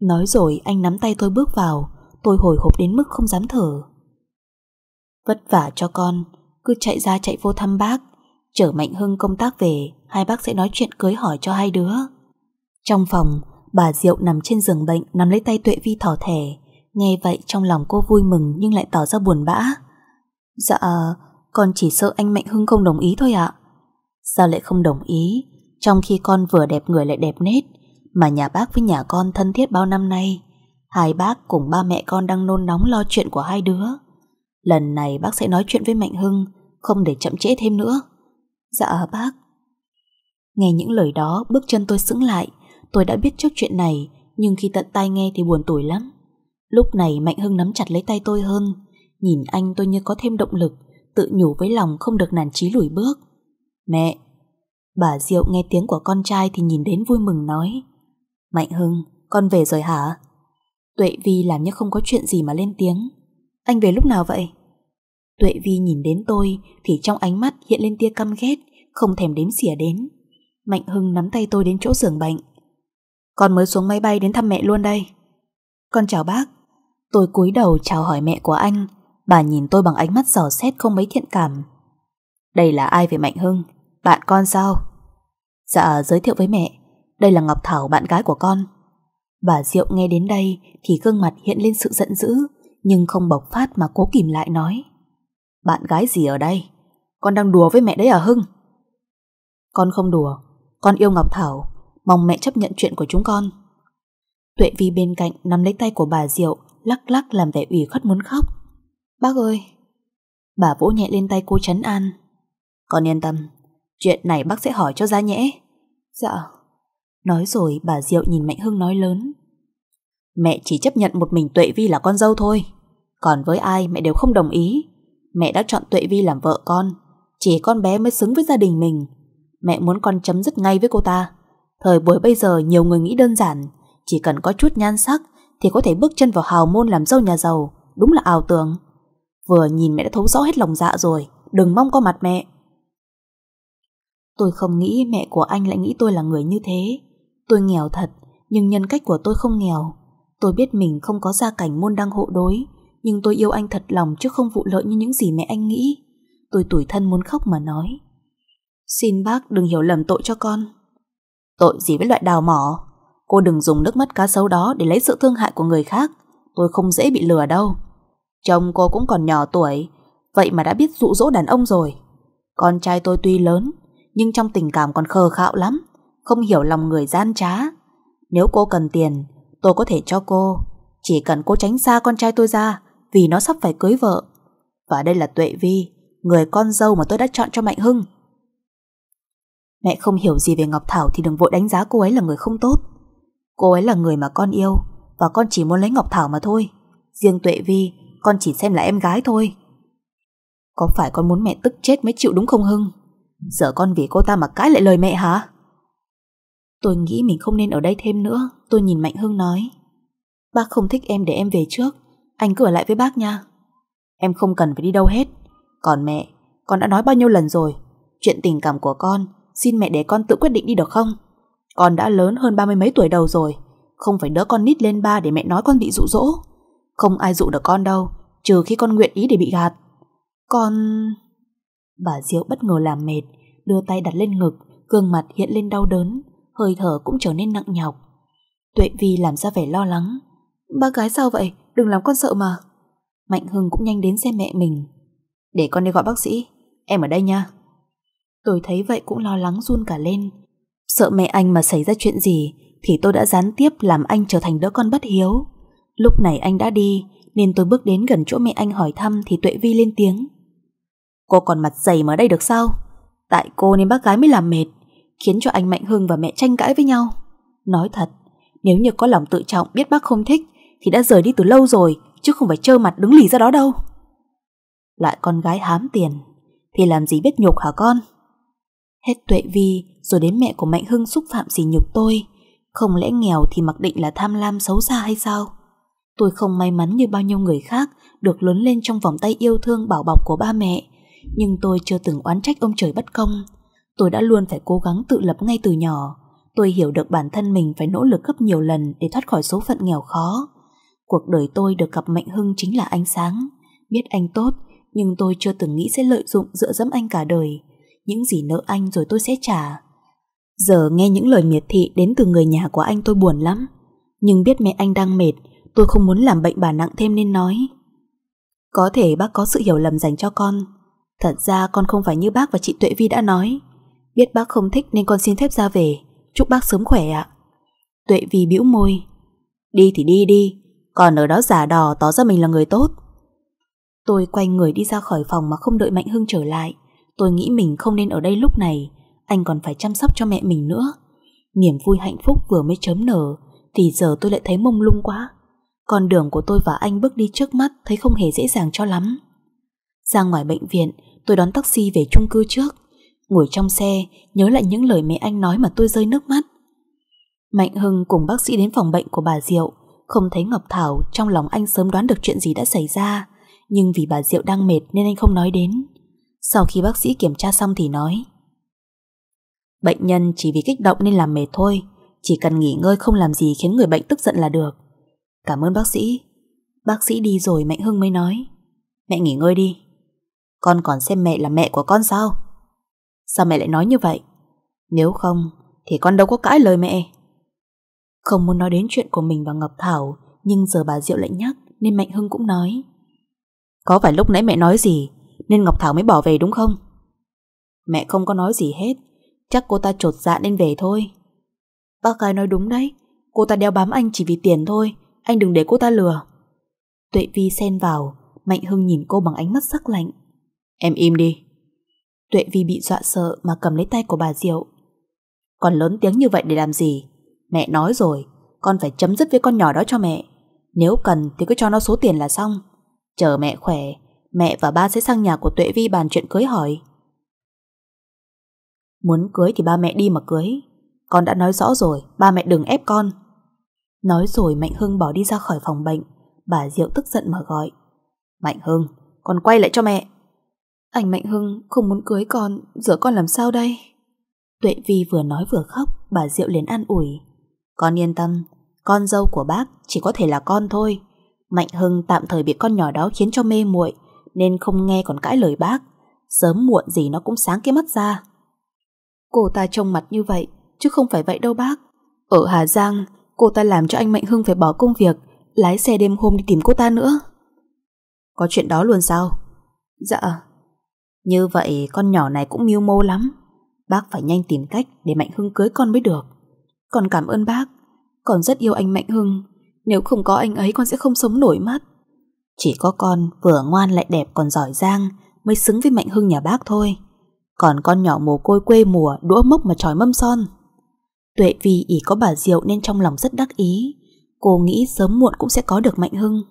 Nói rồi anh nắm tay tôi bước vào Tôi hồi hộp đến mức không dám thở Vất vả cho con Cứ chạy ra chạy vô thăm bác Chở Mạnh Hưng công tác về, hai bác sẽ nói chuyện cưới hỏi cho hai đứa. Trong phòng, bà Diệu nằm trên giường bệnh nắm lấy tay Tuệ Vi thỏ thẻ. Nghe vậy trong lòng cô vui mừng nhưng lại tỏ ra buồn bã. Dạ, con chỉ sợ anh Mạnh Hưng không đồng ý thôi ạ. Sao lại không đồng ý, trong khi con vừa đẹp người lại đẹp nết, mà nhà bác với nhà con thân thiết bao năm nay. Hai bác cùng ba mẹ con đang nôn nóng lo chuyện của hai đứa. Lần này bác sẽ nói chuyện với Mạnh Hưng, không để chậm trễ thêm nữa. Dạ bác Nghe những lời đó bước chân tôi sững lại Tôi đã biết trước chuyện này Nhưng khi tận tai nghe thì buồn tủi lắm Lúc này Mạnh Hưng nắm chặt lấy tay tôi hơn Nhìn anh tôi như có thêm động lực Tự nhủ với lòng không được nản chí lùi bước Mẹ Bà Diệu nghe tiếng của con trai Thì nhìn đến vui mừng nói Mạnh Hưng con về rồi hả Tuệ Vi làm như không có chuyện gì mà lên tiếng Anh về lúc nào vậy Tuệ Vi nhìn đến tôi thì trong ánh mắt hiện lên tia căm ghét, không thèm đếm xỉa đến. Mạnh Hưng nắm tay tôi đến chỗ giường bệnh. Con mới xuống máy bay đến thăm mẹ luôn đây. Con chào bác. Tôi cúi đầu chào hỏi mẹ của anh. Bà nhìn tôi bằng ánh mắt giỏ xét không mấy thiện cảm. Đây là ai về Mạnh Hưng? Bạn con sao? Dạ giới thiệu với mẹ. Đây là Ngọc Thảo bạn gái của con. Bà Diệu nghe đến đây thì gương mặt hiện lên sự giận dữ nhưng không bộc phát mà cố kìm lại nói. Bạn gái gì ở đây? Con đang đùa với mẹ đấy à Hưng? Con không đùa, con yêu Ngọc Thảo, mong mẹ chấp nhận chuyện của chúng con. Tuệ Vi bên cạnh nắm lấy tay của bà Diệu, lắc lắc làm vẻ ủy khuất muốn khóc. Bác ơi! Bà vỗ nhẹ lên tay cô chấn an. Con yên tâm, chuyện này bác sẽ hỏi cho ra nhẽ. Dạ. Nói rồi bà Diệu nhìn Mạnh Hưng nói lớn. Mẹ chỉ chấp nhận một mình Tuệ Vi là con dâu thôi. Còn với ai mẹ đều không đồng ý mẹ đã chọn Tuệ Vi làm vợ con. Chỉ con bé mới xứng với gia đình mình. Mẹ muốn con chấm dứt ngay với cô ta. Thời buổi bây giờ nhiều người nghĩ đơn giản, chỉ cần có chút nhan sắc thì có thể bước chân vào hào môn làm dâu nhà giàu, đúng là ảo tưởng. Vừa nhìn mẹ đã thấu rõ hết lòng dạ rồi, đừng mong có mặt mẹ. Tôi không nghĩ mẹ của anh lại nghĩ tôi là người như thế. Tôi nghèo thật, nhưng nhân cách của tôi không nghèo. Tôi biết mình không có gia cảnh môn đăng hộ đối, nhưng tôi yêu anh thật lòng chứ không vụ lợi như những gì mẹ anh nghĩ. Tôi tủi thân muốn khóc mà nói. Xin bác đừng hiểu lầm tội cho con. Tội gì với loại đào mỏ? Cô đừng dùng nước mắt cá sấu đó để lấy sự thương hại của người khác. Tôi không dễ bị lừa đâu. Chồng cô cũng còn nhỏ tuổi, vậy mà đã biết dụ dỗ đàn ông rồi. Con trai tôi tuy lớn, nhưng trong tình cảm còn khờ khạo lắm, không hiểu lòng người gian trá. Nếu cô cần tiền, tôi có thể cho cô. Chỉ cần cô tránh xa con trai tôi ra vì nó sắp phải cưới vợ. Và đây là Tuệ Vi, người con dâu mà tôi đã chọn cho Mạnh Hưng. Mẹ không hiểu gì về Ngọc Thảo thì đừng vội đánh giá cô ấy là người không tốt. Cô ấy là người mà con yêu và con chỉ muốn lấy Ngọc Thảo mà thôi. Riêng Tuệ Vi, con chỉ xem là em gái thôi. Có phải con muốn mẹ tức chết mới chịu đúng không Hưng? Giờ con vì cô ta mà cãi lại lời mẹ hả? Tôi nghĩ mình không nên ở đây thêm nữa Tôi nhìn Mạnh Hưng nói Bác không thích em để em về trước anh cửa lại với bác nha Em không cần phải đi đâu hết Còn mẹ, con đã nói bao nhiêu lần rồi Chuyện tình cảm của con Xin mẹ để con tự quyết định đi được không Con đã lớn hơn ba mươi mấy tuổi đầu rồi Không phải đỡ con nít lên ba để mẹ nói con bị dụ dỗ Không ai dụ được con đâu Trừ khi con nguyện ý để bị gạt Con... Bà Diệu bất ngờ làm mệt Đưa tay đặt lên ngực Gương mặt hiện lên đau đớn Hơi thở cũng trở nên nặng nhọc Tuệ Vi làm ra vẻ lo lắng ba gái sao vậy? đừng làm con sợ mà. Mạnh Hưng cũng nhanh đến xem mẹ mình. Để con đi gọi bác sĩ, em ở đây nha. Tôi thấy vậy cũng lo lắng run cả lên. Sợ mẹ anh mà xảy ra chuyện gì thì tôi đã gián tiếp làm anh trở thành đứa con bất hiếu. Lúc này anh đã đi nên tôi bước đến gần chỗ mẹ anh hỏi thăm thì Tuệ Vi lên tiếng. Cô còn mặt dày mà ở đây được sao? Tại cô nên bác gái mới làm mệt, khiến cho anh Mạnh Hưng và mẹ tranh cãi với nhau. Nói thật, nếu như có lòng tự trọng biết bác không thích thì đã rời đi từ lâu rồi, chứ không phải trơ mặt đứng lì ra đó đâu. Lại con gái hám tiền, thì làm gì biết nhục hả con? Hết tuệ vi, rồi đến mẹ của Mạnh Hưng xúc phạm gì nhục tôi. Không lẽ nghèo thì mặc định là tham lam xấu xa hay sao? Tôi không may mắn như bao nhiêu người khác được lớn lên trong vòng tay yêu thương bảo bọc của ba mẹ. Nhưng tôi chưa từng oán trách ông trời bất công. Tôi đã luôn phải cố gắng tự lập ngay từ nhỏ. Tôi hiểu được bản thân mình phải nỗ lực gấp nhiều lần để thoát khỏi số phận nghèo khó. Cuộc đời tôi được gặp Mạnh Hưng chính là ánh sáng. Biết anh tốt, nhưng tôi chưa từng nghĩ sẽ lợi dụng dựa dẫm anh cả đời. Những gì nợ anh rồi tôi sẽ trả. Giờ nghe những lời miệt thị đến từ người nhà của anh tôi buồn lắm. Nhưng biết mẹ anh đang mệt, tôi không muốn làm bệnh bà nặng thêm nên nói. Có thể bác có sự hiểu lầm dành cho con. Thật ra con không phải như bác và chị Tuệ Vi đã nói. Biết bác không thích nên con xin phép ra về. Chúc bác sớm khỏe ạ. Tuệ Vi bĩu môi. Đi thì đi đi, còn ở đó giả đò tỏ ra mình là người tốt. Tôi quay người đi ra khỏi phòng mà không đợi Mạnh Hưng trở lại. Tôi nghĩ mình không nên ở đây lúc này, anh còn phải chăm sóc cho mẹ mình nữa. Niềm vui hạnh phúc vừa mới chớm nở, thì giờ tôi lại thấy mông lung quá. Con đường của tôi và anh bước đi trước mắt thấy không hề dễ dàng cho lắm. Ra ngoài bệnh viện, tôi đón taxi về chung cư trước. Ngồi trong xe, nhớ lại những lời mẹ anh nói mà tôi rơi nước mắt. Mạnh Hưng cùng bác sĩ đến phòng bệnh của bà Diệu. Không thấy Ngọc Thảo, trong lòng anh sớm đoán được chuyện gì đã xảy ra, nhưng vì bà Diệu đang mệt nên anh không nói đến. Sau khi bác sĩ kiểm tra xong thì nói Bệnh nhân chỉ vì kích động nên làm mệt thôi Chỉ cần nghỉ ngơi không làm gì khiến người bệnh tức giận là được Cảm ơn bác sĩ Bác sĩ đi rồi Mạnh Hưng mới nói Mẹ nghỉ ngơi đi Con còn xem mẹ là mẹ của con sao Sao mẹ lại nói như vậy Nếu không thì con đâu có cãi lời mẹ không muốn nói đến chuyện của mình và Ngọc Thảo Nhưng giờ bà Diệu lại nhắc Nên Mạnh Hưng cũng nói Có phải lúc nãy mẹ nói gì Nên Ngọc Thảo mới bỏ về đúng không Mẹ không có nói gì hết Chắc cô ta trột dạ nên về thôi Bác gái nói đúng đấy Cô ta đeo bám anh chỉ vì tiền thôi Anh đừng để cô ta lừa Tuệ Vi xen vào Mạnh Hưng nhìn cô bằng ánh mắt sắc lạnh Em im đi Tuệ Vi bị dọa sợ mà cầm lấy tay của bà Diệu Còn lớn tiếng như vậy để làm gì Mẹ nói rồi, con phải chấm dứt với con nhỏ đó cho mẹ. Nếu cần thì cứ cho nó số tiền là xong. Chờ mẹ khỏe, mẹ và ba sẽ sang nhà của Tuệ Vi bàn chuyện cưới hỏi. Muốn cưới thì ba mẹ đi mà cưới. Con đã nói rõ rồi, ba mẹ đừng ép con. Nói rồi Mạnh Hưng bỏ đi ra khỏi phòng bệnh. Bà Diệu tức giận mà gọi. Mạnh Hưng, con quay lại cho mẹ. Anh Mạnh Hưng không muốn cưới con, giờ con làm sao đây? Tuệ Vi vừa nói vừa khóc, bà Diệu liền an ủi. Con yên tâm, con dâu của bác chỉ có thể là con thôi. Mạnh Hưng tạm thời bị con nhỏ đó khiến cho mê muội nên không nghe còn cãi lời bác. Sớm muộn gì nó cũng sáng cái mắt ra. Cô ta trông mặt như vậy, chứ không phải vậy đâu bác. Ở Hà Giang, cô ta làm cho anh Mạnh Hưng phải bỏ công việc, lái xe đêm hôm đi tìm cô ta nữa. Có chuyện đó luôn sao? Dạ. Như vậy con nhỏ này cũng mưu mô lắm. Bác phải nhanh tìm cách để Mạnh Hưng cưới con mới được. Con cảm ơn bác Con rất yêu anh Mạnh Hưng Nếu không có anh ấy con sẽ không sống nổi mất Chỉ có con vừa ngoan lại đẹp còn giỏi giang Mới xứng với Mạnh Hưng nhà bác thôi Còn con nhỏ mồ côi quê mùa Đũa mốc mà tròi mâm son Tuệ vì ỉ có bà Diệu nên trong lòng rất đắc ý Cô nghĩ sớm muộn cũng sẽ có được Mạnh Hưng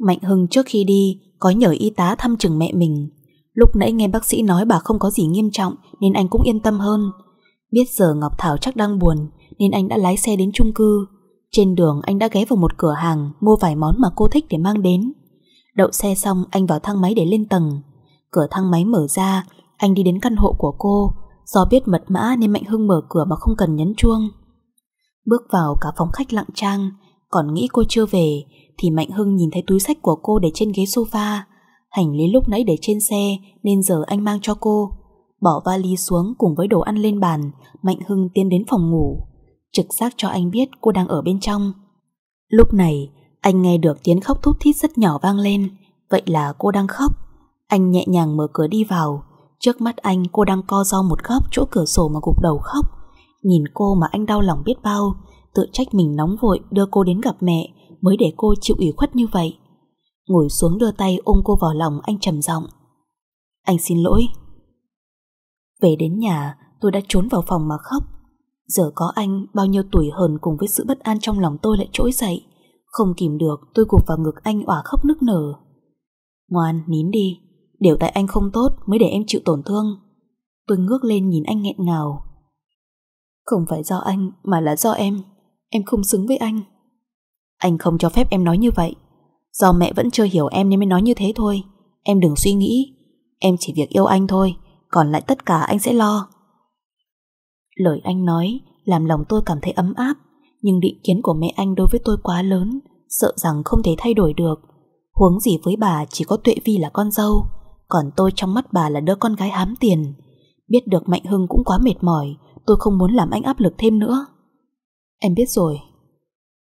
Mạnh Hưng trước khi đi Có nhờ y tá thăm chừng mẹ mình Lúc nãy nghe bác sĩ nói bà không có gì nghiêm trọng Nên anh cũng yên tâm hơn Biết giờ Ngọc Thảo chắc đang buồn nên anh đã lái xe đến chung cư. Trên đường anh đã ghé vào một cửa hàng mua vài món mà cô thích để mang đến. Đậu xe xong anh vào thang máy để lên tầng. Cửa thang máy mở ra, anh đi đến căn hộ của cô. Do biết mật mã nên Mạnh Hưng mở cửa mà không cần nhấn chuông. Bước vào cả phòng khách lặng trang, còn nghĩ cô chưa về thì Mạnh Hưng nhìn thấy túi sách của cô để trên ghế sofa. Hành lý lúc nãy để trên xe nên giờ anh mang cho cô. Bỏ vali xuống cùng với đồ ăn lên bàn Mạnh Hưng tiến đến phòng ngủ Trực giác cho anh biết cô đang ở bên trong Lúc này Anh nghe được tiếng khóc thút thít rất nhỏ vang lên Vậy là cô đang khóc Anh nhẹ nhàng mở cửa đi vào Trước mắt anh cô đang co do một góc Chỗ cửa sổ mà gục đầu khóc Nhìn cô mà anh đau lòng biết bao Tự trách mình nóng vội đưa cô đến gặp mẹ Mới để cô chịu ủy khuất như vậy Ngồi xuống đưa tay ôm cô vào lòng Anh trầm giọng Anh xin lỗi về đến nhà, tôi đã trốn vào phòng mà khóc. Giờ có anh, bao nhiêu tuổi hờn cùng với sự bất an trong lòng tôi lại trỗi dậy. Không kìm được, tôi gục vào ngực anh òa khóc nức nở. Ngoan, nín đi. đều tại anh không tốt mới để em chịu tổn thương. Tôi ngước lên nhìn anh nghẹn ngào. Không phải do anh, mà là do em. Em không xứng với anh. Anh không cho phép em nói như vậy. Do mẹ vẫn chưa hiểu em nên mới nói như thế thôi. Em đừng suy nghĩ. Em chỉ việc yêu anh thôi còn lại tất cả anh sẽ lo. Lời anh nói làm lòng tôi cảm thấy ấm áp, nhưng định kiến của mẹ anh đối với tôi quá lớn, sợ rằng không thể thay đổi được. Huống gì với bà chỉ có Tuệ Vi là con dâu, còn tôi trong mắt bà là đứa con gái hám tiền. Biết được Mạnh Hưng cũng quá mệt mỏi, tôi không muốn làm anh áp lực thêm nữa. Em biết rồi.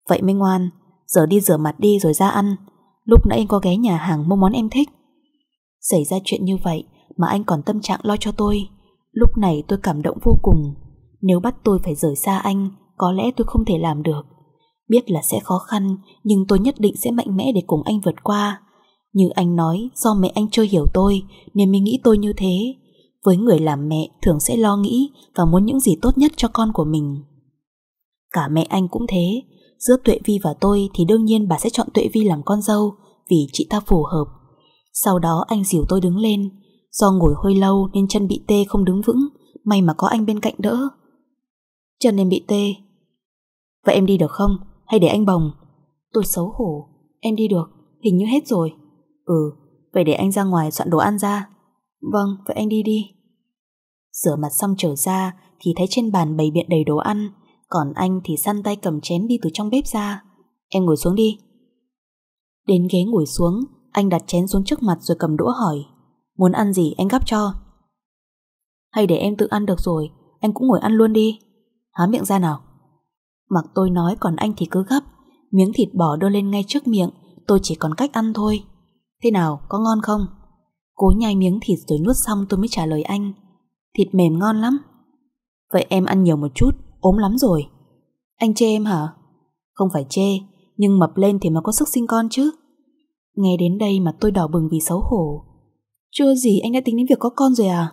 Vậy minh ngoan, giờ đi rửa mặt đi rồi ra ăn. Lúc nãy anh có ghé nhà hàng mua món em thích. Xảy ra chuyện như vậy, mà anh còn tâm trạng lo cho tôi. Lúc này tôi cảm động vô cùng. Nếu bắt tôi phải rời xa anh, có lẽ tôi không thể làm được. Biết là sẽ khó khăn, nhưng tôi nhất định sẽ mạnh mẽ để cùng anh vượt qua. Như anh nói, do mẹ anh chưa hiểu tôi, nên mới nghĩ tôi như thế. Với người làm mẹ, thường sẽ lo nghĩ và muốn những gì tốt nhất cho con của mình. Cả mẹ anh cũng thế. Giữa Tuệ Vi và tôi thì đương nhiên bà sẽ chọn Tuệ Vi làm con dâu, vì chị ta phù hợp. Sau đó anh dìu tôi đứng lên, Do ngồi hơi lâu nên chân bị tê không đứng vững, may mà có anh bên cạnh đỡ. Chân em bị tê. Vậy em đi được không? Hay để anh bồng? Tôi xấu hổ. Em đi được, hình như hết rồi. Ừ, vậy để anh ra ngoài soạn đồ ăn ra. Vâng, vậy anh đi đi. Rửa mặt xong trở ra thì thấy trên bàn bày biện đầy đồ ăn, còn anh thì săn tay cầm chén đi từ trong bếp ra. Em ngồi xuống đi. Đến ghế ngồi xuống, anh đặt chén xuống trước mặt rồi cầm đũa hỏi. Muốn ăn gì anh gấp cho Hay để em tự ăn được rồi Anh cũng ngồi ăn luôn đi Há miệng ra nào Mặc tôi nói còn anh thì cứ gấp Miếng thịt bò đưa lên ngay trước miệng Tôi chỉ còn cách ăn thôi Thế nào có ngon không Cố nhai miếng thịt rồi nuốt xong tôi mới trả lời anh Thịt mềm ngon lắm Vậy em ăn nhiều một chút ốm lắm rồi Anh chê em hả Không phải chê Nhưng mập lên thì mà có sức sinh con chứ Nghe đến đây mà tôi đỏ bừng vì xấu hổ chưa gì anh đã tính đến việc có con rồi à?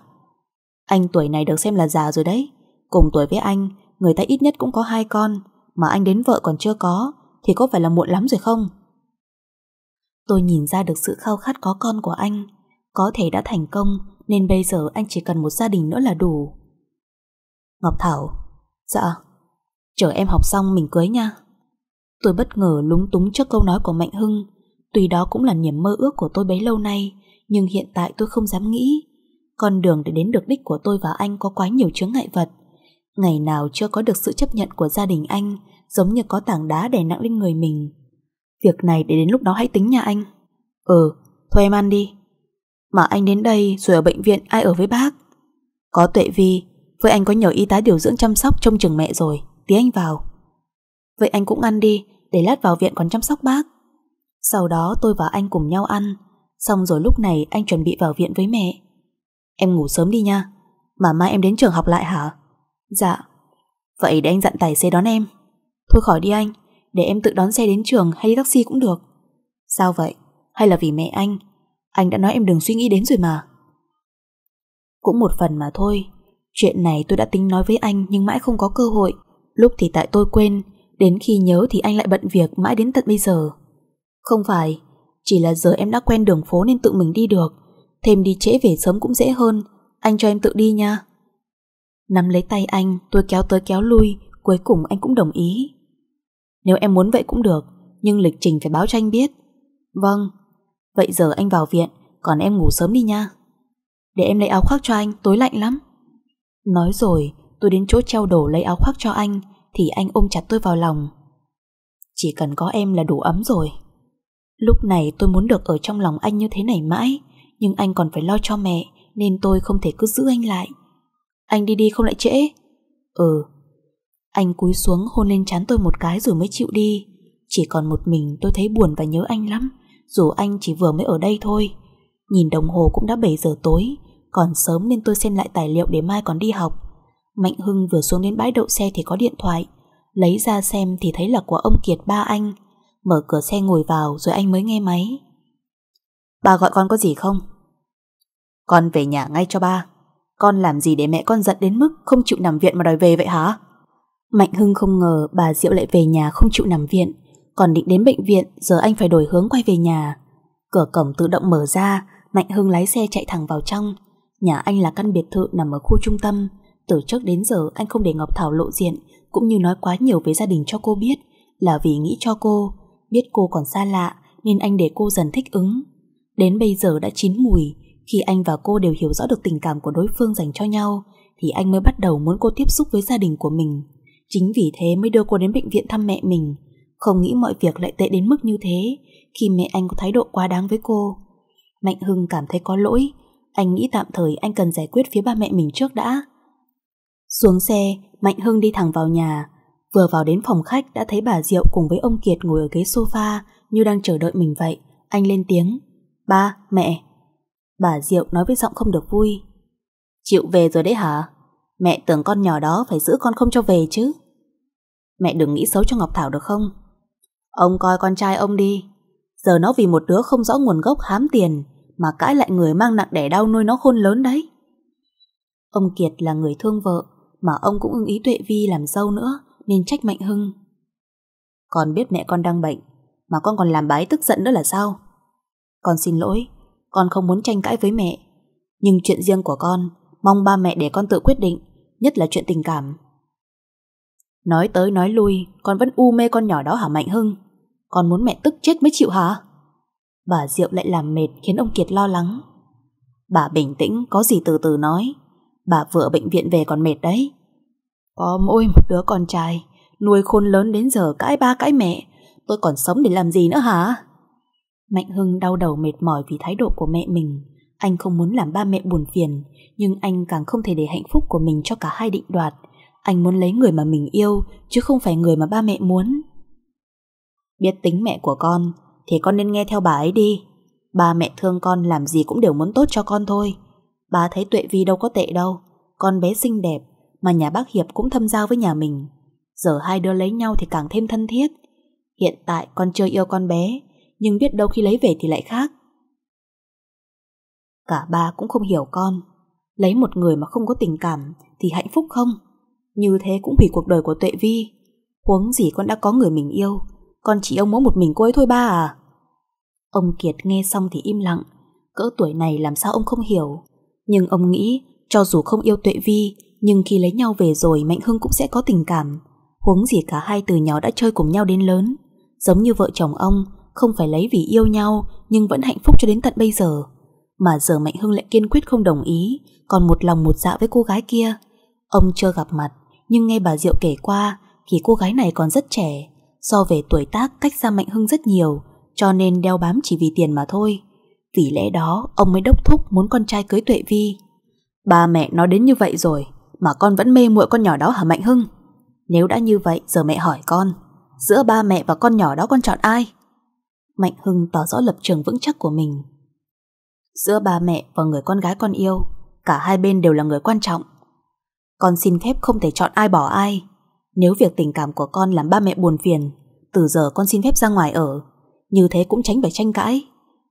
Anh tuổi này được xem là già rồi đấy. Cùng tuổi với anh, người ta ít nhất cũng có hai con, mà anh đến vợ còn chưa có, thì có phải là muộn lắm rồi không? Tôi nhìn ra được sự khao khát có con của anh. Có thể đã thành công, nên bây giờ anh chỉ cần một gia đình nữa là đủ. Ngọc Thảo, dạ, chờ em học xong mình cưới nha. Tôi bất ngờ lúng túng trước câu nói của Mạnh Hưng, tuy đó cũng là niềm mơ ước của tôi bấy lâu nay, nhưng hiện tại tôi không dám nghĩ. Con đường để đến được đích của tôi và anh có quá nhiều chướng ngại vật. Ngày nào chưa có được sự chấp nhận của gia đình anh, giống như có tảng đá đè nặng lên người mình. Việc này để đến lúc đó hãy tính nha anh. Ừ, thôi em ăn đi. Mà anh đến đây rồi ở bệnh viện ai ở với bác? Có Tuệ Vi, với anh có nhờ y tá điều dưỡng chăm sóc trong trường mẹ rồi, tí anh vào. Vậy anh cũng ăn đi, để lát vào viện còn chăm sóc bác. Sau đó tôi và anh cùng nhau ăn, Xong rồi lúc này anh chuẩn bị vào viện với mẹ Em ngủ sớm đi nha Mà mai em đến trường học lại hả Dạ Vậy để anh dặn tài xế đón em Thôi khỏi đi anh Để em tự đón xe đến trường hay đi taxi cũng được Sao vậy Hay là vì mẹ anh Anh đã nói em đừng suy nghĩ đến rồi mà Cũng một phần mà thôi Chuyện này tôi đã tính nói với anh Nhưng mãi không có cơ hội Lúc thì tại tôi quên Đến khi nhớ thì anh lại bận việc mãi đến tận bây giờ Không phải chỉ là giờ em đã quen đường phố nên tự mình đi được Thêm đi trễ về sớm cũng dễ hơn Anh cho em tự đi nha Nắm lấy tay anh Tôi kéo tới kéo lui Cuối cùng anh cũng đồng ý Nếu em muốn vậy cũng được Nhưng lịch trình phải báo cho anh biết Vâng Vậy giờ anh vào viện Còn em ngủ sớm đi nha Để em lấy áo khoác cho anh Tối lạnh lắm Nói rồi tôi đến chỗ treo đồ lấy áo khoác cho anh Thì anh ôm chặt tôi vào lòng Chỉ cần có em là đủ ấm rồi Lúc này tôi muốn được ở trong lòng anh như thế này mãi Nhưng anh còn phải lo cho mẹ Nên tôi không thể cứ giữ anh lại Anh đi đi không lại trễ Ừ Anh cúi xuống hôn lên chán tôi một cái rồi mới chịu đi Chỉ còn một mình tôi thấy buồn và nhớ anh lắm Dù anh chỉ vừa mới ở đây thôi Nhìn đồng hồ cũng đã 7 giờ tối Còn sớm nên tôi xem lại tài liệu để mai còn đi học Mạnh Hưng vừa xuống đến bãi đậu xe thì có điện thoại Lấy ra xem thì thấy là của ông Kiệt ba anh Mở cửa xe ngồi vào rồi anh mới nghe máy bà gọi con có gì không? Con về nhà ngay cho ba Con làm gì để mẹ con giận đến mức Không chịu nằm viện mà đòi về vậy hả? Mạnh Hưng không ngờ bà Diệu lại về nhà không chịu nằm viện Còn định đến bệnh viện Giờ anh phải đổi hướng quay về nhà Cửa cổng tự động mở ra Mạnh Hưng lái xe chạy thẳng vào trong Nhà anh là căn biệt thự nằm ở khu trung tâm Từ trước đến giờ anh không để Ngọc Thảo lộ diện Cũng như nói quá nhiều về gia đình cho cô biết Là vì nghĩ cho cô Biết cô còn xa lạ nên anh để cô dần thích ứng. Đến bây giờ đã chín mùi, khi anh và cô đều hiểu rõ được tình cảm của đối phương dành cho nhau, thì anh mới bắt đầu muốn cô tiếp xúc với gia đình của mình. Chính vì thế mới đưa cô đến bệnh viện thăm mẹ mình. Không nghĩ mọi việc lại tệ đến mức như thế khi mẹ anh có thái độ quá đáng với cô. Mạnh Hưng cảm thấy có lỗi. Anh nghĩ tạm thời anh cần giải quyết phía ba mẹ mình trước đã. Xuống xe, Mạnh Hưng đi thẳng vào nhà. Vừa vào đến phòng khách đã thấy bà Diệu cùng với ông Kiệt ngồi ở ghế sofa như đang chờ đợi mình vậy. Anh lên tiếng. Ba, mẹ. Bà Diệu nói với giọng không được vui. Chịu về rồi đấy hả? Mẹ tưởng con nhỏ đó phải giữ con không cho về chứ. Mẹ đừng nghĩ xấu cho Ngọc Thảo được không? Ông coi con trai ông đi. Giờ nó vì một đứa không rõ nguồn gốc hám tiền mà cãi lại người mang nặng đẻ đau nuôi nó khôn lớn đấy. Ông Kiệt là người thương vợ mà ông cũng ưng ý Tuệ Vi làm dâu nữa nên trách Mạnh Hưng. Con biết mẹ con đang bệnh, mà con còn làm bái tức giận nữa là sao? Con xin lỗi, con không muốn tranh cãi với mẹ. Nhưng chuyện riêng của con, mong ba mẹ để con tự quyết định, nhất là chuyện tình cảm. Nói tới nói lui, con vẫn u mê con nhỏ đó hả Mạnh Hưng? Con muốn mẹ tức chết mới chịu hả? Bà Diệu lại làm mệt khiến ông Kiệt lo lắng. Bà bình tĩnh, có gì từ từ nói. Bà vừa bệnh viện về còn mệt đấy. Có mỗi một đứa con trai, nuôi khôn lớn đến giờ cãi ba cãi mẹ, tôi còn sống để làm gì nữa hả? Mạnh Hưng đau đầu mệt mỏi vì thái độ của mẹ mình. Anh không muốn làm ba mẹ buồn phiền, nhưng anh càng không thể để hạnh phúc của mình cho cả hai định đoạt. Anh muốn lấy người mà mình yêu, chứ không phải người mà ba mẹ muốn. Biết tính mẹ của con, thì con nên nghe theo bà ấy đi. Ba mẹ thương con làm gì cũng đều muốn tốt cho con thôi. bà thấy Tuệ Vi đâu có tệ đâu. Con bé xinh đẹp, mà nhà bác Hiệp cũng thâm giao với nhà mình. Giờ hai đứa lấy nhau thì càng thêm thân thiết. Hiện tại con chưa yêu con bé, nhưng biết đâu khi lấy về thì lại khác. Cả ba cũng không hiểu con. Lấy một người mà không có tình cảm thì hạnh phúc không? Như thế cũng hủy cuộc đời của Tuệ Vi. Huống gì con đã có người mình yêu, con chỉ ông mỗi một mình cô ấy thôi ba à? Ông Kiệt nghe xong thì im lặng, cỡ tuổi này làm sao ông không hiểu. Nhưng ông nghĩ, cho dù không yêu Tuệ Vi, nhưng khi lấy nhau về rồi Mạnh Hưng cũng sẽ có tình cảm Huống gì cả hai từ nhỏ đã chơi cùng nhau đến lớn Giống như vợ chồng ông Không phải lấy vì yêu nhau Nhưng vẫn hạnh phúc cho đến tận bây giờ Mà giờ Mạnh Hưng lại kiên quyết không đồng ý Còn một lòng một dạ với cô gái kia Ông chưa gặp mặt Nhưng nghe bà Diệu kể qua Thì cô gái này còn rất trẻ So về tuổi tác cách xa Mạnh Hưng rất nhiều Cho nên đeo bám chỉ vì tiền mà thôi Vì lẽ đó ông mới đốc thúc Muốn con trai cưới Tuệ Vi Ba mẹ nó đến như vậy rồi mà con vẫn mê muội con nhỏ đó hả Mạnh Hưng? Nếu đã như vậy, giờ mẹ hỏi con, giữa ba mẹ và con nhỏ đó con chọn ai? Mạnh Hưng tỏ rõ lập trường vững chắc của mình. Giữa ba mẹ và người con gái con yêu, cả hai bên đều là người quan trọng. Con xin phép không thể chọn ai bỏ ai. Nếu việc tình cảm của con làm ba mẹ buồn phiền, từ giờ con xin phép ra ngoài ở. Như thế cũng tránh phải tranh cãi.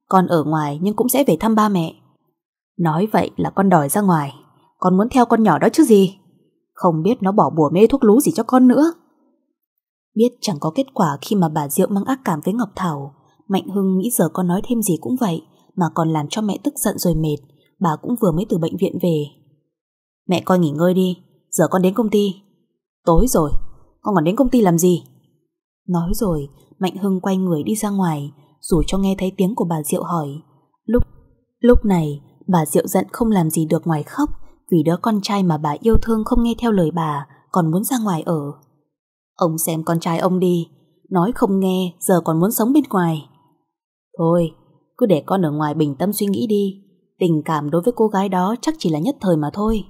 Con ở ngoài nhưng cũng sẽ về thăm ba mẹ. Nói vậy là con đòi ra ngoài. Con muốn theo con nhỏ đó chứ gì Không biết nó bỏ bùa mê thuốc lú gì cho con nữa Biết chẳng có kết quả khi mà bà Diệu mang ác cảm với Ngọc Thảo Mạnh Hưng nghĩ giờ con nói thêm gì cũng vậy Mà còn làm cho mẹ tức giận rồi mệt Bà cũng vừa mới từ bệnh viện về Mẹ coi nghỉ ngơi đi Giờ con đến công ty Tối rồi, con còn đến công ty làm gì Nói rồi, Mạnh Hưng quay người đi ra ngoài Dù cho nghe thấy tiếng của bà Diệu hỏi Lúc lúc này, bà Diệu giận không làm gì được ngoài khóc vì đứa con trai mà bà yêu thương không nghe theo lời bà, còn muốn ra ngoài ở. Ông xem con trai ông đi, nói không nghe, giờ còn muốn sống bên ngoài. Thôi, cứ để con ở ngoài bình tâm suy nghĩ đi, tình cảm đối với cô gái đó chắc chỉ là nhất thời mà thôi.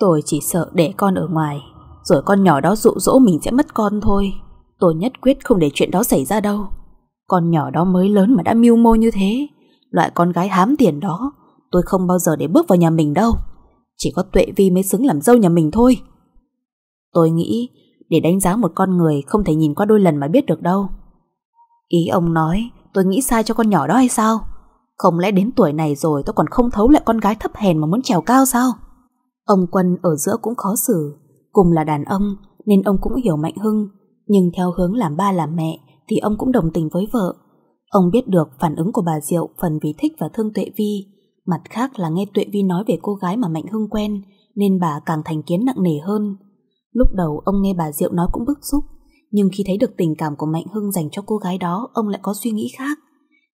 Tôi chỉ sợ để con ở ngoài, rồi con nhỏ đó dụ dỗ mình sẽ mất con thôi. Tôi nhất quyết không để chuyện đó xảy ra đâu. Con nhỏ đó mới lớn mà đã mưu mô như thế, loại con gái hám tiền đó, tôi không bao giờ để bước vào nhà mình đâu. Chỉ có Tuệ Vi mới xứng làm dâu nhà mình thôi Tôi nghĩ Để đánh giá một con người Không thể nhìn qua đôi lần mà biết được đâu Ý ông nói Tôi nghĩ sai cho con nhỏ đó hay sao Không lẽ đến tuổi này rồi tôi còn không thấu lại con gái thấp hèn mà muốn trèo cao sao Ông Quân ở giữa cũng khó xử Cùng là đàn ông Nên ông cũng hiểu Mạnh Hưng Nhưng theo hướng làm ba làm mẹ Thì ông cũng đồng tình với vợ Ông biết được phản ứng của bà Diệu Phần vì thích và thương Tuệ Vi Mặt khác là nghe Tuệ Vi nói về cô gái mà Mạnh Hưng quen, nên bà càng thành kiến nặng nề hơn. Lúc đầu ông nghe bà Diệu nói cũng bức xúc, nhưng khi thấy được tình cảm của Mạnh Hưng dành cho cô gái đó, ông lại có suy nghĩ khác.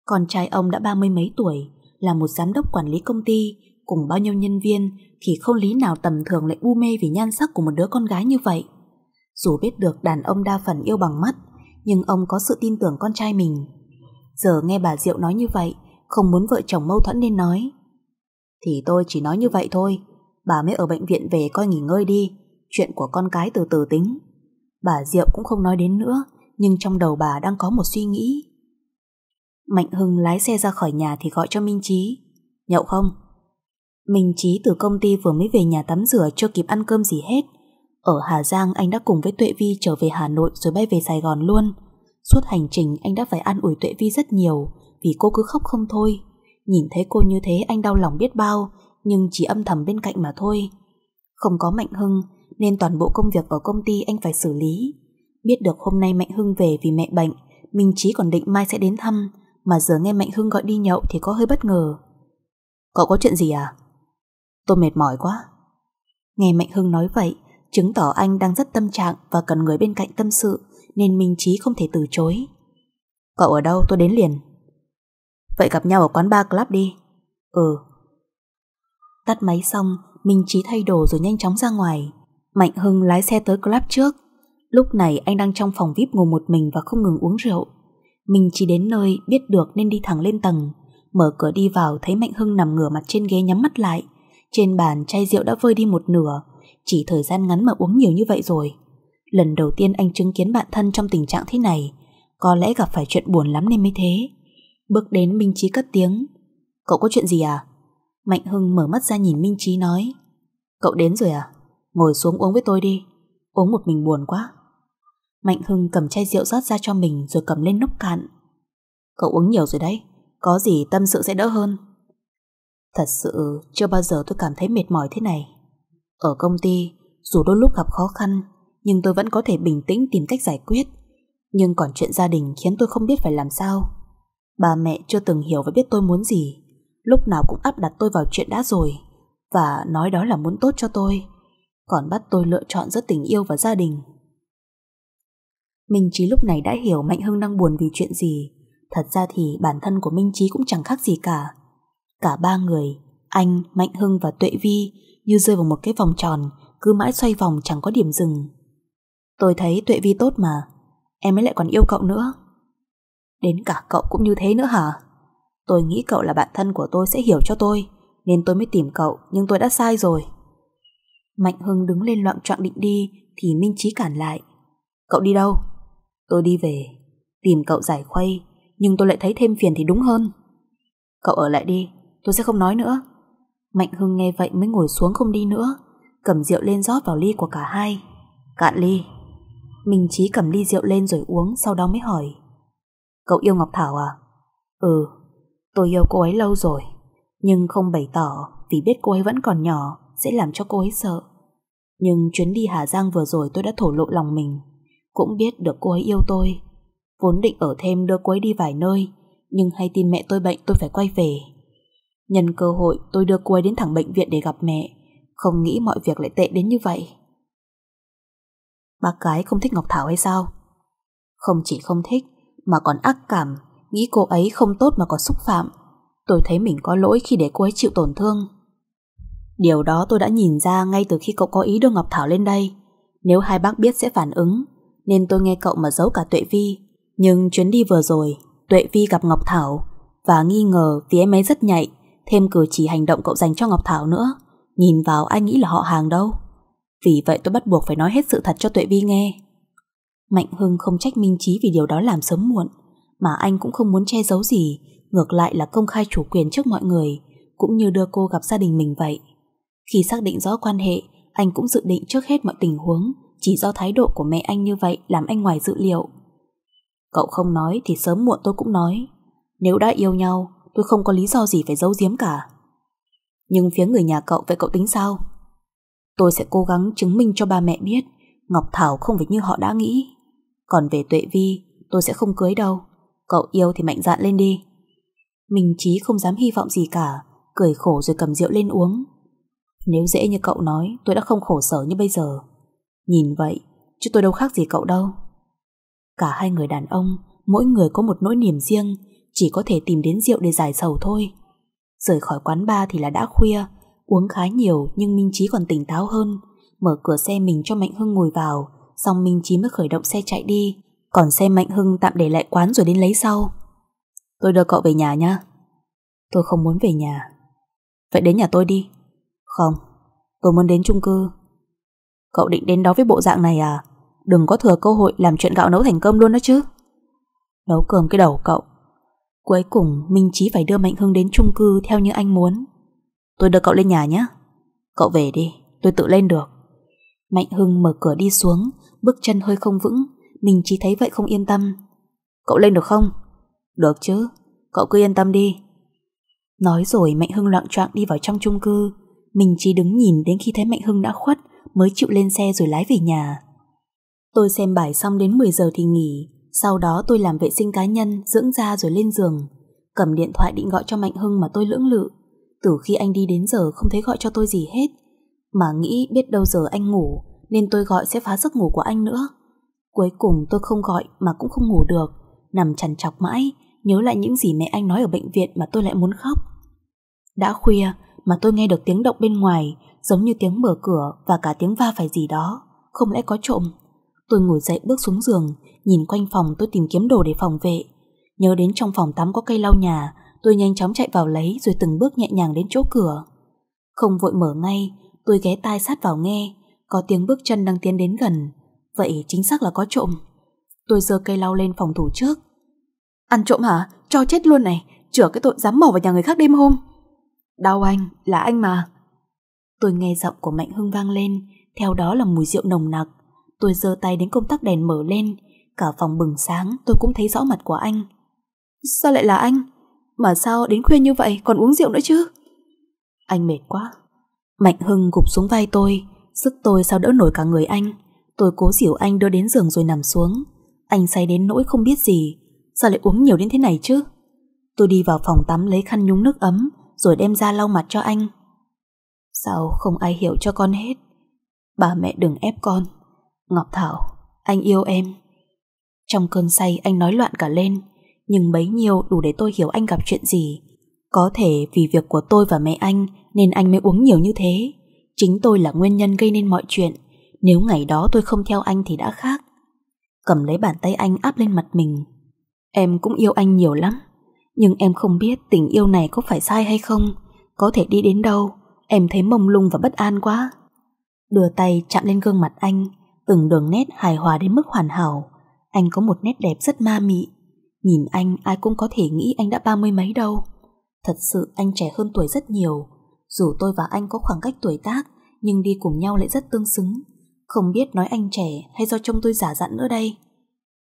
Con trai ông đã ba mươi mấy tuổi, là một giám đốc quản lý công ty, cùng bao nhiêu nhân viên, thì không lý nào tầm thường lại u mê vì nhan sắc của một đứa con gái như vậy. Dù biết được đàn ông đa phần yêu bằng mắt, nhưng ông có sự tin tưởng con trai mình. Giờ nghe bà Diệu nói như vậy, không muốn vợ chồng mâu thuẫn nên nói. Thì tôi chỉ nói như vậy thôi Bà mới ở bệnh viện về coi nghỉ ngơi đi Chuyện của con cái từ từ tính Bà Diệu cũng không nói đến nữa Nhưng trong đầu bà đang có một suy nghĩ Mạnh Hưng lái xe ra khỏi nhà Thì gọi cho Minh Chí. Nhậu không? Minh Chí từ công ty vừa mới về nhà tắm rửa Chưa kịp ăn cơm gì hết Ở Hà Giang anh đã cùng với Tuệ Vi trở về Hà Nội Rồi bay về Sài Gòn luôn Suốt hành trình anh đã phải ăn ủi Tuệ Vi rất nhiều Vì cô cứ khóc không thôi Nhìn thấy cô như thế anh đau lòng biết bao, nhưng chỉ âm thầm bên cạnh mà thôi. Không có Mạnh Hưng, nên toàn bộ công việc ở công ty anh phải xử lý. Biết được hôm nay Mạnh Hưng về vì mẹ bệnh, Minh Chí còn định mai sẽ đến thăm, mà giờ nghe Mạnh Hưng gọi đi nhậu thì có hơi bất ngờ. Cậu có chuyện gì à? Tôi mệt mỏi quá. Nghe Mạnh Hưng nói vậy, chứng tỏ anh đang rất tâm trạng và cần người bên cạnh tâm sự, nên Minh Chí không thể từ chối. Cậu ở đâu tôi đến liền. Vậy gặp nhau ở quán bar club đi Ừ Tắt máy xong Minh Trí thay đồ rồi nhanh chóng ra ngoài Mạnh Hưng lái xe tới club trước Lúc này anh đang trong phòng VIP ngồi một mình Và không ngừng uống rượu Minh Trí đến nơi biết được nên đi thẳng lên tầng Mở cửa đi vào thấy Mạnh Hưng nằm ngửa mặt trên ghế nhắm mắt lại Trên bàn chai rượu đã vơi đi một nửa Chỉ thời gian ngắn mà uống nhiều như vậy rồi Lần đầu tiên anh chứng kiến bạn thân trong tình trạng thế này Có lẽ gặp phải chuyện buồn lắm nên mới thế Bước đến Minh Trí cất tiếng Cậu có chuyện gì à? Mạnh Hưng mở mắt ra nhìn Minh Trí nói Cậu đến rồi à? Ngồi xuống uống với tôi đi Uống một mình buồn quá Mạnh Hưng cầm chai rượu rót ra cho mình Rồi cầm lên nốc cạn Cậu uống nhiều rồi đấy Có gì tâm sự sẽ đỡ hơn Thật sự chưa bao giờ tôi cảm thấy mệt mỏi thế này Ở công ty Dù đôi lúc gặp khó khăn Nhưng tôi vẫn có thể bình tĩnh tìm cách giải quyết Nhưng còn chuyện gia đình khiến tôi không biết phải làm sao Bà mẹ chưa từng hiểu và biết tôi muốn gì Lúc nào cũng áp đặt tôi vào chuyện đã rồi Và nói đó là muốn tốt cho tôi Còn bắt tôi lựa chọn giữa tình yêu và gia đình Minh Trí lúc này đã hiểu Mạnh Hưng đang buồn vì chuyện gì Thật ra thì bản thân của Minh Trí cũng chẳng khác gì cả Cả ba người Anh, Mạnh Hưng và Tuệ Vi Như rơi vào một cái vòng tròn Cứ mãi xoay vòng chẳng có điểm dừng Tôi thấy Tuệ Vi tốt mà Em ấy lại còn yêu cậu nữa Đến cả cậu cũng như thế nữa hả? Tôi nghĩ cậu là bạn thân của tôi sẽ hiểu cho tôi, nên tôi mới tìm cậu, nhưng tôi đã sai rồi. Mạnh Hưng đứng lên loạn trọng định đi, thì Minh Trí cản lại. Cậu đi đâu? Tôi đi về, tìm cậu giải khuây, nhưng tôi lại thấy thêm phiền thì đúng hơn. Cậu ở lại đi, tôi sẽ không nói nữa. Mạnh Hưng nghe vậy mới ngồi xuống không đi nữa, cầm rượu lên rót vào ly của cả hai. Cạn ly. Minh Trí cầm ly rượu lên rồi uống, sau đó mới hỏi. Cậu yêu Ngọc Thảo à? Ừ, tôi yêu cô ấy lâu rồi, nhưng không bày tỏ vì biết cô ấy vẫn còn nhỏ sẽ làm cho cô ấy sợ. Nhưng chuyến đi Hà Giang vừa rồi tôi đã thổ lộ lòng mình, cũng biết được cô ấy yêu tôi. Vốn định ở thêm đưa cô ấy đi vài nơi, nhưng hay tin mẹ tôi bệnh tôi phải quay về. Nhân cơ hội tôi đưa cô ấy đến thẳng bệnh viện để gặp mẹ, không nghĩ mọi việc lại tệ đến như vậy. Bác gái không thích Ngọc Thảo hay sao? Không chỉ không thích, mà còn ác cảm, nghĩ cô ấy không tốt mà còn xúc phạm. Tôi thấy mình có lỗi khi để cô ấy chịu tổn thương. Điều đó tôi đã nhìn ra ngay từ khi cậu có ý đưa Ngọc Thảo lên đây. Nếu hai bác biết sẽ phản ứng, nên tôi nghe cậu mà giấu cả Tuệ Vi. Nhưng chuyến đi vừa rồi, Tuệ Vi gặp Ngọc Thảo và nghi ngờ vì em ấy rất nhạy, thêm cử chỉ hành động cậu dành cho Ngọc Thảo nữa. Nhìn vào ai nghĩ là họ hàng đâu. Vì vậy tôi bắt buộc phải nói hết sự thật cho Tuệ Vi nghe. Mạnh Hưng không trách Minh Chí vì điều đó làm sớm muộn, mà anh cũng không muốn che giấu gì, ngược lại là công khai chủ quyền trước mọi người, cũng như đưa cô gặp gia đình mình vậy. Khi xác định rõ quan hệ, anh cũng dự định trước hết mọi tình huống, chỉ do thái độ của mẹ anh như vậy làm anh ngoài dự liệu. Cậu không nói thì sớm muộn tôi cũng nói. Nếu đã yêu nhau, tôi không có lý do gì phải giấu giếm cả. Nhưng phía người nhà cậu vậy cậu tính sao? Tôi sẽ cố gắng chứng minh cho ba mẹ biết Ngọc Thảo không phải như họ đã nghĩ. Còn về Tuệ Vi, tôi sẽ không cưới đâu. Cậu yêu thì mạnh dạn lên đi. Mình chí không dám hy vọng gì cả, cười khổ rồi cầm rượu lên uống. Nếu dễ như cậu nói, tôi đã không khổ sở như bây giờ. Nhìn vậy, chứ tôi đâu khác gì cậu đâu. Cả hai người đàn ông, mỗi người có một nỗi niềm riêng, chỉ có thể tìm đến rượu để giải sầu thôi. Rời khỏi quán bar thì là đã khuya, uống khá nhiều nhưng Minh Chí còn tỉnh táo hơn, mở cửa xe mình cho Mạnh Hưng ngồi vào, Xong Minh Chí mới khởi động xe chạy đi Còn xe Mạnh Hưng tạm để lại quán rồi đến lấy sau Tôi đưa cậu về nhà nhá Tôi không muốn về nhà Vậy đến nhà tôi đi Không, tôi muốn đến chung cư Cậu định đến đó với bộ dạng này à Đừng có thừa cơ hội làm chuyện gạo nấu thành cơm luôn đó chứ Nấu cơm cái đầu cậu Cuối cùng Minh Chí phải đưa Mạnh Hưng đến chung cư theo như anh muốn Tôi đưa cậu lên nhà nhé Cậu về đi, tôi tự lên được Mạnh Hưng mở cửa đi xuống bước chân hơi không vững, mình chỉ thấy vậy không yên tâm. Cậu lên được không? Được chứ, cậu cứ yên tâm đi. Nói rồi Mạnh Hưng loạn choạng đi vào trong chung cư, mình chỉ đứng nhìn đến khi thấy Mạnh Hưng đã khuất mới chịu lên xe rồi lái về nhà. Tôi xem bài xong đến 10 giờ thì nghỉ, sau đó tôi làm vệ sinh cá nhân, dưỡng da rồi lên giường. Cầm điện thoại định gọi cho Mạnh Hưng mà tôi lưỡng lự. Từ khi anh đi đến giờ không thấy gọi cho tôi gì hết. Mà nghĩ biết đâu giờ anh ngủ, nên tôi gọi sẽ phá giấc ngủ của anh nữa. Cuối cùng tôi không gọi mà cũng không ngủ được, nằm chằn chọc mãi, nhớ lại những gì mẹ anh nói ở bệnh viện mà tôi lại muốn khóc. Đã khuya mà tôi nghe được tiếng động bên ngoài, giống như tiếng mở cửa và cả tiếng va phải gì đó, không lẽ có trộm. Tôi ngồi dậy bước xuống giường, nhìn quanh phòng tôi tìm kiếm đồ để phòng vệ. Nhớ đến trong phòng tắm có cây lau nhà, tôi nhanh chóng chạy vào lấy rồi từng bước nhẹ nhàng đến chỗ cửa. Không vội mở ngay, tôi ghé tai sát vào nghe, có tiếng bước chân đang tiến đến gần, vậy chính xác là có trộm. Tôi giơ cây lau lên phòng thủ trước. Ăn trộm hả? Cho chết luôn này, chửa cái tội dám mò vào nhà người khác đêm hôm. Đau anh, là anh mà. Tôi nghe giọng của Mạnh Hưng vang lên, theo đó là mùi rượu nồng nặc. Tôi giơ tay đến công tắc đèn mở lên, cả phòng bừng sáng tôi cũng thấy rõ mặt của anh. Sao lại là anh? Mà sao đến khuya như vậy còn uống rượu nữa chứ? Anh mệt quá. Mạnh Hưng gục xuống vai tôi, Sức tôi sao đỡ nổi cả người anh Tôi cố xỉu anh đưa đến giường rồi nằm xuống Anh say đến nỗi không biết gì Sao lại uống nhiều đến thế này chứ Tôi đi vào phòng tắm lấy khăn nhúng nước ấm Rồi đem ra lau mặt cho anh Sao không ai hiểu cho con hết Bà mẹ đừng ép con Ngọc Thảo Anh yêu em Trong cơn say anh nói loạn cả lên Nhưng bấy nhiêu đủ để tôi hiểu anh gặp chuyện gì Có thể vì việc của tôi và mẹ anh Nên anh mới uống nhiều như thế Chính tôi là nguyên nhân gây nên mọi chuyện Nếu ngày đó tôi không theo anh thì đã khác Cầm lấy bàn tay anh áp lên mặt mình Em cũng yêu anh nhiều lắm Nhưng em không biết tình yêu này có phải sai hay không Có thể đi đến đâu Em thấy mông lung và bất an quá Đưa tay chạm lên gương mặt anh Từng đường nét hài hòa đến mức hoàn hảo Anh có một nét đẹp rất ma mị Nhìn anh ai cũng có thể nghĩ anh đã ba mươi mấy đâu Thật sự anh trẻ hơn tuổi rất nhiều dù tôi và anh có khoảng cách tuổi tác, nhưng đi cùng nhau lại rất tương xứng. Không biết nói anh trẻ hay do trông tôi giả dặn nữa đây.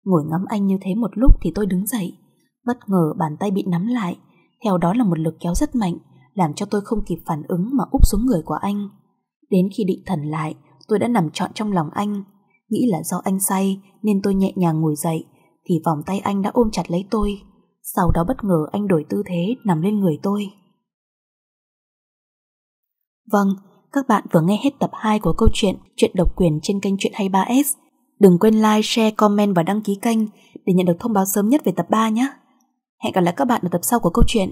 Ngồi ngắm anh như thế một lúc thì tôi đứng dậy. Bất ngờ bàn tay bị nắm lại, theo đó là một lực kéo rất mạnh, làm cho tôi không kịp phản ứng mà úp xuống người của anh. Đến khi định thần lại, tôi đã nằm trọn trong lòng anh. Nghĩ là do anh say nên tôi nhẹ nhàng ngồi dậy, thì vòng tay anh đã ôm chặt lấy tôi. Sau đó bất ngờ anh đổi tư thế nằm lên người tôi. Vâng, các bạn vừa nghe hết tập 2 của câu chuyện Chuyện độc quyền trên kênh Chuyện 23S. Đừng quên like, share, comment và đăng ký kênh để nhận được thông báo sớm nhất về tập 3 nhé. Hẹn gặp lại các bạn ở tập sau của câu chuyện.